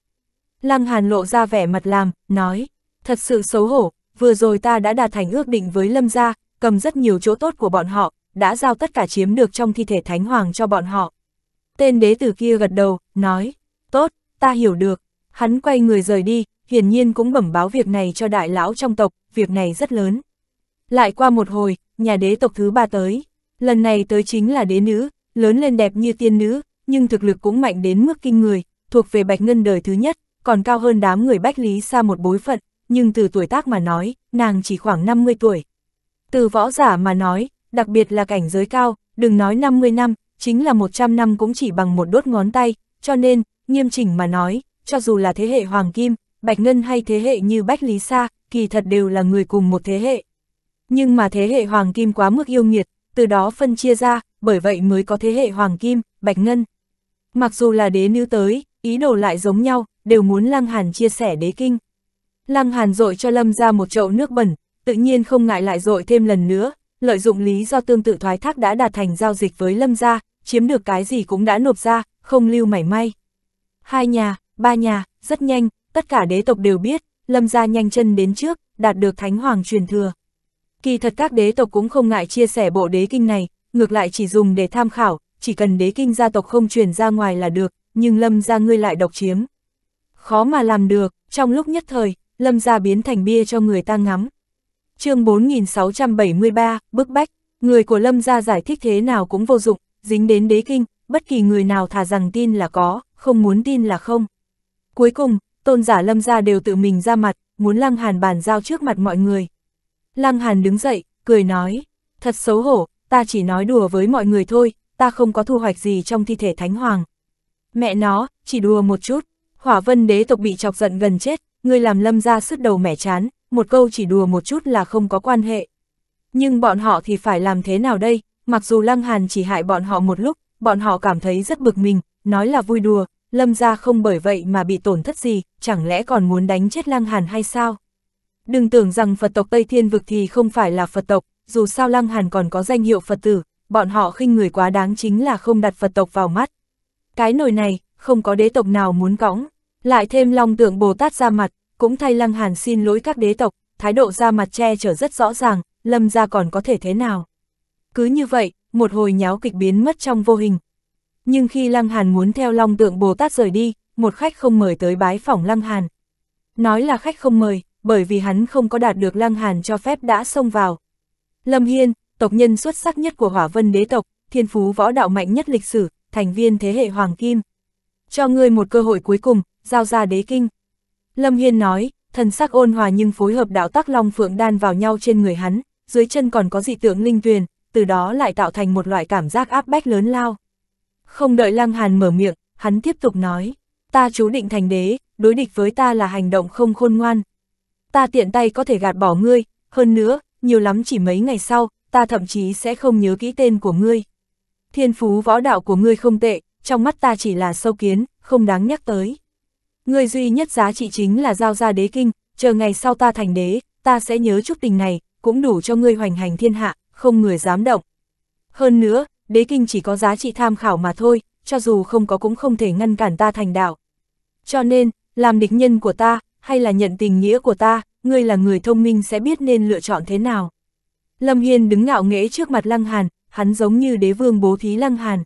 Lăng Hàn lộ ra vẻ mặt làm, nói, thật sự xấu hổ, vừa rồi ta đã đạt thành ước định với Lâm gia, cầm rất nhiều chỗ tốt của bọn họ, đã giao tất cả chiếm được trong thi thể Thánh Hoàng cho bọn họ. Tên đế tử kia gật đầu, nói, tốt, ta hiểu được. Hắn quay người rời đi, hiển nhiên cũng bẩm báo việc này cho đại lão trong tộc, việc này rất lớn. Lại qua một hồi, nhà đế tộc thứ ba tới. Lần này tới chính là đế nữ, lớn lên đẹp như tiên nữ, nhưng thực lực cũng mạnh đến mức kinh người, thuộc về bạch ngân đời thứ nhất, còn cao hơn đám người bách lý xa một bối phận, nhưng từ tuổi tác mà nói, nàng chỉ khoảng 50 tuổi. Từ võ giả mà nói, đặc biệt là cảnh giới cao, đừng nói 50 năm, chính là 100 năm cũng chỉ bằng một đốt ngón tay, cho nên, nghiêm chỉnh mà nói, cho dù là thế hệ Hoàng Kim, Bạch Ngân hay thế hệ như Bách Lý Sa, kỳ thật đều là người cùng một thế hệ. Nhưng mà thế hệ Hoàng Kim quá mức yêu nghiệt, từ đó phân chia ra, bởi vậy mới có thế hệ Hoàng Kim, Bạch Ngân. Mặc dù là đế nữ tới, ý đồ lại giống nhau, đều muốn Lăng Hàn chia sẻ đế kinh. Lăng Hàn dội cho Lâm ra một chậu nước bẩn, tự nhiên không ngại lại dội thêm lần nữa, lợi dụng lý do tương tự thoái thác đã đạt thành giao dịch với Lâm gia, chiếm được cái gì cũng đã nộp ra, không lưu mảy may. Hai nhà, ba nhà, rất nhanh, tất cả đế tộc đều biết, Lâm gia nhanh chân đến trước, đạt được Thánh Hoàng truyền thừa. Kỳ thật các đế tộc cũng không ngại chia sẻ bộ đế kinh này, ngược lại chỉ dùng để tham khảo, chỉ cần đế kinh gia tộc không truyền ra ngoài là được, nhưng Lâm gia ngươi lại độc chiếm. Khó mà làm được, trong lúc nhất thời, Lâm gia biến thành bia cho người ta ngắm. Chương 4673, bức bách, người của Lâm gia giải thích thế nào cũng vô dụng, dính đến đế kinh, bất kỳ người nào thà rằng tin là có, không muốn tin là không. Cuối cùng, tôn giả lâm gia đều tự mình ra mặt, muốn Lăng Hàn bàn giao trước mặt mọi người. Lăng Hàn đứng dậy, cười nói, thật xấu hổ, ta chỉ nói đùa với mọi người thôi, ta không có thu hoạch gì trong thi thể Thánh Hoàng. Mẹ nó, chỉ đùa một chút, hỏa vân đế tộc bị chọc giận gần chết, người làm lâm gia sứt đầu mẻ chán, một câu chỉ đùa một chút là không có quan hệ. Nhưng bọn họ thì phải làm thế nào đây, Mặc dù Lăng Hàn chỉ hại bọn họ một lúc, bọn họ cảm thấy rất bực mình, nói là vui đùa, Lâm ra không bởi vậy mà bị tổn thất gì, chẳng lẽ còn muốn đánh chết Lăng Hàn hay sao? Đừng tưởng rằng Phật tộc Tây Thiên Vực thì không phải là Phật tộc, dù sao Lăng Hàn còn có danh hiệu Phật tử, bọn họ khinh người quá đáng chính là không đặt Phật tộc vào mắt. Cái nồi này, không có đế tộc nào muốn cõng, lại thêm long tượng Bồ Tát ra mặt, cũng thay Lăng Hàn xin lỗi các đế tộc, thái độ ra mặt che chở rất rõ ràng, Lâm ra còn có thể thế nào? Cứ như vậy, một hồi nháo kịch biến mất trong vô hình. Nhưng khi Lăng Hàn muốn theo Long Tượng Bồ Tát rời đi, một khách không mời tới bái phỏng Lăng Hàn. Nói là khách không mời, bởi vì hắn không có đạt được Lăng Hàn cho phép đã xông vào. Lâm Hiên, tộc nhân xuất sắc nhất của Hỏa Vân Đế tộc, thiên phú võ đạo mạnh nhất lịch sử, thành viên thế hệ Hoàng Kim. Cho ngươi một cơ hội cuối cùng, giao ra đế kinh. Lâm Hiên nói, thần sắc ôn hòa nhưng phối hợp đạo tắc Long Phượng đan vào nhau trên người hắn, dưới chân còn có dị tượng linh tuyền, từ đó lại tạo thành một loại cảm giác áp bách lớn lao. Không đợi Lăng Hàn mở miệng, hắn tiếp tục nói, ta chú định thành đế, đối địch với ta là hành động không khôn ngoan. Ta tiện tay có thể gạt bỏ ngươi, hơn nữa, nhiều lắm chỉ mấy ngày sau, ta thậm chí sẽ không nhớ kỹ tên của ngươi. Thiên phú võ đạo của ngươi không tệ, trong mắt ta chỉ là sâu kiến, không đáng nhắc tới. Ngươi duy nhất giá trị chính là giao ra đế kinh, chờ ngày sau ta thành đế, ta sẽ nhớ chút tình này, cũng đủ cho ngươi hoành hành thiên hạ, không người dám động. Hơn nữa, đế kinh chỉ có giá trị tham khảo mà thôi, cho dù không có cũng không thể ngăn cản ta thành đạo. Cho nên, làm địch nhân của ta, hay là nhận tình nghĩa của ta, ngươi là người thông minh sẽ biết nên lựa chọn thế nào. Lâm Hiên đứng ngạo nghễ trước mặt Lăng Hàn, hắn giống như đế vương bố thí Lăng Hàn.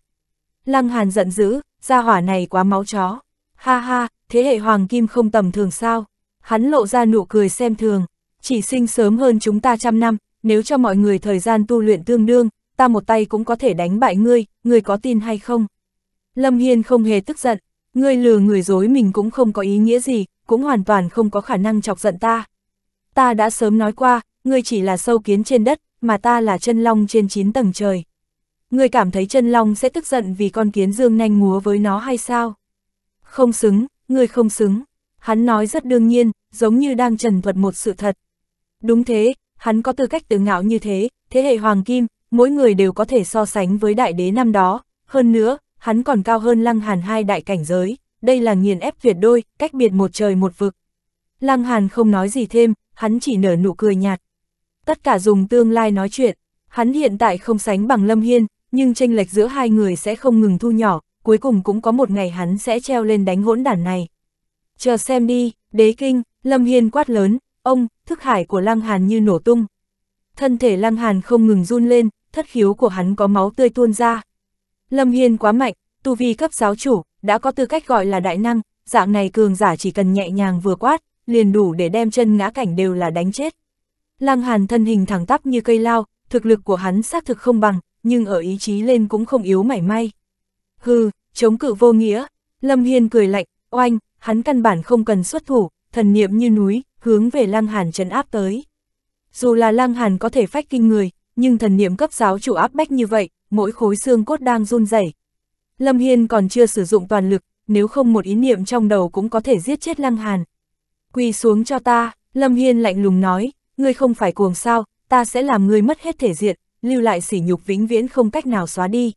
Lăng Hàn giận dữ, gia hỏa này quá máu chó. Ha ha, thế hệ hoàng kim không tầm thường sao? Hắn lộ ra nụ cười xem thường, chỉ sinh sớm hơn chúng ta trăm năm, nếu cho mọi người thời gian tu luyện tương đương, ta một tay cũng có thể đánh bại ngươi, ngươi có tin hay không? Lâm Hiên không hề tức giận, ngươi lừa người dối mình cũng không có ý nghĩa gì, cũng hoàn toàn không có khả năng chọc giận ta. Ta đã sớm nói qua, ngươi chỉ là sâu kiến trên đất, mà ta là chân long trên 9 tầng trời. Ngươi cảm thấy chân long sẽ tức giận vì con kiến dương nhanh múa với nó hay sao? Không xứng, ngươi không xứng. Hắn nói rất đương nhiên, giống như đang trần thuật một sự thật. Đúng thế, hắn có tư cách tự ngạo như thế, thế hệ hoàng kim, mỗi người đều có thể so sánh với đại đế năm đó, hơn nữa, hắn còn cao hơn lăng hàn hai đại cảnh giới, đây là nghiền ép tuyệt đôi, cách biệt một trời một vực. Lăng hàn không nói gì thêm, hắn chỉ nở nụ cười nhạt. Tất cả dùng tương lai nói chuyện, hắn hiện tại không sánh bằng Lâm Hiên, nhưng tranh lệch giữa hai người sẽ không ngừng thu nhỏ, cuối cùng cũng có một ngày hắn sẽ treo lên đánh hỗn đản này. Chờ xem đi, đế kinh, Lâm Hiên quát lớn, Ông, thức hải của Lăng Hàn như nổ tung. Thân thể Lăng Hàn không ngừng run lên, thất khiếu của hắn có máu tươi tuôn ra. Lâm Hiên quá mạnh, tu vi cấp giáo chủ, đã có tư cách gọi là đại năng, dạng này cường giả chỉ cần nhẹ nhàng vừa quát, liền đủ để đem chân ngã cảnh đều là đánh chết. Lăng Hàn thân hình thẳng tắp như cây lao, thực lực của hắn xác thực không bằng, nhưng ở ý chí lên cũng không yếu mảy may. Hừ, chống cự vô nghĩa, Lâm Hiên cười lạnh, oanh, hắn căn bản không cần xuất thủ, thần niệm như núi, hướng về Lăng Hàn trấn áp tới. Dù là Lăng Hàn có thể phách kinh người, nhưng thần niệm cấp giáo chủ áp bách như vậy, mỗi khối xương cốt đang run rẩy. Lâm Hiên còn chưa sử dụng toàn lực, nếu không một ý niệm trong đầu cũng có thể giết chết Lăng Hàn. Quỳ xuống cho ta, Lâm Hiên lạnh lùng nói, ngươi không phải cuồng sao, ta sẽ làm ngươi mất hết thể diện, lưu lại sỉ nhục vĩnh viễn không cách nào xóa đi.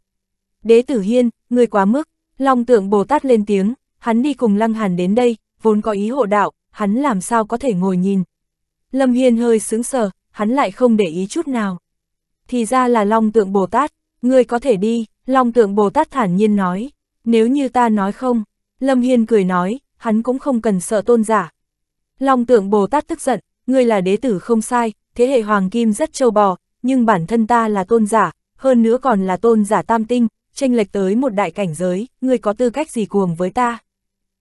Đế tử Hiên, ngươi quá mức, Long tượng Bồ Tát lên tiếng, hắn đi cùng Lăng Hàn đến đây, vốn có ý hộ đạo, hắn làm sao có thể ngồi nhìn. Lâm Hiên hơi sướng sờ, hắn lại không để ý chút nào. Thì ra là Long Tượng Bồ Tát, ngươi có thể đi, Long Tượng Bồ Tát thản nhiên nói, nếu như ta nói không, Lâm Hiên cười nói, hắn cũng không cần sợ tôn giả. Long Tượng Bồ Tát tức giận, ngươi là đế tử không sai, thế hệ Hoàng Kim rất trâu bò, nhưng bản thân ta là tôn giả, hơn nữa còn là tôn giả tam tinh, tranh lệch tới một đại cảnh giới, ngươi có tư cách gì cuồng với ta.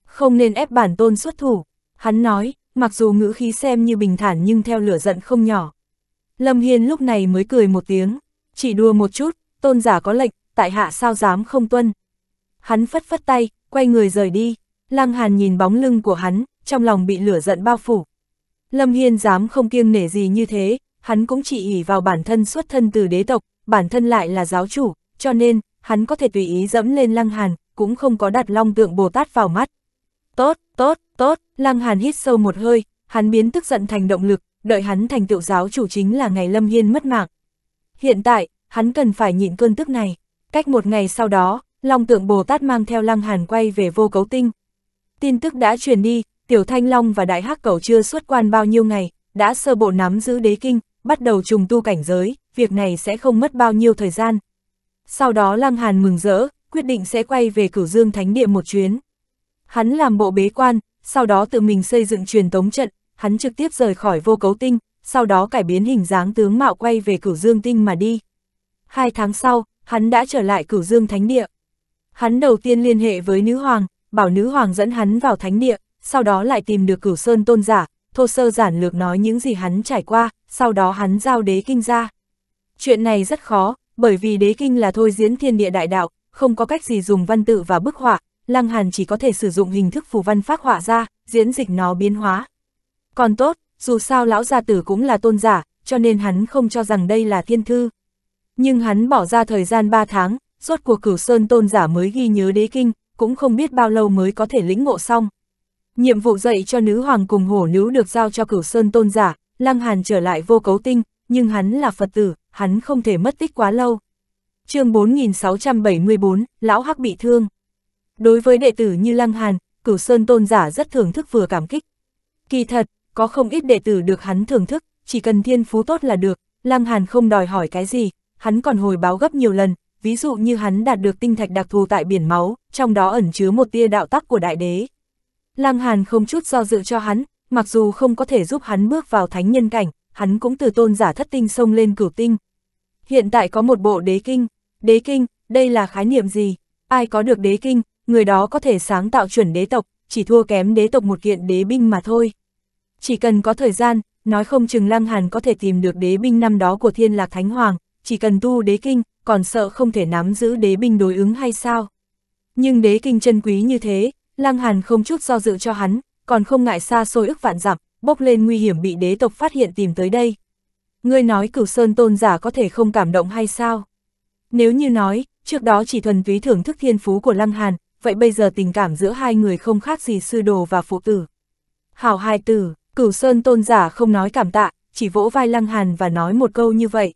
Không nên ép bản tôn xuất thủ, Hắn nói, mặc dù ngữ khí xem như bình thản nhưng theo lửa giận không nhỏ. Lâm Hiên lúc này mới cười một tiếng, chỉ đùa một chút, tôn giả có lệnh, tại hạ sao dám không tuân. Hắn phất phất tay, quay người rời đi, Lăng Hàn nhìn bóng lưng của hắn, trong lòng bị lửa giận bao phủ. Lâm Hiên dám không kiêng nể gì như thế, hắn cũng chỉ ỉ vào bản thân xuất thân từ đế tộc, bản thân lại là giáo chủ, cho nên, hắn có thể tùy ý dẫm lên Lăng Hàn, cũng không có đặt long tượng Bồ Tát vào mắt. Tốt, Tốt, tốt, Lăng Hàn hít sâu một hơi, hắn biến tức giận thành động lực, đợi hắn thành tựu giáo chủ chính là ngày Lâm Hiên mất mạng. Hiện tại, hắn cần phải nhịn cơn tức này. Cách một ngày sau đó, Long tượng Bồ Tát mang theo Lăng Hàn quay về vô cấu tinh. Tin tức đã truyền đi, Tiểu Thanh Long và Đại Hắc Cẩu chưa xuất quan bao nhiêu ngày, đã sơ bộ nắm giữ đế kinh, bắt đầu trùng tu cảnh giới, việc này sẽ không mất bao nhiêu thời gian. Sau đó Lăng Hàn mừng rỡ, quyết định sẽ quay về cửu dương thánh địa một chuyến. Hắn làm bộ bế quan, sau đó tự mình xây dựng truyền tống trận, hắn trực tiếp rời khỏi vô cấu tinh, sau đó cải biến hình dáng tướng mạo quay về cửu dương tinh mà đi. Hai tháng sau, hắn đã trở lại cửu dương thánh địa. Hắn đầu tiên liên hệ với nữ hoàng, bảo nữ hoàng dẫn hắn vào thánh địa, sau đó lại tìm được cửu sơn tôn giả, thô sơ giản lược nói những gì hắn trải qua, sau đó hắn giao đế kinh ra. Chuyện này rất khó, bởi vì đế kinh là thôi diễn thiên địa đại đạo, không có cách gì dùng văn tự và bức họa, Lăng Hàn chỉ có thể sử dụng hình thức phù văn phát họa ra, diễn dịch nó biến hóa. Còn tốt, dù sao lão gia tử cũng là tôn giả, cho nên hắn không cho rằng đây là thiên thư. Nhưng hắn bỏ ra thời gian 3 tháng, rốt cuộc cửu sơn tôn giả mới ghi nhớ đế kinh, cũng không biết bao lâu mới có thể lĩnh ngộ xong. Nhiệm vụ dạy cho nữ hoàng cùng hổ nữ được giao cho cửu sơn tôn giả, Lăng Hàn trở lại vô cấu tinh, nhưng hắn là Phật tử, hắn không thể mất tích quá lâu. chương 4674, Lão Hắc bị thương. Đối với đệ tử như Lăng Hàn, cửu sơn tôn giả rất thưởng thức vừa cảm kích. Kỳ thật, có không ít đệ tử được hắn thưởng thức, chỉ cần thiên phú tốt là được, Lăng Hàn không đòi hỏi cái gì, hắn còn hồi báo gấp nhiều lần, ví dụ như hắn đạt được tinh thạch đặc thù tại biển máu, trong đó ẩn chứa một tia đạo tắc của đại đế. Lăng Hàn không chút do dự cho hắn, mặc dù không có thể giúp hắn bước vào thánh nhân cảnh, hắn cũng từ tôn giả thất tinh xông lên cửu tinh. Hiện tại có một bộ đế kinh, đế kinh, đây là khái niệm gì? Ai có được đế kinh, người đó có thể sáng tạo chuẩn đế tộc, chỉ thua kém đế tộc một kiện đế binh mà thôi. Chỉ cần có thời gian, nói không chừng Lăng Hàn có thể tìm được đế binh năm đó của Thiên Lạc Thánh Hoàng, chỉ cần tu đế kinh, còn sợ không thể nắm giữ đế binh đối ứng hay sao. Nhưng đế kinh chân quý như thế, Lăng Hàn không chút do dự cho hắn, còn không ngại xa xôi ức vạn dặm, bốc lên nguy hiểm bị đế tộc phát hiện tìm tới đây. Ngươi nói cửu sơn tôn giả có thể không cảm động hay sao? Nếu như nói, trước đó chỉ thuần túy thưởng thức thiên phú của Lăng Hàn, vậy bây giờ tình cảm giữa hai người không khác gì sư đồ và phụ tử. Hảo hai tử, cửu sơn tôn giả không nói cảm tạ, chỉ vỗ vai Lăng Hàn và nói một câu như vậy.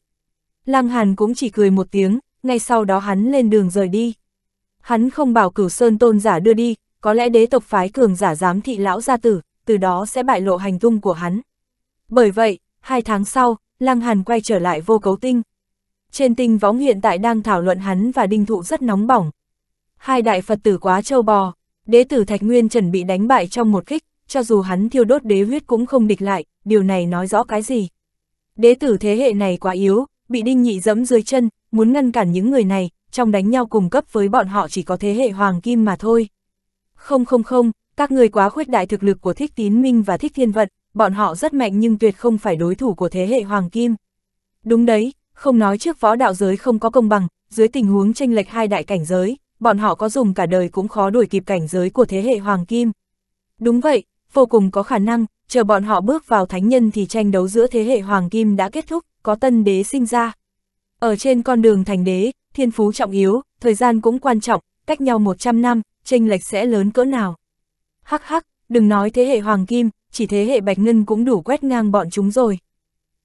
Lăng Hàn cũng chỉ cười một tiếng, ngay sau đó hắn lên đường rời đi. Hắn không bảo cửu sơn tôn giả đưa đi, có lẽ đế tộc phái cường giả giám thị lão gia tử, từ đó sẽ bại lộ hành tung của hắn. Bởi vậy, hai tháng sau, Lăng Hàn quay trở lại vô cấu tinh. Trên tinh võng hiện tại đang thảo luận hắn và đinh thụ rất nóng bỏng, hai đại Phật tử quá châu bò, đế tử Thạch Nguyên Trần bị đánh bại trong một kích, cho dù hắn thiêu đốt đế huyết cũng không địch lại, điều này nói rõ cái gì. Đế tử thế hệ này quá yếu, bị đinh nhị dẫm dưới chân, muốn ngăn cản những người này, trong đánh nhau cùng cấp với bọn họ chỉ có thế hệ hoàng kim mà thôi. Không không không, các người quá khuyết đại thực lực của Thích Tín Minh và Thích Thiên Vận, bọn họ rất mạnh nhưng tuyệt không phải đối thủ của thế hệ hoàng kim. Đúng đấy, không nói trước võ đạo giới không có công bằng, dưới tình huống tranh lệch hai đại cảnh giới, bọn họ có dùng cả đời cũng khó đuổi kịp cảnh giới của thế hệ Hoàng Kim. Đúng vậy, vô cùng có khả năng, chờ bọn họ bước vào thánh nhân thì tranh đấu giữa thế hệ Hoàng Kim đã kết thúc, có tân đế sinh ra. Ở trên con đường thành đế, thiên phú trọng yếu, thời gian cũng quan trọng, cách nhau 100 năm, tranh lệch sẽ lớn cỡ nào. Hắc hắc, đừng nói thế hệ Hoàng Kim, chỉ thế hệ Bạch Ngân cũng đủ quét ngang bọn chúng rồi.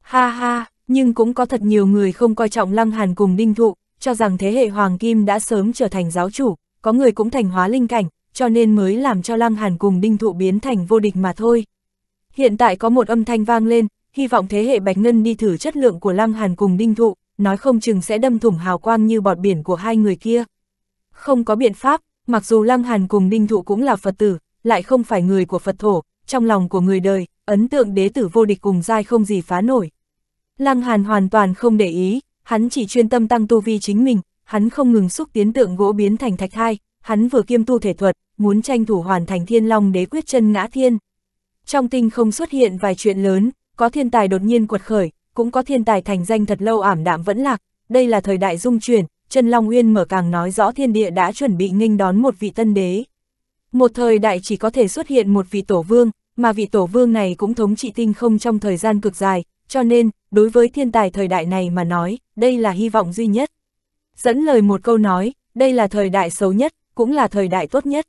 Ha ha, nhưng cũng có thật nhiều người không coi trọng Lăng Hàn cùng Đinh Thụ, cho rằng thế hệ Hoàng Kim đã sớm trở thành giáo chủ, có người cũng thành hóa linh cảnh, cho nên mới làm cho Lăng Hàn cùng Đinh Thụ biến thành vô địch mà thôi. Hiện tại có một âm thanh vang lên, hy vọng thế hệ Bạch Ngân đi thử chất lượng của Lăng Hàn cùng Đinh Thụ, nói không chừng sẽ đâm thủng hào quang như bọt biển của hai người kia. Không có biện pháp, mặc dù Lăng Hàn cùng Đinh Thụ cũng là Phật tử, lại không phải người của Phật thổ, trong lòng của người đời, ấn tượng đế tử vô địch cùng dai không gì phá nổi. Lăng Hàn hoàn toàn không để ý, hắn chỉ chuyên tâm tăng tu vi chính mình, hắn không ngừng xúc tiến tượng gỗ biến thành thạch hai, hắn vừa kiêm tu thể thuật, muốn tranh thủ hoàn thành thiên long đế quyết chân ngã thiên. Trong tinh không xuất hiện vài chuyện lớn, có thiên tài đột nhiên quật khởi, cũng có thiên tài thành danh thật lâu ảm đạm vẫn lạc, đây là thời đại dung chuyển, chân long uyên mở càng nói rõ thiên địa đã chuẩn bị nghênh đón một vị tân đế. Một thời đại chỉ có thể xuất hiện một vị tổ vương, mà vị tổ vương này cũng thống trị tinh không trong thời gian cực dài, cho nên, đối với thiên tài thời đại này mà nói, đây là hy vọng duy nhất. Dẫn lời một câu nói, đây là thời đại xấu nhất, cũng là thời đại tốt nhất.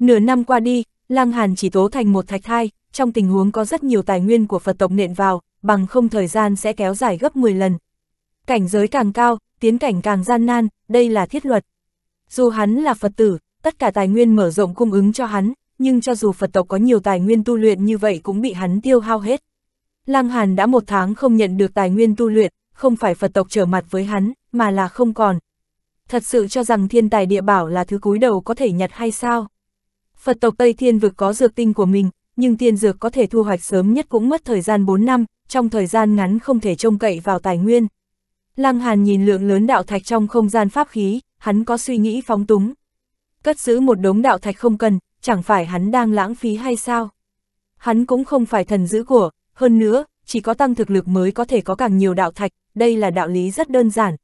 Nửa năm qua đi, Lăng Hàn chỉ tố thành một thạch thai, trong tình huống có rất nhiều tài nguyên của Phật tộc nện vào, bằng không thời gian sẽ kéo dài gấp 10 lần. Cảnh giới càng cao, tiến cảnh càng gian nan, đây là thiết luật. Dù hắn là Phật tử, tất cả tài nguyên mở rộng cung ứng cho hắn, nhưng cho dù Phật tộc có nhiều tài nguyên tu luyện như vậy cũng bị hắn tiêu hao hết. Lăng Hàn đã một tháng không nhận được tài nguyên tu luyện, không phải Phật tộc trở mặt với hắn, mà là không còn. Thật sự cho rằng thiên tài địa bảo là thứ cúi đầu có thể nhặt hay sao? Phật tộc Tây Thiên vực có dược tinh của mình, nhưng tiên dược có thể thu hoạch sớm nhất cũng mất thời gian 4 năm, trong thời gian ngắn không thể trông cậy vào tài nguyên. Lăng Hàn nhìn lượng lớn đạo thạch trong không gian pháp khí, hắn có suy nghĩ phóng túng. Cất giữ một đống đạo thạch không cần, chẳng phải hắn đang lãng phí hay sao? Hắn cũng không phải thần giữ của, hơn nữa, chỉ có tăng thực lực mới có thể có càng nhiều đạo thạch, đây là đạo lý rất đơn giản.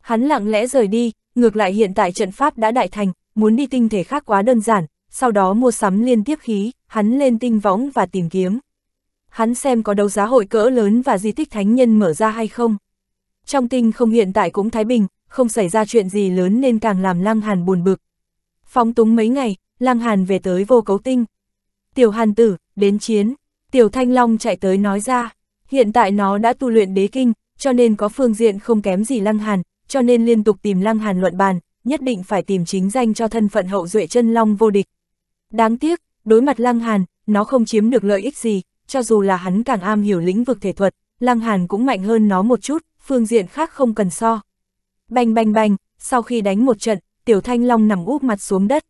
Hắn lặng lẽ rời đi, ngược lại hiện tại trận pháp đã đại thành, muốn đi tinh thể khác quá đơn giản, sau đó mua sắm liên tiếp khí, hắn lên tinh võng và tìm kiếm. Hắn xem có đấu giá hội cỡ lớn và di tích thánh nhân mở ra hay không. Trong tinh không hiện tại cũng thái bình, không xảy ra chuyện gì lớn nên càng làm Lăng Hàn buồn bực. Phóng túng mấy ngày, Lăng Hàn về tới vô cấu tinh. Tiểu Hàn tử, đến chiến. Tiểu Thanh Long chạy tới nói ra, hiện tại nó đã tu luyện đế kinh, cho nên có phương diện không kém gì Lăng Hàn, cho nên liên tục tìm Lăng Hàn luận bàn, nhất định phải tìm chính danh cho thân phận hậu duệ chân long vô địch. Đáng tiếc, đối mặt Lăng Hàn, nó không chiếm được lợi ích gì, cho dù là hắn càng am hiểu lĩnh vực thể thuật, Lăng Hàn cũng mạnh hơn nó một chút, phương diện khác không cần so. Bành bành bành, sau khi đánh một trận, Tiểu Thanh Long nằm úp mặt xuống đất.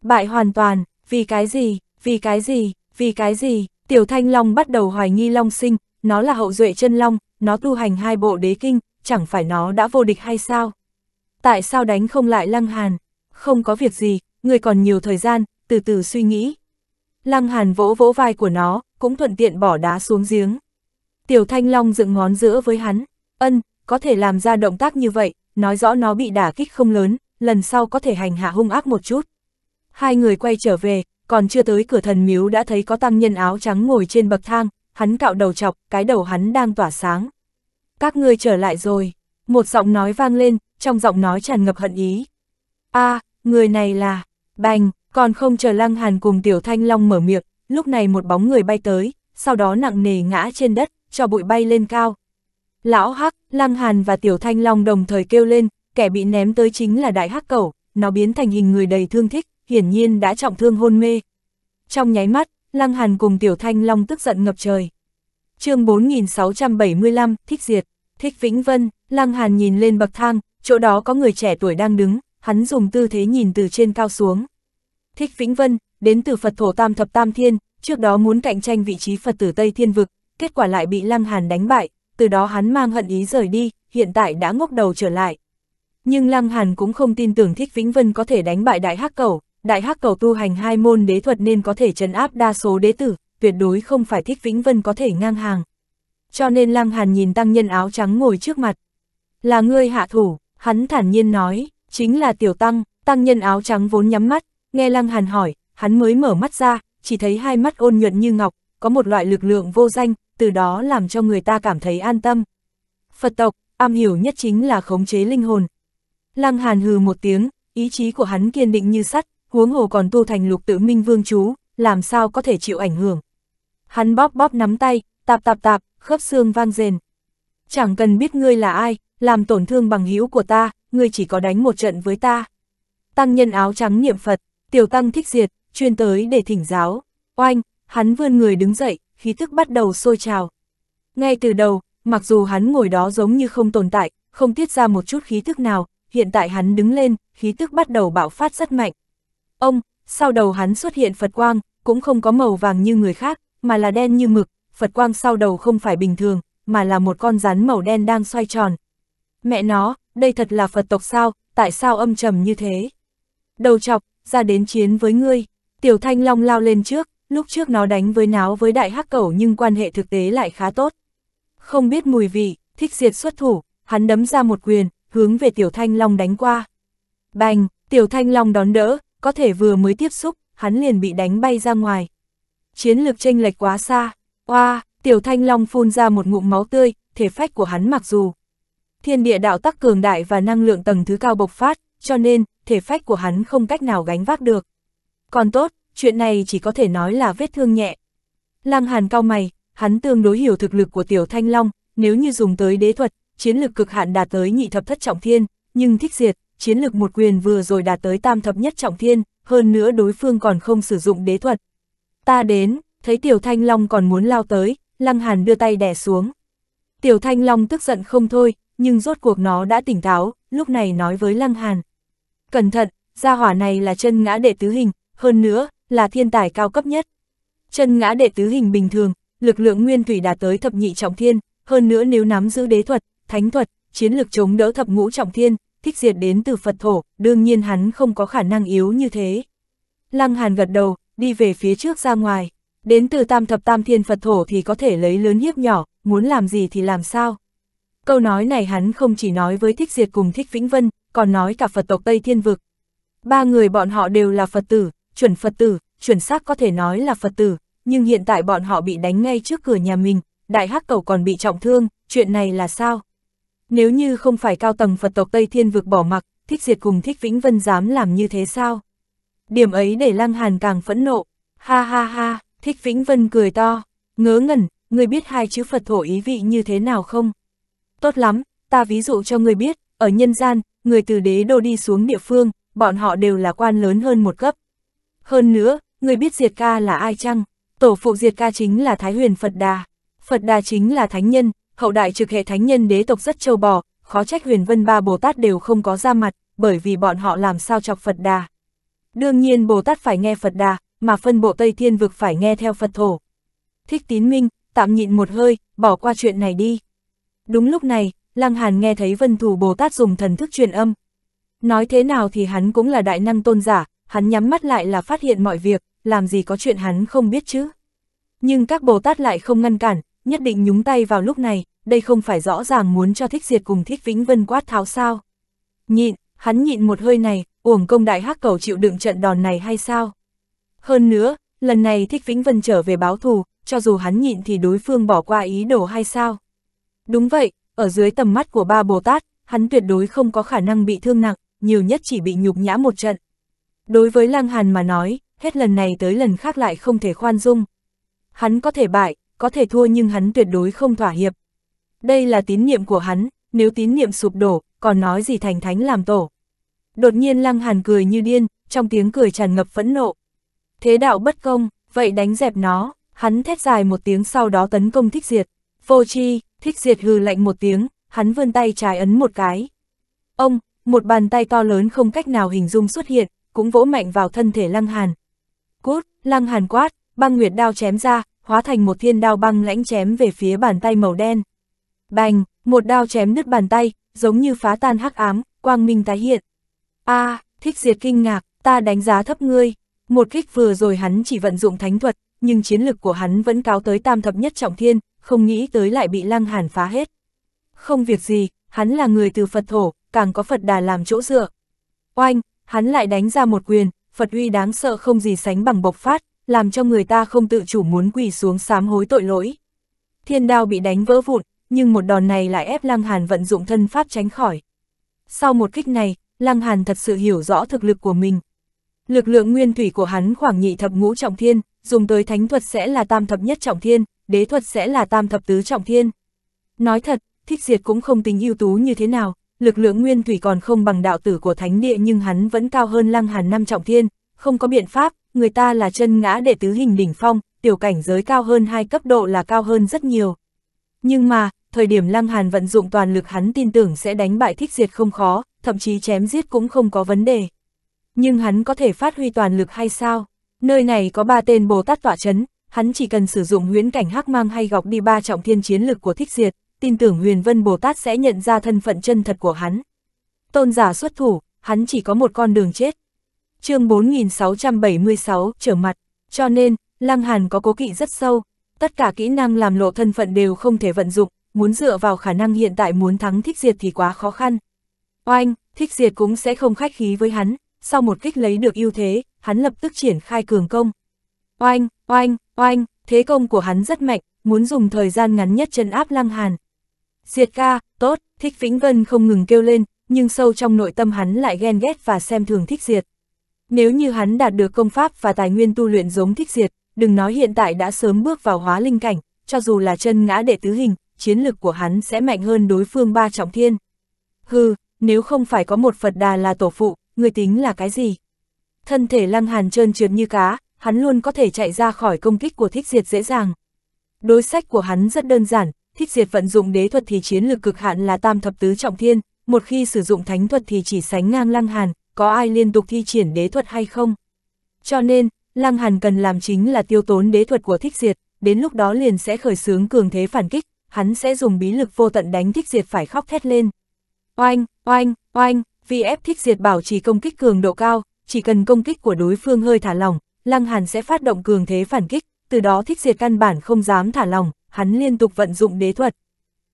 Bại hoàn toàn, vì cái gì, vì cái gì, vì cái gì, Tiểu Thanh Long bắt đầu hoài nghi Long sinh, nó là hậu duệ chân Long, nó tu hành hai bộ đế kinh, chẳng phải nó đã vô địch hay sao? Tại sao đánh không lại Lăng Hàn? Không có việc gì, người còn nhiều thời gian, từ từ suy nghĩ. Lăng Hàn vỗ vỗ vai của nó, cũng thuận tiện bỏ đá xuống giếng. Tiểu Thanh Long dựng ngón giữa với hắn, ân, có thể làm ra động tác như vậy, nói rõ nó bị đả kích không lớn, lần sau có thể hành hạ hung ác một chút. Hai người quay trở về, còn chưa tới cửa thần miếu đã thấy có tăng nhân áo trắng ngồi trên bậc thang, hắn cạo đầu chọc, cái đầu hắn đang tỏa sáng. Các ngươi trở lại rồi, một giọng nói vang lên, trong giọng nói tràn ngập hận ý. a à, người này là, bành, còn không chờ lăng hàn cùng tiểu thanh long mở miệng, lúc này một bóng người bay tới, sau đó nặng nề ngã trên đất, cho bụi bay lên cao. Lão Hắc, Lăng Hàn và Tiểu Thanh Long đồng thời kêu lên, kẻ bị ném tới chính là Đại Hắc Cẩu, nó biến thành hình người đầy thương thích, hiển nhiên đã trọng thương hôn mê. Trong nháy mắt, Lăng Hàn cùng Tiểu Thanh Long tức giận ngập trời. chương 4675, Thích Diệt, Thích Vĩnh Vân, Lăng Hàn nhìn lên bậc thang, chỗ đó có người trẻ tuổi đang đứng, hắn dùng tư thế nhìn từ trên cao xuống. Thích Vĩnh Vân, đến từ Phật Thổ Tam Thập Tam Thiên, trước đó muốn cạnh tranh vị trí Phật tử Tây Thiên Vực, kết quả lại bị Lăng Hàn đánh bại, từ đó hắn mang hận ý rời đi, hiện tại đã ngốc đầu trở lại. Nhưng Lăng Hàn cũng không tin tưởng Thích Vĩnh Vân có thể đánh bại Đại Hắc Cẩu, đại hắc cầu tu hành hai môn đế thuật nên có thể trấn áp đa số đế tử, tuyệt đối không phải thích Vĩnh Vân có thể ngang hàng. Cho nên Lăng Hàn nhìn tăng nhân áo trắng ngồi trước mặt. Là ngươi hạ thủ, hắn thản nhiên nói, chính là tiểu tăng, tăng nhân áo trắng vốn nhắm mắt, nghe Lăng Hàn hỏi, hắn mới mở mắt ra, chỉ thấy hai mắt ôn nhuận như ngọc, có một loại lực lượng vô danh, từ đó làm cho người ta cảm thấy an tâm. Phật tộc, am hiểu nhất chính là khống chế linh hồn. Lăng Hàn hừ một tiếng, ý chí của hắn kiên định như sắt, huống hồ còn tu thành lục tự minh vương chú, làm sao có thể chịu ảnh hưởng. Hắn bóp bóp nắm tay, tạp tạp tạp, khớp xương vang rền. Chẳng cần biết ngươi là ai, làm tổn thương bằng hữu của ta, ngươi chỉ có đánh một trận với ta. Tăng nhân áo trắng niệm Phật, tiểu tăng thích diệt, chuyên tới để thỉnh giáo. Oanh, hắn vươn người đứng dậy, khí thức bắt đầu sôi trào. Ngay từ đầu, mặc dù hắn ngồi đó giống như không tồn tại, không tiết ra một chút khí thức nào, hiện tại hắn đứng lên, khí thức bắt đầu bạo phát rất mạnh. Ông, sau đầu hắn xuất hiện Phật quang, cũng không có màu vàng như người khác, mà là đen như mực, Phật quang sau đầu không phải bình thường, mà là một con rắn màu đen đang xoay tròn. Mẹ nó, đây thật là Phật tộc sao, tại sao âm trầm như thế? Đầu chọc, ra đến chiến với ngươi, tiểu thanh long lao lên trước, lúc trước nó đánh với náo với đại hắc cẩu nhưng quan hệ thực tế lại khá tốt. Không biết mùi vị, thích diệt xuất thủ, hắn đấm ra một quyền, hướng về tiểu thanh long đánh qua. Bành, tiểu thanh long đón đỡ, có thể vừa mới tiếp xúc, hắn liền bị đánh bay ra ngoài. Chiến lược chênh lệch quá xa, oa, tiểu thanh long phun ra một ngụm máu tươi, thể phách của hắn mặc dù. Thiên địa đạo tắc cường đại và năng lượng tầng thứ cao bộc phát, cho nên, thể phách của hắn không cách nào gánh vác được. Còn tốt, chuyện này chỉ có thể nói là vết thương nhẹ. Lăng hàn cao mày, hắn tương đối hiểu thực lực của tiểu thanh long, nếu như dùng tới đế thuật, chiến lực cực hạn đạt tới nhị thập thất trọng thiên, nhưng thích diệt, chiến lực một quyền vừa rồi đạt tới tam thập nhất trọng thiên, hơn nữa đối phương còn không sử dụng đế thuật. Ta đến, thấy Tiểu Thanh Long còn muốn lao tới, Lăng Hàn đưa tay đè xuống. Tiểu Thanh Long tức giận không thôi, nhưng rốt cuộc nó đã tỉnh táo, lúc này nói với Lăng Hàn. Cẩn thận, gia hỏa này là chân ngã đệ tứ hình, hơn nữa, là thiên tài cao cấp nhất. Chân ngã đệ tứ hình bình thường, lực lượng nguyên thủy đạt tới thập nhị trọng thiên, hơn nữa nếu nắm giữ đế thuật, thánh thuật, chiến lực chống đỡ thập ngũ trọng thiên, thích diệt đến từ Phật thổ, đương nhiên hắn không có khả năng yếu như thế. Lăng Hàn gật đầu, đi về phía trước ra ngoài, đến từ tam thập tam thiên Phật thổ thì có thể lấy lớn hiếp nhỏ, muốn làm gì thì làm sao. Câu nói này hắn không chỉ nói với thích diệt cùng thích Vĩnh Vân, còn nói cả Phật tộc Tây Thiên Vực. Ba người bọn họ đều là Phật tử, chuẩn Phật tử, chuẩn xác có thể nói là Phật tử, nhưng hiện tại bọn họ bị đánh ngay trước cửa nhà mình, đại hắc cầu còn bị trọng thương, chuyện này là sao? Nếu như không phải cao tầng Phật tộc Tây Thiên vực bỏ mặc, thích diệt cùng thích Vĩnh Vân dám làm như thế sao? Điểm ấy để Lăng Hàn càng phẫn nộ. Ha ha ha, thích Vĩnh Vân cười to, ngớ ngẩn, người biết hai chữ Phật thổ ý vị như thế nào không? Tốt lắm, ta ví dụ cho người biết, ở nhân gian, người từ đế đô đi xuống địa phương, bọn họ đều là quan lớn hơn một cấp. Hơn nữa, người biết Diệt Ca là ai chăng? Tổ phụ Diệt Ca chính là Thái Huyền Phật Đà. Phật Đà chính là thánh nhân, hậu đại trực hệ thánh nhân đế tộc rất trâu bò, khó trách huyền vân ba Bồ Tát đều không có ra mặt, bởi vì bọn họ làm sao chọc Phật Đà. Đương nhiên Bồ Tát phải nghe Phật Đà, mà phân bộ Tây Thiên vực phải nghe theo Phật thổ. Thích tín minh, tạm nhịn một hơi, bỏ qua chuyện này đi. Đúng lúc này, Lăng Hàn nghe thấy vân thủ Bồ Tát dùng thần thức truyền âm. Nói thế nào thì hắn cũng là đại năng tôn giả, hắn nhắm mắt lại là phát hiện mọi việc, làm gì có chuyện hắn không biết chứ. Nhưng các Bồ Tát lại không ngăn cản, nhất định nhúng tay vào lúc này, đây không phải rõ ràng muốn cho thích diệt cùng thích vĩnh vân quát tháo sao. Nhịn, hắn nhịn một hơi này, uổng công đại hắc cầu chịu đựng trận đòn này hay sao? Hơn nữa, lần này thích vĩnh vân trở về báo thù, cho dù hắn nhịn thì đối phương bỏ qua ý đồ hay sao? Đúng vậy, ở dưới tầm mắt của ba Bồ Tát, hắn tuyệt đối không có khả năng bị thương nặng, nhiều nhất chỉ bị nhục nhã một trận. Đối với Lang Hàn mà nói, hết lần này tới lần khác lại không thể khoan dung. Hắn có thể bại, có thể thua nhưng hắn tuyệt đối không thỏa hiệp. Đây là tín niệm của hắn, nếu tín niệm sụp đổ, còn nói gì thành thánh làm tổ. Đột nhiên Lăng Hàn cười như điên, trong tiếng cười tràn ngập phẫn nộ. Thế đạo bất công, vậy đánh dẹp nó, hắn thét dài một tiếng sau đó tấn công thích diệt. Vô chi, thích diệt hừ lạnh một tiếng, hắn vươn tay trái ấn một cái. Ông, một bàn tay to lớn không cách nào hình dung xuất hiện, cũng vỗ mạnh vào thân thể Lăng Hàn. Cút, Lăng Hàn quát, băng nguyệt đao chém ra, hóa thành một thiên đao băng lãnh chém về phía bàn tay màu đen. Bành, một đao chém nứt bàn tay, giống như phá tan hắc ám, quang minh tái hiện. A, à, thích diệt kinh ngạc, ta đánh giá thấp ngươi. Một kích vừa rồi hắn chỉ vận dụng thánh thuật, nhưng chiến lực của hắn vẫn cáo tới tam thập nhất trọng thiên, không nghĩ tới lại bị lăng hàn phá hết. Không việc gì, hắn là người từ Phật thổ, càng có Phật đà làm chỗ dựa. Oanh, hắn lại đánh ra một quyền, Phật uy đáng sợ không gì sánh bằng bộc phát, làm cho người ta không tự chủ muốn quỳ xuống sám hối tội lỗi. Thiên đao bị đánh vỡ vụn, nhưng một đòn này lại ép Lăng Hàn vận dụng thân pháp tránh khỏi. Sau một kích này, Lăng Hàn thật sự hiểu rõ thực lực của mình. Lực lượng nguyên thủy của hắn khoảng nhị thập ngũ trọng thiên, dùng tới thánh thuật sẽ là tam thập nhất trọng thiên, đế thuật sẽ là tam thập tứ trọng thiên. Nói thật, thích diệt cũng không tính ưu tú như thế nào, lực lượng nguyên thủy còn không bằng đạo tử của thánh địa nhưng hắn vẫn cao hơn lăng hàn năm trọng thiên, không có biện pháp, người ta là chân ngã đệ tứ hình đỉnh phong, tiểu cảnh giới cao hơn hai cấp độ là cao hơn rất nhiều. Nhưng mà, thời điểm Lăng Hàn vận dụng toàn lực hắn tin tưởng sẽ đánh bại thích diệt không khó, thậm chí chém giết cũng không có vấn đề. Nhưng hắn có thể phát huy toàn lực hay sao? Nơi này có ba tên Bồ Tát tỏa chấn, hắn chỉ cần sử dụng huyễn cảnh hắc mang hay gọc đi ba trọng thiên chiến lực của thích diệt, tin tưởng huyền vân Bồ Tát sẽ nhận ra thân phận chân thật của hắn. Tôn giả xuất thủ, hắn chỉ có một con đường chết, chương 4676 trở mặt, cho nên, Lăng Hàn có cố kỵ rất sâu, tất cả kỹ năng làm lộ thân phận đều không thể vận dụng, muốn dựa vào khả năng hiện tại muốn thắng thích diệt thì quá khó khăn. Oanh, thích diệt cũng sẽ không khách khí với hắn, sau một kích lấy được ưu thế, hắn lập tức triển khai cường công. Oanh, oanh, oanh, thế công của hắn rất mạnh, muốn dùng thời gian ngắn nhất chân áp Lăng Hàn. Diệt ca, tốt, thích Vĩnh Vân không ngừng kêu lên, nhưng sâu trong nội tâm hắn lại ghen ghét và xem thường thích diệt. Nếu như hắn đạt được công pháp và tài nguyên tu luyện giống thích diệt, đừng nói hiện tại đã sớm bước vào hóa linh cảnh, cho dù là chân ngã đệ tứ hình, chiến lực của hắn sẽ mạnh hơn đối phương ba trọng thiên. Hừ, nếu không phải có một Phật đà là tổ phụ, người tính là cái gì? Thân thể lăng hàn trơn trượt như cá, hắn luôn có thể chạy ra khỏi công kích của thích diệt dễ dàng. Đối sách của hắn rất đơn giản, thích diệt vận dụng đế thuật thì chiến lực cực hạn là tam thập tứ trọng thiên, một khi sử dụng thánh thuật thì chỉ sánh ngang lăng hàn, có ai liên tục thi triển đế thuật hay không. Cho nên, Lăng Hàn cần làm chính là tiêu tốn đế thuật của thích diệt, đến lúc đó liền sẽ khởi xướng cường thế phản kích, hắn sẽ dùng bí lực vô tận đánh thích diệt phải khóc thét lên. Oanh, oanh, oanh, vì ép thích diệt bảo trì công kích cường độ cao, chỉ cần công kích của đối phương hơi thả lỏng, Lăng Hàn sẽ phát động cường thế phản kích, từ đó thích diệt căn bản không dám thả lỏng, hắn liên tục vận dụng đế thuật.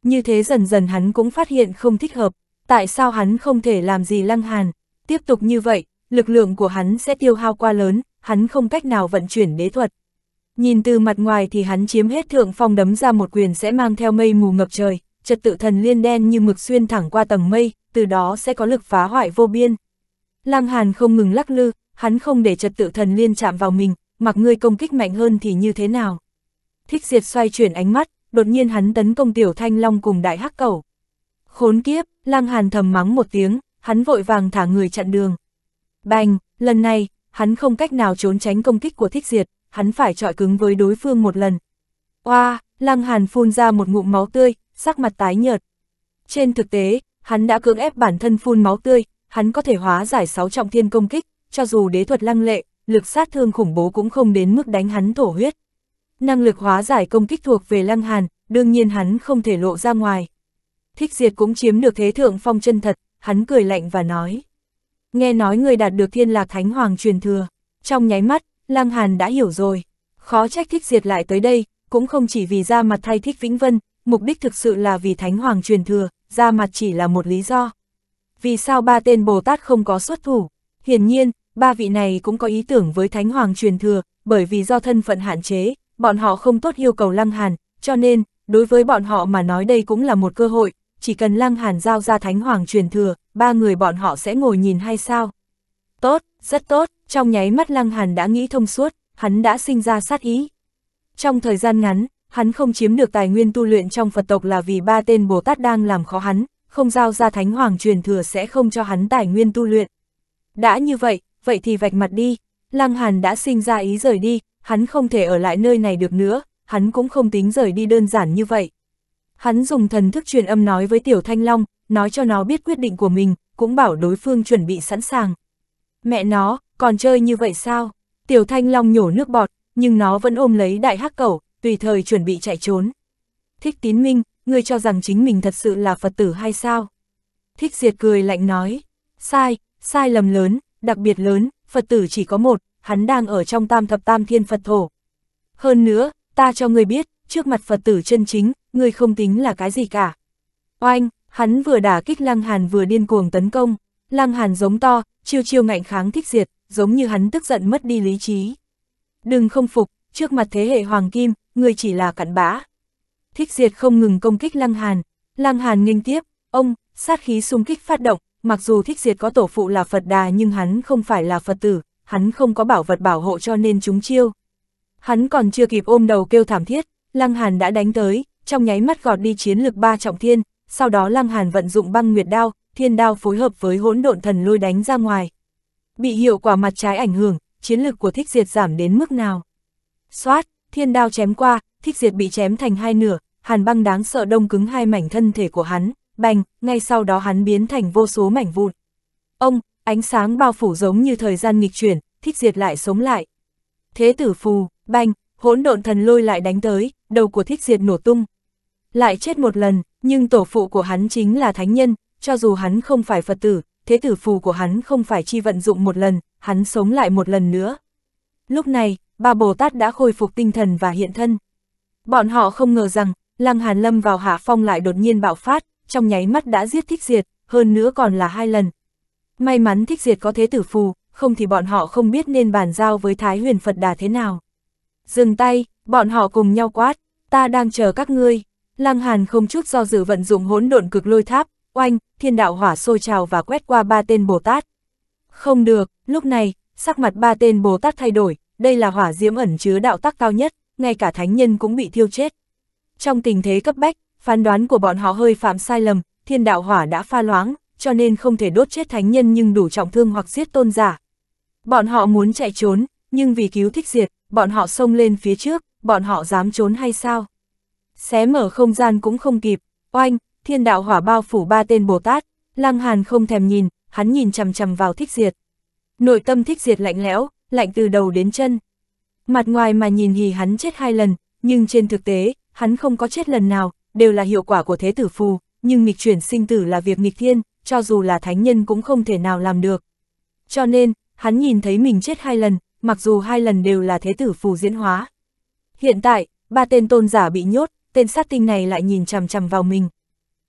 Như thế dần dần hắn cũng phát hiện không thích hợp, tại sao hắn không thể làm gì Lăng Hàn. Tiếp tục như vậy, lực lượng của hắn sẽ tiêu hao quá lớn, hắn không cách nào vận chuyển đế thuật. Nhìn từ mặt ngoài thì hắn chiếm hết thượng phong đấm ra một quyền sẽ mang theo mây mù ngập trời, trật tự thần liên đen như mực xuyên thẳng qua tầng mây, từ đó sẽ có lực phá hoại vô biên. Lăng Hàn không ngừng lắc lư, hắn không để trật tự thần liên chạm vào mình, mặc ngươi công kích mạnh hơn thì như thế nào. Thích diệt xoay chuyển ánh mắt, đột nhiên hắn tấn công tiểu thanh long cùng đại hắc cầu Khốn kiếp, Lăng Hàn thầm mắng một tiếng, hắn vội vàng thả người chặn đường. Bành, lần này, hắn không cách nào trốn tránh công kích của thích diệt, hắn phải trọi cứng với đối phương một lần. Oa, Lăng Hàn phun ra một ngụm máu tươi, sắc mặt tái nhợt. Trên thực tế, hắn đã cưỡng ép bản thân phun máu tươi, hắn có thể hóa giải sáu trọng thiên công kích, cho dù đế thuật lăng lệ, lực sát thương khủng bố cũng không đến mức đánh hắn thổ huyết. Năng lực hóa giải công kích thuộc về Lăng Hàn, đương nhiên hắn không thể lộ ra ngoài. Thích Diệt cũng chiếm được thế thượng phong chân thật, hắn cười lạnh và nói. Nghe nói người đạt được thiên lạc thánh hoàng truyền thừa, trong nháy mắt, Lăng Hàn đã hiểu rồi. Khó trách thích diệt lại tới đây, cũng không chỉ vì ra mặt thay thích Vĩnh Vân, mục đích thực sự là vì thánh hoàng truyền thừa, ra mặt chỉ là một lý do. Vì sao ba tên Bồ Tát không có xuất thủ? Hiển nhiên, ba vị này cũng có ý tưởng với thánh hoàng truyền thừa, bởi vì do thân phận hạn chế, bọn họ không tốt yêu cầu Lăng Hàn, cho nên, đối với bọn họ mà nói đây cũng là một cơ hội, chỉ cần Lăng Hàn giao ra Thánh Hoàng truyền thừa, ba người bọn họ sẽ ngồi nhìn hay sao? Tốt, rất tốt, trong nháy mắt Lăng Hàn đã nghĩ thông suốt, hắn đã sinh ra sát ý. Trong thời gian ngắn, hắn không chiếm được tài nguyên tu luyện trong Phật tộc là vì ba tên Bồ Tát đang làm khó hắn, không giao ra Thánh Hoàng truyền thừa sẽ không cho hắn tài nguyên tu luyện. Đã như vậy, vậy thì vạch mặt đi, Lăng Hàn đã sinh ra ý rời đi, hắn không thể ở lại nơi này được nữa, hắn cũng không tính rời đi đơn giản như vậy. Hắn dùng thần thức truyền âm nói với Tiểu Thanh Long, nói cho nó biết quyết định của mình, cũng bảo đối phương chuẩn bị sẵn sàng. Mẹ nó, còn chơi như vậy sao? Tiểu Thanh Long nhổ nước bọt, nhưng nó vẫn ôm lấy đại hắc cẩu, tùy thời chuẩn bị chạy trốn. Thích tín minh, ngươi cho rằng chính mình thật sự là Phật tử hay sao? Thích diệt cười lạnh nói, sai, sai lầm lớn, đặc biệt lớn, Phật tử chỉ có một, hắn đang ở trong tam thập tam thiên Phật thổ. Hơn nữa, ta cho ngươi biết, trước mặt Phật tử chân chính, ngươi không tính là cái gì cả. Oanh, hắn vừa đả kích Lăng Hàn vừa điên cuồng tấn công, Lăng Hàn giống to, chiêu chiêu ngạnh kháng thích diệt, giống như hắn tức giận mất đi lý trí. Đừng không phục, trước mặt thế hệ Hoàng Kim, người chỉ là cặn bã. Thích diệt không ngừng công kích Lăng Hàn, Lăng Hàn nghênh tiếp, ông, sát khí xung kích phát động, mặc dù thích diệt có tổ phụ là Phật Đà nhưng hắn không phải là Phật tử, hắn không có bảo vật bảo hộ cho nên chúng chiêu. Hắn còn chưa kịp ôm đầu kêu thảm thiết, Lăng Hàn đã đánh tới, trong nháy mắt gọt đi chiến lực ba trọng thiên, sau đó Lăng Hàn vận dụng băng nguyệt đao, thiên đao phối hợp với hỗn độn thần lôi đánh ra ngoài. Bị hiệu quả mặt trái ảnh hưởng, chiến lực của thích diệt giảm đến mức nào? Xoát, thiên đao chém qua, thích diệt bị chém thành hai nửa, hàn băng đáng sợ đông cứng hai mảnh thân thể của hắn, bành, ngay sau đó hắn biến thành vô số mảnh vụn. Ông, ánh sáng bao phủ giống như thời gian nghịch chuyển, thích diệt lại sống lại. Thế tử phù, bành, hỗn độn thần lôi lại đánh tới, đầu của thích diệt nổ tung. Lại chết một lần, nhưng tổ phụ của hắn chính là thánh nhân, cho dù hắn không phải Phật tử, thế tử phù của hắn không phải chi vận dụng một lần, hắn sống lại một lần nữa. Lúc này, ba Bồ Tát đã khôi phục tinh thần và hiện thân. Bọn họ không ngờ rằng, Lăng Hàn Lâm vào hạ phong lại đột nhiên bạo phát, trong nháy mắt đã giết thích diệt, hơn nữa còn là hai lần. May mắn thích diệt có thế tử phù, không thì bọn họ không biết nên bàn giao với Thái huyền Phật đà thế nào. Dừng tay, bọn họ cùng nhau quát, ta đang chờ các ngươi. Lăng Hàn không chút do dự vận dụng hỗn độn cực lôi tháp, oanh, thiên đạo hỏa sôi trào và quét qua ba tên Bồ Tát. Không được, lúc này, sắc mặt ba tên Bồ Tát thay đổi, đây là hỏa diễm ẩn chứa đạo tắc cao nhất, ngay cả thánh nhân cũng bị thiêu chết. Trong tình thế cấp bách, phán đoán của bọn họ hơi phạm sai lầm, thiên đạo hỏa đã pha loáng, cho nên không thể đốt chết thánh nhân nhưng đủ trọng thương hoặc giết tôn giả. Bọn họ muốn chạy trốn, nhưng vì cứu thích diệt, bọn họ xông lên phía trước, bọn họ dám trốn hay sao? Xé mở không gian cũng không kịp, oanh, thiên đạo hỏa bao phủ ba tên Bồ Tát, Lăng Hàn không thèm nhìn, hắn nhìn chằm chằm vào thích diệt. Nội tâm thích diệt lạnh lẽo, lạnh từ đầu đến chân. Mặt ngoài mà nhìn thì hắn chết hai lần, nhưng trên thực tế, hắn không có chết lần nào, đều là hiệu quả của thế tử phù, nhưng nghịch chuyển sinh tử là việc nghịch thiên, cho dù là thánh nhân cũng không thể nào làm được. Cho nên, hắn nhìn thấy mình chết hai lần, mặc dù hai lần đều là thế tử phù diễn hóa. Hiện tại, ba tên tôn giả bị nhốt, tên sát tinh này lại nhìn chằm chằm vào mình.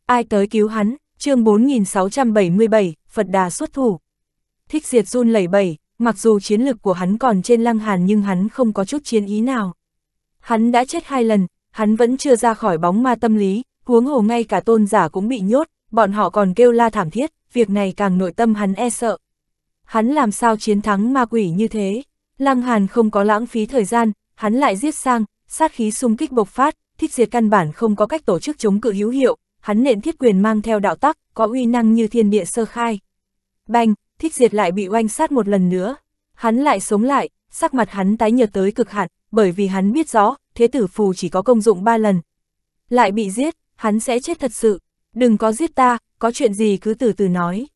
Ai tới cứu hắn, chương 4677, Phật Đà xuất thủ. Thích diệt run lẩy bẩy, mặc dù chiến lực của hắn còn trên lăng hàn nhưng hắn không có chút chiến ý nào. Hắn đã chết hai lần, hắn vẫn chưa ra khỏi bóng ma tâm lý, huống hồ ngay cả tôn giả cũng bị nhốt, bọn họ còn kêu la thảm thiết, việc này càng nội tâm hắn e sợ. Hắn làm sao chiến thắng ma quỷ như thế? Lăng Hàn không có lãng phí thời gian, hắn lại giết sang, sát khí xung kích bộc phát, thích diệt căn bản không có cách tổ chức chống cự hữu hiệu, hắn nện thiết quyền mang theo đạo tắc, có uy năng như thiên địa sơ khai. Bành, thích diệt lại bị oanh sát một lần nữa. Hắn lại sống lại, sắc mặt hắn tái nhợt tới cực hạn, bởi vì hắn biết rõ, thế tử phù chỉ có công dụng ba lần. Lại bị giết, hắn sẽ chết thật sự. Đừng có giết ta, có chuyện gì cứ từ từ nói.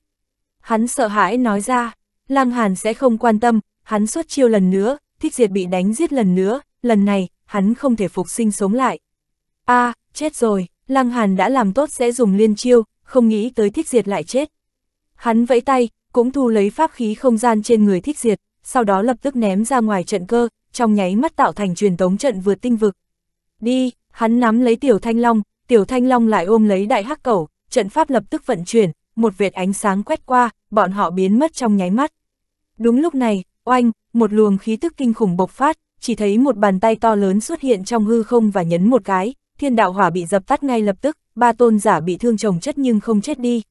Hắn sợ hãi nói ra, Lăng Hàn sẽ không quan tâm, hắn xuất chiêu lần nữa, thích diệt bị đánh giết lần nữa, lần này, hắn không thể phục sinh sống lại. a à, chết rồi, Lăng Hàn đã làm tốt sẽ dùng liên chiêu, không nghĩ tới thích diệt lại chết. Hắn vẫy tay, cũng thu lấy pháp khí không gian trên người thích diệt, sau đó lập tức ném ra ngoài trận cơ, trong nháy mắt tạo thành truyền tống trận vượt tinh vực. Đi, hắn nắm lấy tiểu thanh long, tiểu thanh long lại ôm lấy đại hắc cẩu, trận pháp lập tức vận chuyển, một vệt ánh sáng quét qua, bọn họ biến mất trong nháy mắt. Đúng lúc này, Oanh, một luồng khí tức kinh khủng bộc phát, chỉ thấy một bàn tay to lớn xuất hiện trong hư không và nhấn một cái, thiên đạo hỏa bị dập tắt ngay lập tức, ba tôn giả bị thương trồng chất nhưng không chết đi.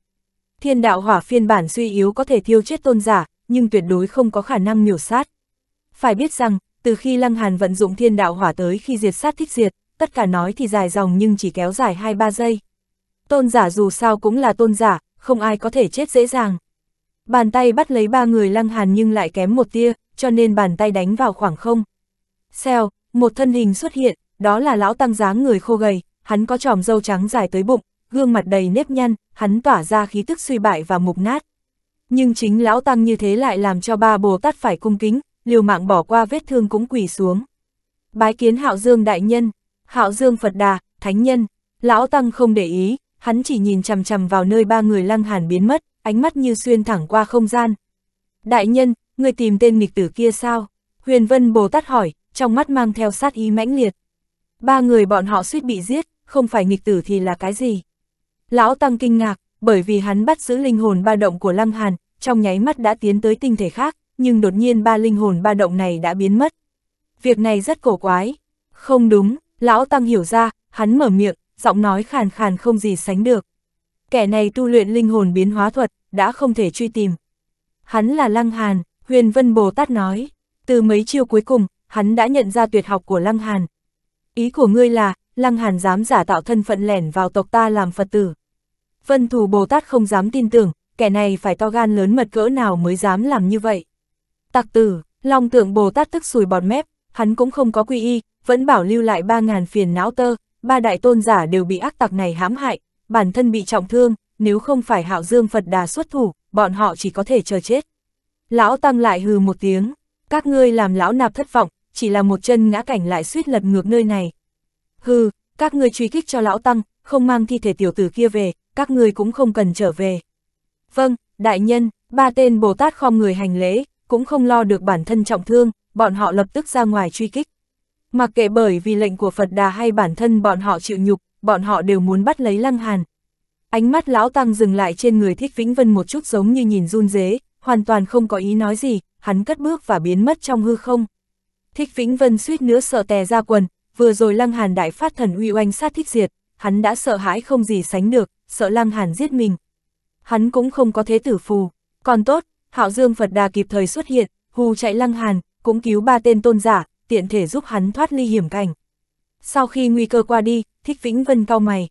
Thiên đạo hỏa phiên bản suy yếu có thể thiêu chết tôn giả, nhưng tuyệt đối không có khả năng miểu sát. Phải biết rằng, từ khi Lăng Hàn vận dụng thiên đạo hỏa tới khi diệt sát thích diệt, tất cả nói thì dài dòng nhưng chỉ kéo dài 2-3 giây. Tôn giả dù sao cũng là tôn giả, không ai có thể chết dễ dàng. Bàn tay bắt lấy ba người lăng hàn nhưng lại kém một tia, cho nên bàn tay đánh vào khoảng không. Xèo, một thân hình xuất hiện, đó là lão tăng dáng người khô gầy, hắn có tròm dâu trắng dài tới bụng, gương mặt đầy nếp nhăn, hắn tỏa ra khí tức suy bại và mục nát. Nhưng chính lão tăng như thế lại làm cho ba Bồ Tát phải cung kính, liều mạng bỏ qua vết thương cũng quỳ xuống. Bái kiến Hạo Dương đại nhân, Hạo Dương Phật Đà, thánh nhân, lão tăng không để ý, hắn chỉ nhìn chằm chằm vào nơi ba người Lăng Hàn biến mất, ánh mắt như xuyên thẳng qua không gian. Đại nhân, người tìm tên nghịch tử kia sao? Huyền Vân Bồ Tát hỏi, trong mắt mang theo sát ý mãnh liệt. Ba người bọn họ suýt bị giết, không phải nghịch tử thì là cái gì? Lão Tăng kinh ngạc, bởi vì hắn bắt giữ linh hồn ba động của Lăng Hàn, trong nháy mắt đã tiến tới tinh thể khác, nhưng đột nhiên ba linh hồn ba động này đã biến mất. Việc này rất cổ quái. Không đúng, Lão Tăng hiểu ra, hắn mở miệng, giọng nói khàn khàn không gì sánh được kẻ này tu luyện linh hồn biến hóa thuật, đã không thể truy tìm. Hắn là Lăng Hàn, Huyền Vân Bồ Tát nói, từ mấy chiêu cuối cùng, hắn đã nhận ra tuyệt học của Lăng Hàn. Ý của ngươi là, Lăng Hàn dám giả tạo thân phận lẻn vào tộc ta làm Phật tử. Vân Thù Bồ Tát không dám tin tưởng, kẻ này phải to gan lớn mật cỡ nào mới dám làm như vậy. Tặc tử, Long Tượng Bồ Tát tức sùi bọt mép, hắn cũng không có quy y, vẫn bảo lưu lại ba ngàn phiền não tơ, ba đại tôn giả đều bị ác tặc này hãm hại, bản thân bị trọng thương, nếu không phải hạo dương Phật đà xuất thủ, bọn họ chỉ có thể chờ chết. Lão Tăng lại hừ một tiếng, các ngươi làm lão nạp thất vọng, chỉ là một chân ngã cảnh lại suýt lật ngược nơi này. Hừ, các ngươi truy kích cho lão Tăng, không mang thi thể tiểu tử kia về, các ngươi cũng không cần trở về. Vâng, đại nhân, ba tên Bồ Tát khom người hành lễ, cũng không lo được bản thân trọng thương, bọn họ lập tức ra ngoài truy kích. Mặc kệ bởi vì lệnh của Phật Đà hay bản thân bọn họ chịu nhục, bọn họ đều muốn bắt lấy Lăng Hàn. Ánh mắt lão tăng dừng lại trên người Thích Vĩnh Vân một chút giống như nhìn run rế, hoàn toàn không có ý nói gì, hắn cất bước và biến mất trong hư không. Thích Vĩnh Vân suýt nữa sợ tè ra quần, vừa rồi Lăng Hàn đại phát thần uy oanh sát thích diệt, hắn đã sợ hãi không gì sánh được, sợ Lăng Hàn giết mình. Hắn cũng không có thế tử phù, còn tốt, Hạo Dương Phật Đà kịp thời xuất hiện, hù chạy Lăng Hàn, cũng cứu ba tên tôn giả, tiện thể giúp hắn thoát ly hiểm cảnh. Sau khi nguy cơ qua đi, Thích Vĩnh Vân cau mày.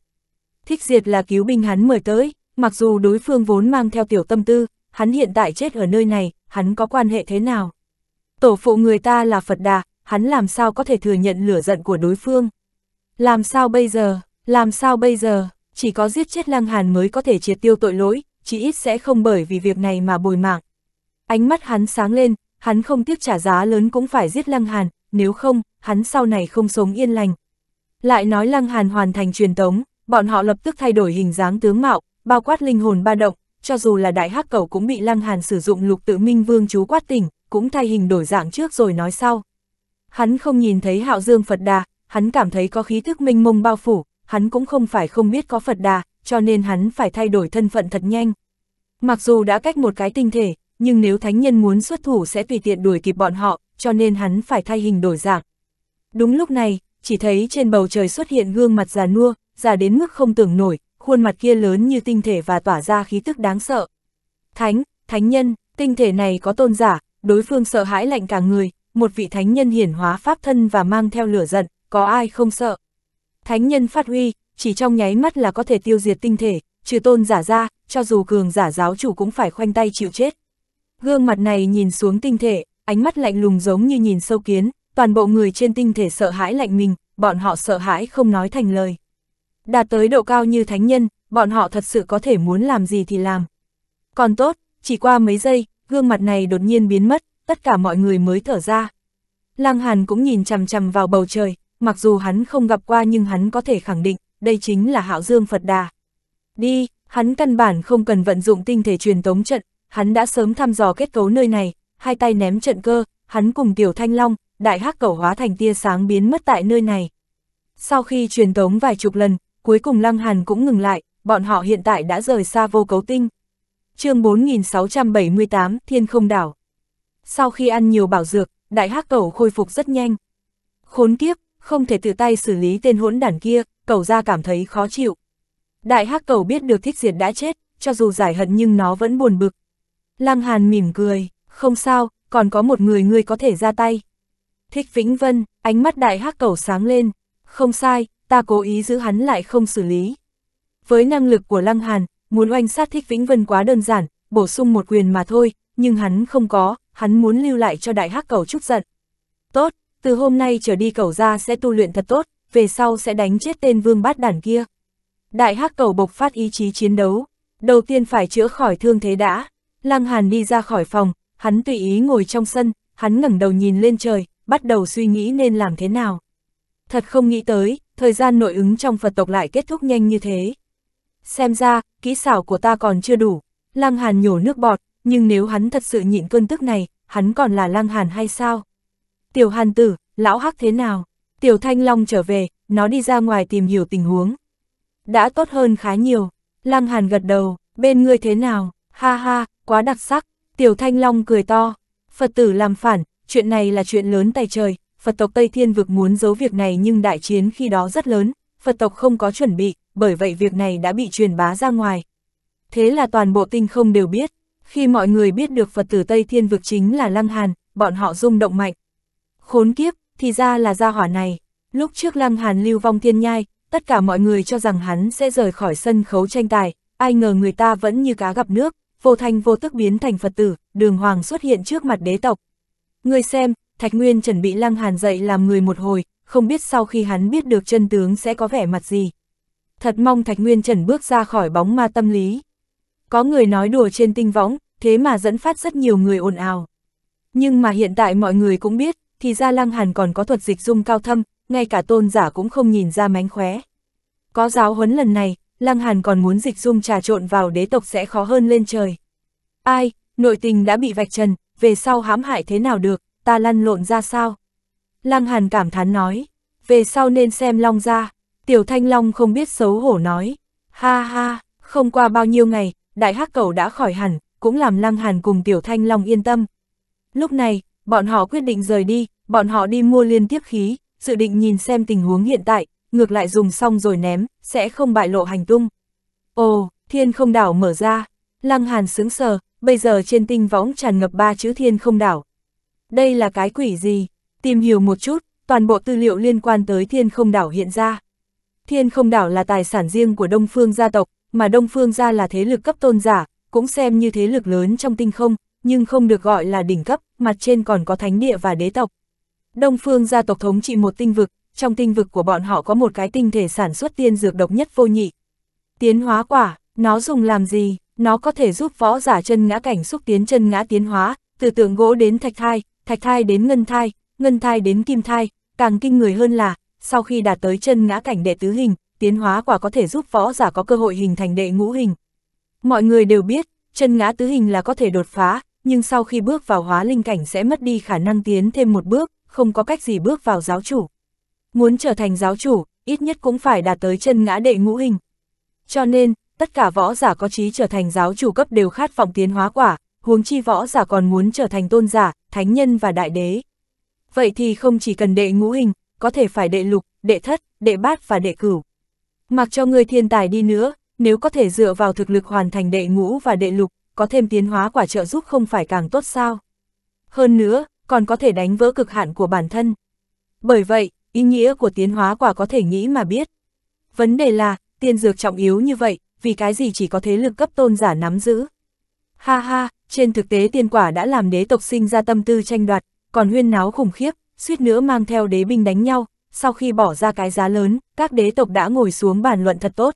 Thích Diệt là cứu binh hắn mời tới, mặc dù đối phương vốn mang theo tiểu tâm tư, hắn hiện tại chết ở nơi này, hắn có quan hệ thế nào? Tổ phụ người ta là Phật Đà, hắn làm sao có thể thừa nhận lửa giận của đối phương? Làm sao bây giờ, làm sao bây giờ, chỉ có giết chết Lăng Hàn mới có thể triệt tiêu tội lỗi, chỉ ít sẽ không bởi vì việc này mà bồi mạng. Ánh mắt hắn sáng lên, hắn không tiếc trả giá lớn cũng phải giết Lăng Hàn, nếu không, hắn sau này không sống yên lành, lại nói Lăng Hàn hoàn thành truyền tống, bọn họ lập tức thay đổi hình dáng tướng mạo, bao quát linh hồn ba động, cho dù là đại hắc cầu cũng bị Lăng Hàn sử dụng lục tự minh vương chú quát tỉnh, cũng thay hình đổi dạng trước rồi nói sau. Hắn không nhìn thấy Hạo Dương Phật Đà, hắn cảm thấy có khí thức minh mông bao phủ, hắn cũng không phải không biết có Phật Đà, cho nên hắn phải thay đổi thân phận thật nhanh. Mặc dù đã cách một cái tinh thể, nhưng nếu thánh nhân muốn xuất thủ sẽ tùy tiện đuổi kịp bọn họ, cho nên hắn phải thay hình đổi dạng. Đúng lúc này, chỉ thấy trên bầu trời xuất hiện gương mặt già nua, già đến mức không tưởng nổi, khuôn mặt kia lớn như tinh thể và tỏa ra khí tức đáng sợ. Thánh, thánh nhân, tinh thể này có tôn giả, đối phương sợ hãi lạnh cả người, một vị thánh nhân hiển hóa pháp thân và mang theo lửa giận, có ai không sợ. Thánh nhân phát huy, chỉ trong nháy mắt là có thể tiêu diệt tinh thể, trừ tôn giả ra, cho dù cường giả giáo chủ cũng phải khoanh tay chịu chết. Gương mặt này nhìn xuống tinh thể, ánh mắt lạnh lùng giống như nhìn sâu kiến, toàn bộ người trên tinh thể sợ hãi lạnh mình, bọn họ sợ hãi không nói thành lời. Đạt tới độ cao như thánh nhân, bọn họ thật sự có thể muốn làm gì thì làm. Còn tốt, chỉ qua mấy giây, gương mặt này đột nhiên biến mất, tất cả mọi người mới thở ra. Lăng Hàn cũng nhìn chằm chằm vào bầu trời, mặc dù hắn không gặp qua nhưng hắn có thể khẳng định, đây chính là Hạo Dương Phật Đà. Đi, hắn căn bản không cần vận dụng tinh thể truyền tống trận, hắn đã sớm thăm dò kết cấu nơi này, hai tay ném trận cơ, hắn cùng Tiểu Thanh Long, đại hắc cầu hóa thành tia sáng biến mất tại nơi này. Sau khi truyền tống vài chục lần, cuối cùng Lăng Hàn cũng ngừng lại, bọn họ hiện tại đã rời xa vô cấu tinh. chương 4678 Thiên Không Đảo Sau khi ăn nhiều bảo dược, đại hắc cầu khôi phục rất nhanh. Khốn kiếp, không thể tự tay xử lý tên hỗn đản kia, cầu ra cảm thấy khó chịu. Đại hắc cầu biết được thích diệt đã chết, cho dù giải hận nhưng nó vẫn buồn bực. Lăng Hàn mỉm cười, không sao, còn có một người ngươi có thể ra tay. Thích Vĩnh Vân, ánh mắt đại hắc Cầu sáng lên, không sai, ta cố ý giữ hắn lại không xử lý. Với năng lực của Lăng Hàn, muốn oanh sát Thích Vĩnh Vân quá đơn giản, bổ sung một quyền mà thôi, nhưng hắn không có, hắn muốn lưu lại cho đại hắc Cầu chút giận. Tốt, từ hôm nay trở đi Cầu ra sẽ tu luyện thật tốt, về sau sẽ đánh chết tên vương bát đản kia. Đại hắc Cầu bộc phát ý chí chiến đấu, đầu tiên phải chữa khỏi thương thế đã. Lăng Hàn đi ra khỏi phòng, hắn tùy ý ngồi trong sân, hắn ngẩng đầu nhìn lên trời, bắt đầu suy nghĩ nên làm thế nào. Thật không nghĩ tới, thời gian nội ứng trong Phật tộc lại kết thúc nhanh như thế. Xem ra, kỹ xảo của ta còn chưa đủ, Lăng Hàn nhổ nước bọt, nhưng nếu hắn thật sự nhịn cơn tức này, hắn còn là Lăng Hàn hay sao? Tiểu Hàn tử, lão hắc thế nào? Tiểu Thanh Long trở về, nó đi ra ngoài tìm hiểu tình huống. Đã tốt hơn khá nhiều, Lăng Hàn gật đầu, bên ngươi thế nào? Ha ha, quá đặc sắc, Tiểu Thanh Long cười to, Phật tử làm phản, chuyện này là chuyện lớn tay trời, Phật tộc Tây Thiên Vực muốn giấu việc này nhưng đại chiến khi đó rất lớn, Phật tộc không có chuẩn bị, bởi vậy việc này đã bị truyền bá ra ngoài. Thế là toàn bộ tinh không đều biết, khi mọi người biết được Phật tử Tây Thiên Vực chính là Lăng Hàn, bọn họ rung động mạnh. Khốn kiếp, thì ra là gia hỏa này, lúc trước Lăng Hàn lưu vong thiên nhai, tất cả mọi người cho rằng hắn sẽ rời khỏi sân khấu tranh tài, ai ngờ người ta vẫn như cá gặp nước, vô thanh vô tức biến thành Phật tử, đường hoàng xuất hiện trước mặt đế tộc, Ngươi xem, Thạch Nguyên chuẩn bị Lăng Hàn dậy làm người một hồi, không biết sau khi hắn biết được chân tướng sẽ có vẻ mặt gì. Thật mong Thạch Nguyên Trần bước ra khỏi bóng ma tâm lý. Có người nói đùa trên tinh võng, thế mà dẫn phát rất nhiều người ồn ào. Nhưng mà hiện tại mọi người cũng biết, thì ra Lăng Hàn còn có thuật dịch dung cao thâm, ngay cả tôn giả cũng không nhìn ra mánh khóe. Có giáo huấn lần này, Lăng Hàn còn muốn dịch dung trà trộn vào đế tộc sẽ khó hơn lên trời. Ai, nội tình đã bị vạch trần, về sau hãm hại thế nào được, ta lăn lộn ra sao? Lăng Hàn cảm thán nói, về sau nên xem Long ra, Tiểu Thanh Long không biết xấu hổ nói, ha ha, không qua bao nhiêu ngày, Đại Hắc Cẩu đã khỏi hẳn, cũng làm Lăng Hàn cùng Tiểu Thanh Long yên tâm. Lúc này, bọn họ quyết định rời đi, bọn họ đi mua liên tiếp khí, dự định nhìn xem tình huống hiện tại, ngược lại dùng xong rồi ném, sẽ không bại lộ hành tung. Ồ, thiên không đảo mở ra, Lăng Hàn sướng sờ, bây giờ trên tinh võng tràn ngập ba chữ thiên không đảo. Đây là cái quỷ gì? Tìm hiểu một chút, toàn bộ tư liệu liên quan tới thiên không đảo hiện ra. Thiên không đảo là tài sản riêng của Đông Phương gia tộc, mà Đông Phương gia là thế lực cấp tôn giả, cũng xem như thế lực lớn trong tinh không, nhưng không được gọi là đỉnh cấp, mặt trên còn có thánh địa và đế tộc. Đông Phương gia tộc thống trị một tinh vực, trong tinh vực của bọn họ có một cái tinh thể sản xuất tiên dược độc nhất vô nhị. Tiến hóa quả, nó dùng làm gì? Nó có thể giúp võ giả chân ngã cảnh xúc tiến chân ngã tiến hóa, từ tượng gỗ đến thạch thai, thạch thai đến ngân thai, ngân thai đến kim thai, càng kinh người hơn là, sau khi đạt tới chân ngã cảnh đệ tứ hình, tiến hóa quả có thể giúp võ giả có cơ hội hình thành đệ ngũ hình. Mọi người đều biết, chân ngã tứ hình là có thể đột phá, nhưng sau khi bước vào hóa linh cảnh sẽ mất đi khả năng tiến thêm một bước, không có cách gì bước vào giáo chủ. Muốn trở thành giáo chủ, ít nhất cũng phải đạt tới chân ngã đệ ngũ hình. Cho nên, tất cả võ giả có trí trở thành giáo chủ cấp đều khát vọng tiến hóa quả, huống chi võ giả còn muốn trở thành tôn giả, thánh nhân và đại đế. Vậy thì không chỉ cần đệ ngũ hình, có thể phải đệ lục, đệ thất, đệ bát và đệ cửu. Mặc cho người thiên tài đi nữa, nếu có thể dựa vào thực lực hoàn thành đệ ngũ và đệ lục, có thêm tiến hóa quả trợ giúp không phải càng tốt sao. Hơn nữa, còn có thể đánh vỡ cực hạn của bản thân. Bởi vậy, ý nghĩa của tiến hóa quả có thể nghĩ mà biết. Vấn đề là, tiên dược trọng yếu như vậy, vì cái gì chỉ có thế lực cấp tôn giả nắm giữ. Ha ha, trên thực tế tiên quả đã làm đế tộc sinh ra tâm tư tranh đoạt, còn huyên náo khủng khiếp, suýt nữa mang theo đế binh đánh nhau, sau khi bỏ ra cái giá lớn, các đế tộc đã ngồi xuống bàn luận thật tốt.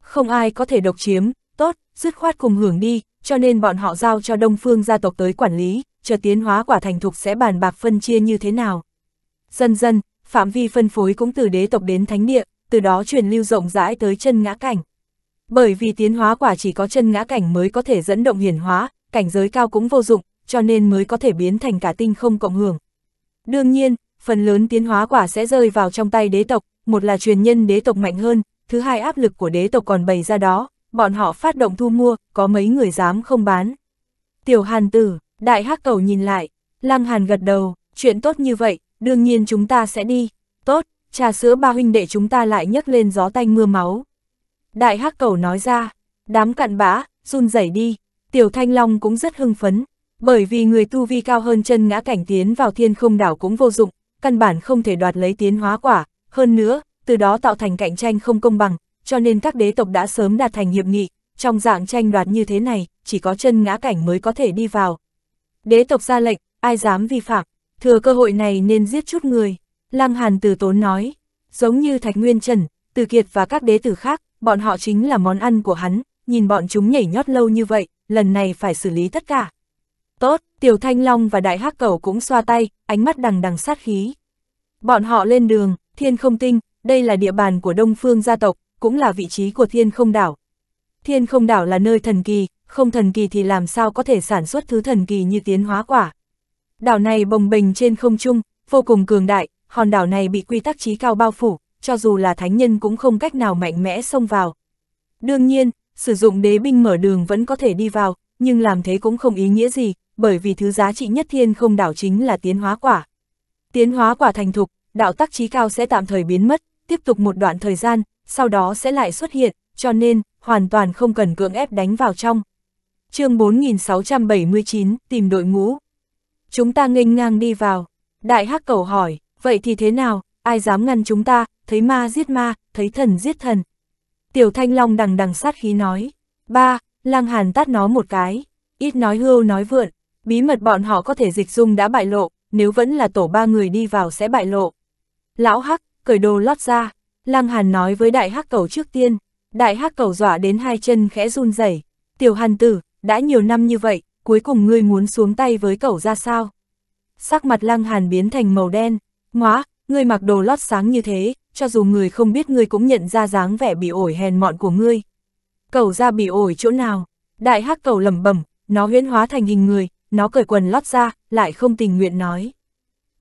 Không ai có thể độc chiếm, tốt, dứt khoát cùng hưởng đi, cho nên bọn họ giao cho đông phương gia tộc tới quản lý, chờ tiến hóa quả thành thục sẽ bàn bạc phân chia như thế nào. Dần dần, phạm vi phân phối cũng từ đế tộc đến thánh địa, từ đó truyền lưu rộng rãi tới chân ngã cảnh. Bởi vì tiến hóa quả chỉ có chân ngã cảnh mới có thể dẫn động hiển hóa, cảnh giới cao cũng vô dụng, cho nên mới có thể biến thành cả tinh không cộng hưởng. Đương nhiên, phần lớn tiến hóa quả sẽ rơi vào trong tay đế tộc, một là truyền nhân đế tộc mạnh hơn, thứ hai áp lực của đế tộc còn bày ra đó, bọn họ phát động thu mua, có mấy người dám không bán. Tiểu Hàn Tử, Đại Hắc Cầu nhìn lại, Lăng Hàn gật đầu, chuyện tốt như vậy, đương nhiên chúng ta sẽ đi. Tốt, trà sữa ba huynh đệ chúng ta lại nhấc lên gió tanh mưa máu. Đại hắc cầu nói ra, đám cặn bã, run rẩy đi, tiểu thanh long cũng rất hưng phấn, bởi vì người tu vi cao hơn chân ngã cảnh tiến vào thiên không đảo cũng vô dụng, căn bản không thể đoạt lấy tiến hóa quả, hơn nữa, từ đó tạo thành cạnh tranh không công bằng, cho nên các đế tộc đã sớm đạt thành hiệp nghị, trong dạng tranh đoạt như thế này, chỉ có chân ngã cảnh mới có thể đi vào. Đế tộc ra lệnh, ai dám vi phạm, thừa cơ hội này nên giết chút người, Lăng Hàn từ tốn nói, giống như Thạch Nguyên Trần, Từ Kiệt và các đế tử khác, bọn họ chính là món ăn của hắn, nhìn bọn chúng nhảy nhót lâu như vậy, lần này phải xử lý tất cả. Tốt, Tiểu Thanh Long và Đại Hắc Cầu cũng xoa tay, ánh mắt đằng đằng sát khí. Bọn họ lên đường, thiên không tinh, đây là địa bàn của Đông Phương gia tộc, cũng là vị trí của thiên không đảo. Thiên không đảo là nơi thần kỳ, không thần kỳ thì làm sao có thể sản xuất thứ thần kỳ như tiến hóa quả. Đảo này bồng bềnh trên không trung, vô cùng cường đại, hòn đảo này bị quy tắc trí cao bao phủ, cho dù là thánh nhân cũng không cách nào mạnh mẽ xông vào. Đương nhiên, sử dụng đế binh mở đường vẫn có thể đi vào, nhưng làm thế cũng không ý nghĩa gì, bởi vì thứ giá trị nhất thiên không đảo chính là tiến hóa quả. Tiến hóa quả thành thục, đạo tắc trí cao sẽ tạm thời biến mất, tiếp tục một đoạn thời gian, sau đó sẽ lại xuất hiện, cho nên, hoàn toàn không cần cưỡng ép đánh vào trong. chương 4679, tìm đội ngũ. Chúng ta nghênh ngang đi vào. Đại hắc cầu hỏi, vậy thì thế nào, ai dám ngăn chúng ta, thấy ma giết ma, thấy thần giết thần. Tiểu Thanh Long đằng đằng sát khí nói. Ba, Lang Hàn tát nó một cái, ít nói hưu nói vượn, bí mật bọn họ có thể dịch dung đã bại lộ, nếu vẫn là tổ ba người đi vào sẽ bại lộ. Lão Hắc, cởi đồ lót ra, Lang Hàn nói với Đại Hắc Cầu trước tiên, Đại Hắc Cầu dọa đến hai chân khẽ run rẩy. Tiểu Hàn Tử, đã nhiều năm như vậy, cuối cùng ngươi muốn xuống tay với cậu ra sao? Sắc mặt Lang Hàn biến thành màu đen, ngóa, ngươi mặc đồ lót sáng như thế, cho dù người không biết ngươi cũng nhận ra dáng vẻ bị ổi hèn mọn của ngươi. Cầu ra bị ổi chỗ nào? Đại hắc cầu lẩm bẩm, nó huyễn hóa thành hình người, nó cởi quần lót ra, lại không tình nguyện nói.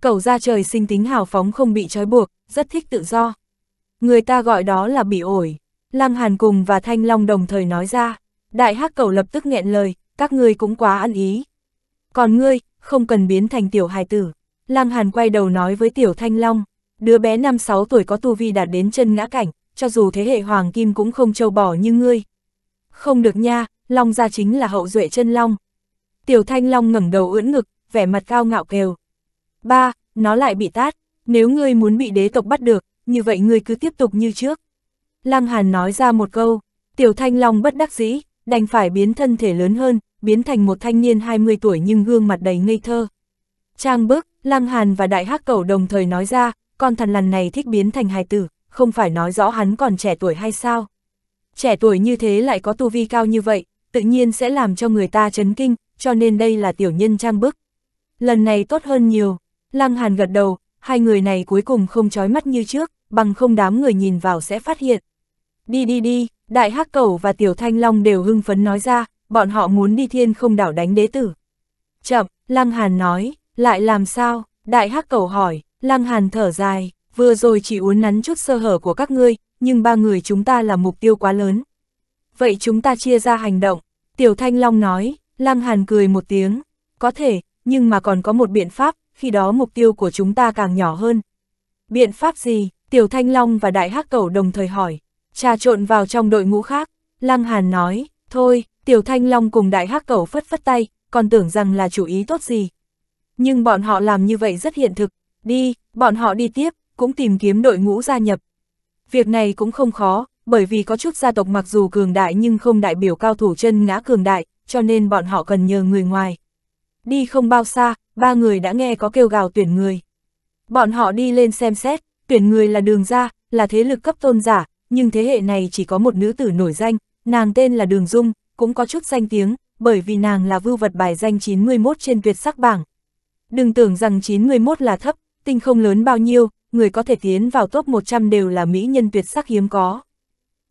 Cầu ra trời sinh tính hào phóng không bị trói buộc, rất thích tự do. Người ta gọi đó là bị ổi. Lăng Hàn cùng và Thanh Long đồng thời nói ra. Đại hắc cầu lập tức nghẹn lời, các ngươi cũng quá ăn ý. Còn ngươi, không cần biến thành tiểu hài tử. Lăng Hàn quay đầu nói với Tiểu Thanh Long, đứa bé năm sáu tuổi có tu vi đạt đến chân ngã cảnh, cho dù thế hệ hoàng kim cũng không trâu bỏ như ngươi. Không được nha, Long gia chính là hậu duệ chân Long. Tiểu Thanh Long ngẩng đầu ưỡn ngực, vẻ mặt cao ngạo kêu. Ba, nó lại bị tát, nếu ngươi muốn bị đế tộc bắt được, như vậy ngươi cứ tiếp tục như trước. Lăng Hàn nói ra một câu, Tiểu Thanh Long bất đắc dĩ, đành phải biến thân thể lớn hơn, biến thành một thanh niên 20 tuổi nhưng gương mặt đầy ngây thơ. Trang bức, Lăng Hàn và Đại Hắc Cẩu đồng thời nói ra, con thần lằn này thích biến thành hài tử, không phải nói rõ hắn còn trẻ tuổi hay sao. Trẻ tuổi như thế lại có tu vi cao như vậy, tự nhiên sẽ làm cho người ta chấn kinh, cho nên đây là tiểu nhân trang bức. Lần này tốt hơn nhiều, Lăng Hàn gật đầu, hai người này cuối cùng không trói mắt như trước, bằng không đám người nhìn vào sẽ phát hiện. Đi đi đi, Đại Hắc Cẩu và Tiểu Thanh Long đều hưng phấn nói ra, bọn họ muốn đi thiên không đảo đánh đế tử. Chậm, Lăng Hàn nói, lại làm sao? Đại hắc cầu hỏi, lăng hàn thở dài, vừa rồi chỉ uốn nắn chút sơ hở của các ngươi, nhưng ba người chúng ta là mục tiêu quá lớn. Vậy chúng ta chia ra hành động, Tiểu Thanh Long nói, lăng hàn cười một tiếng, có thể, nhưng mà còn có một biện pháp, khi đó mục tiêu của chúng ta càng nhỏ hơn. Biện pháp gì? Tiểu Thanh Long và Đại Hắc cầu đồng thời hỏi, trà trộn vào trong đội ngũ khác. Lăng Hàn nói, thôi, Tiểu Thanh Long cùng Đại Hắc cầu phất phất tay, còn tưởng rằng là chủ ý tốt gì, nhưng bọn họ làm như vậy rất hiện thực, đi, bọn họ đi tiếp, cũng tìm kiếm đội ngũ gia nhập. Việc này cũng không khó, bởi vì có chút gia tộc mặc dù cường đại nhưng không đại biểu cao thủ chân ngã cường đại, cho nên bọn họ cần nhờ người ngoài. Đi không bao xa, ba người đã nghe có kêu gào tuyển người. Bọn họ đi lên xem xét, tuyển người là đường gia, là thế lực cấp tôn giả, nhưng thế hệ này chỉ có một nữ tử nổi danh, nàng tên là Đường Dung, cũng có chút danh tiếng, bởi vì nàng là vưu vật bài danh 91 trên tuyệt sắc bảng, Đừng tưởng rằng 91 là thấp, tinh không lớn bao nhiêu, người có thể tiến vào top 100 đều là mỹ nhân tuyệt sắc hiếm có.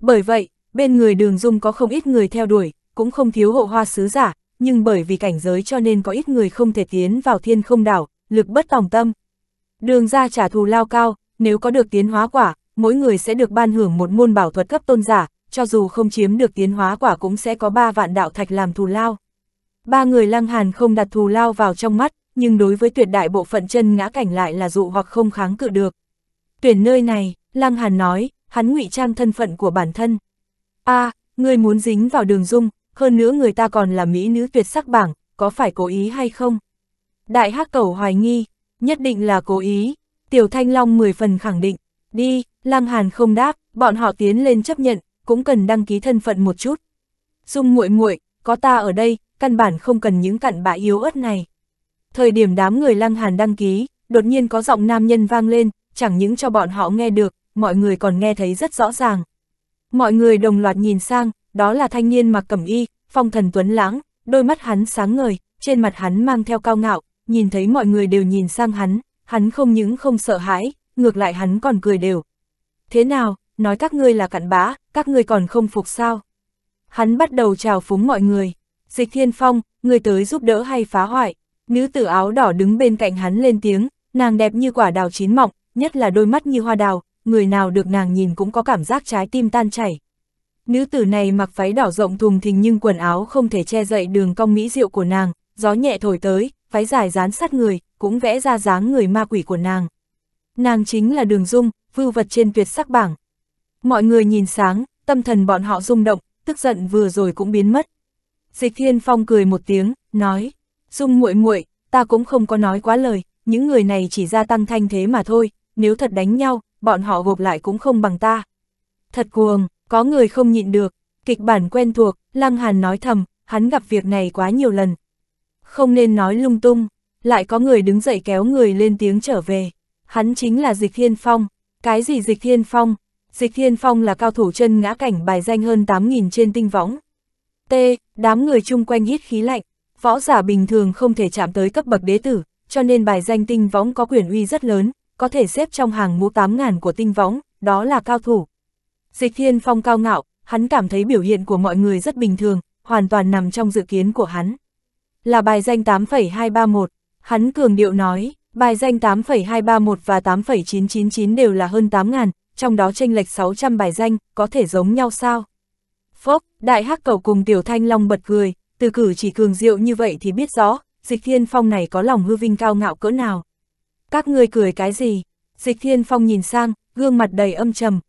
Bởi vậy, bên người đường dung có không ít người theo đuổi, cũng không thiếu hộ hoa sứ giả, nhưng bởi vì cảnh giới cho nên có ít người không thể tiến vào thiên không đảo, lực bất tòng tâm. Đường ra trả thù lao cao, nếu có được tiến hóa quả, mỗi người sẽ được ban hưởng một môn bảo thuật cấp tôn giả, cho dù không chiếm được tiến hóa quả cũng sẽ có ba vạn đạo thạch làm thù lao. Ba người lăng hàn không đặt thù lao vào trong mắt, nhưng đối với tuyệt đại bộ phận chân ngã cảnh lại là dụ hoặc không kháng cự được. Tuyển nơi này, Lăng Hàn nói, hắn ngụy trang thân phận của bản thân. a à, ngươi muốn dính vào đường dung, hơn nữa người ta còn là mỹ nữ tuyệt sắc bảng, có phải cố ý hay không? Đại hắc cầu hoài nghi, nhất định là cố ý. Tiểu Thanh Long 10 phần khẳng định, đi, Lăng Hàn không đáp, bọn họ tiến lên chấp nhận, cũng cần đăng ký thân phận một chút. Dung muội muội, có ta ở đây, căn bản không cần những cặn bã yếu ớt này. Thời điểm đám người Lăng Hàn đăng ký, đột nhiên có giọng nam nhân vang lên, chẳng những cho bọn họ nghe được, mọi người còn nghe thấy rất rõ ràng. Mọi người đồng loạt nhìn sang, đó là thanh niên mặc cẩm y, phong thần tuấn lãng, đôi mắt hắn sáng ngời, trên mặt hắn mang theo cao ngạo, nhìn thấy mọi người đều nhìn sang hắn, hắn không những không sợ hãi, ngược lại hắn còn cười đều. Thế nào, nói các ngươi là cặn bã, các ngươi còn không phục sao? Hắn bắt đầu chào phúng mọi người, dịch thiên phong, người tới giúp đỡ hay phá hoại. Nữ tử áo đỏ đứng bên cạnh hắn lên tiếng, nàng đẹp như quả đào chín mọng, nhất là đôi mắt như hoa đào, người nào được nàng nhìn cũng có cảm giác trái tim tan chảy. Nữ tử này mặc váy đỏ rộng thùng thình nhưng quần áo không thể che dậy đường cong mỹ diệu của nàng, gió nhẹ thổi tới, váy dài dán sát người, cũng vẽ ra dáng người ma quỷ của nàng. Nàng chính là đường dung, vưu vật trên tuyệt sắc bảng. Mọi người nhìn sáng, tâm thần bọn họ rung động, tức giận vừa rồi cũng biến mất. Dịch thiên phong cười một tiếng, nói. Dung muội muội, ta cũng không có nói quá lời, những người này chỉ gia tăng thanh thế mà thôi, nếu thật đánh nhau, bọn họ gộp lại cũng không bằng ta. Thật cuồng, có người không nhịn được, kịch bản quen thuộc, Lăng Hàn nói thầm, hắn gặp việc này quá nhiều lần. Không nên nói lung tung, lại có người đứng dậy kéo người lên tiếng trở về. Hắn chính là Dịch Thiên Phong, cái gì Dịch Thiên Phong? Dịch Thiên Phong là cao thủ chân ngã cảnh bài danh hơn 8.000 trên tinh võng. T, đám người chung quanh hít khí lạnh, Võ giả bình thường không thể chạm tới cấp bậc đế tử, cho nên bài danh tinh võng có quyền uy rất lớn, có thể xếp trong hàng ngũ 8.000 của tinh võng, đó là cao thủ. Dịch Thiên Phong cao ngạo, hắn cảm thấy biểu hiện của mọi người rất bình thường, hoàn toàn nằm trong dự kiến của hắn. Là bài danh 8,231, hắn cường điệu nói, bài danh 8,231 và 8,999 đều là hơn 8.000, trong đó tranh lệch 600 bài danh, có thể giống nhau sao? Phốc, đại hắc cầu cùng tiểu thanh long bật cười, từ cử chỉ cường diệu như vậy thì biết rõ, dịch thiên phong này có lòng hư vinh cao ngạo cỡ nào. Các ngươi cười cái gì? Dịch thiên phong nhìn sang, gương mặt đầy âm trầm,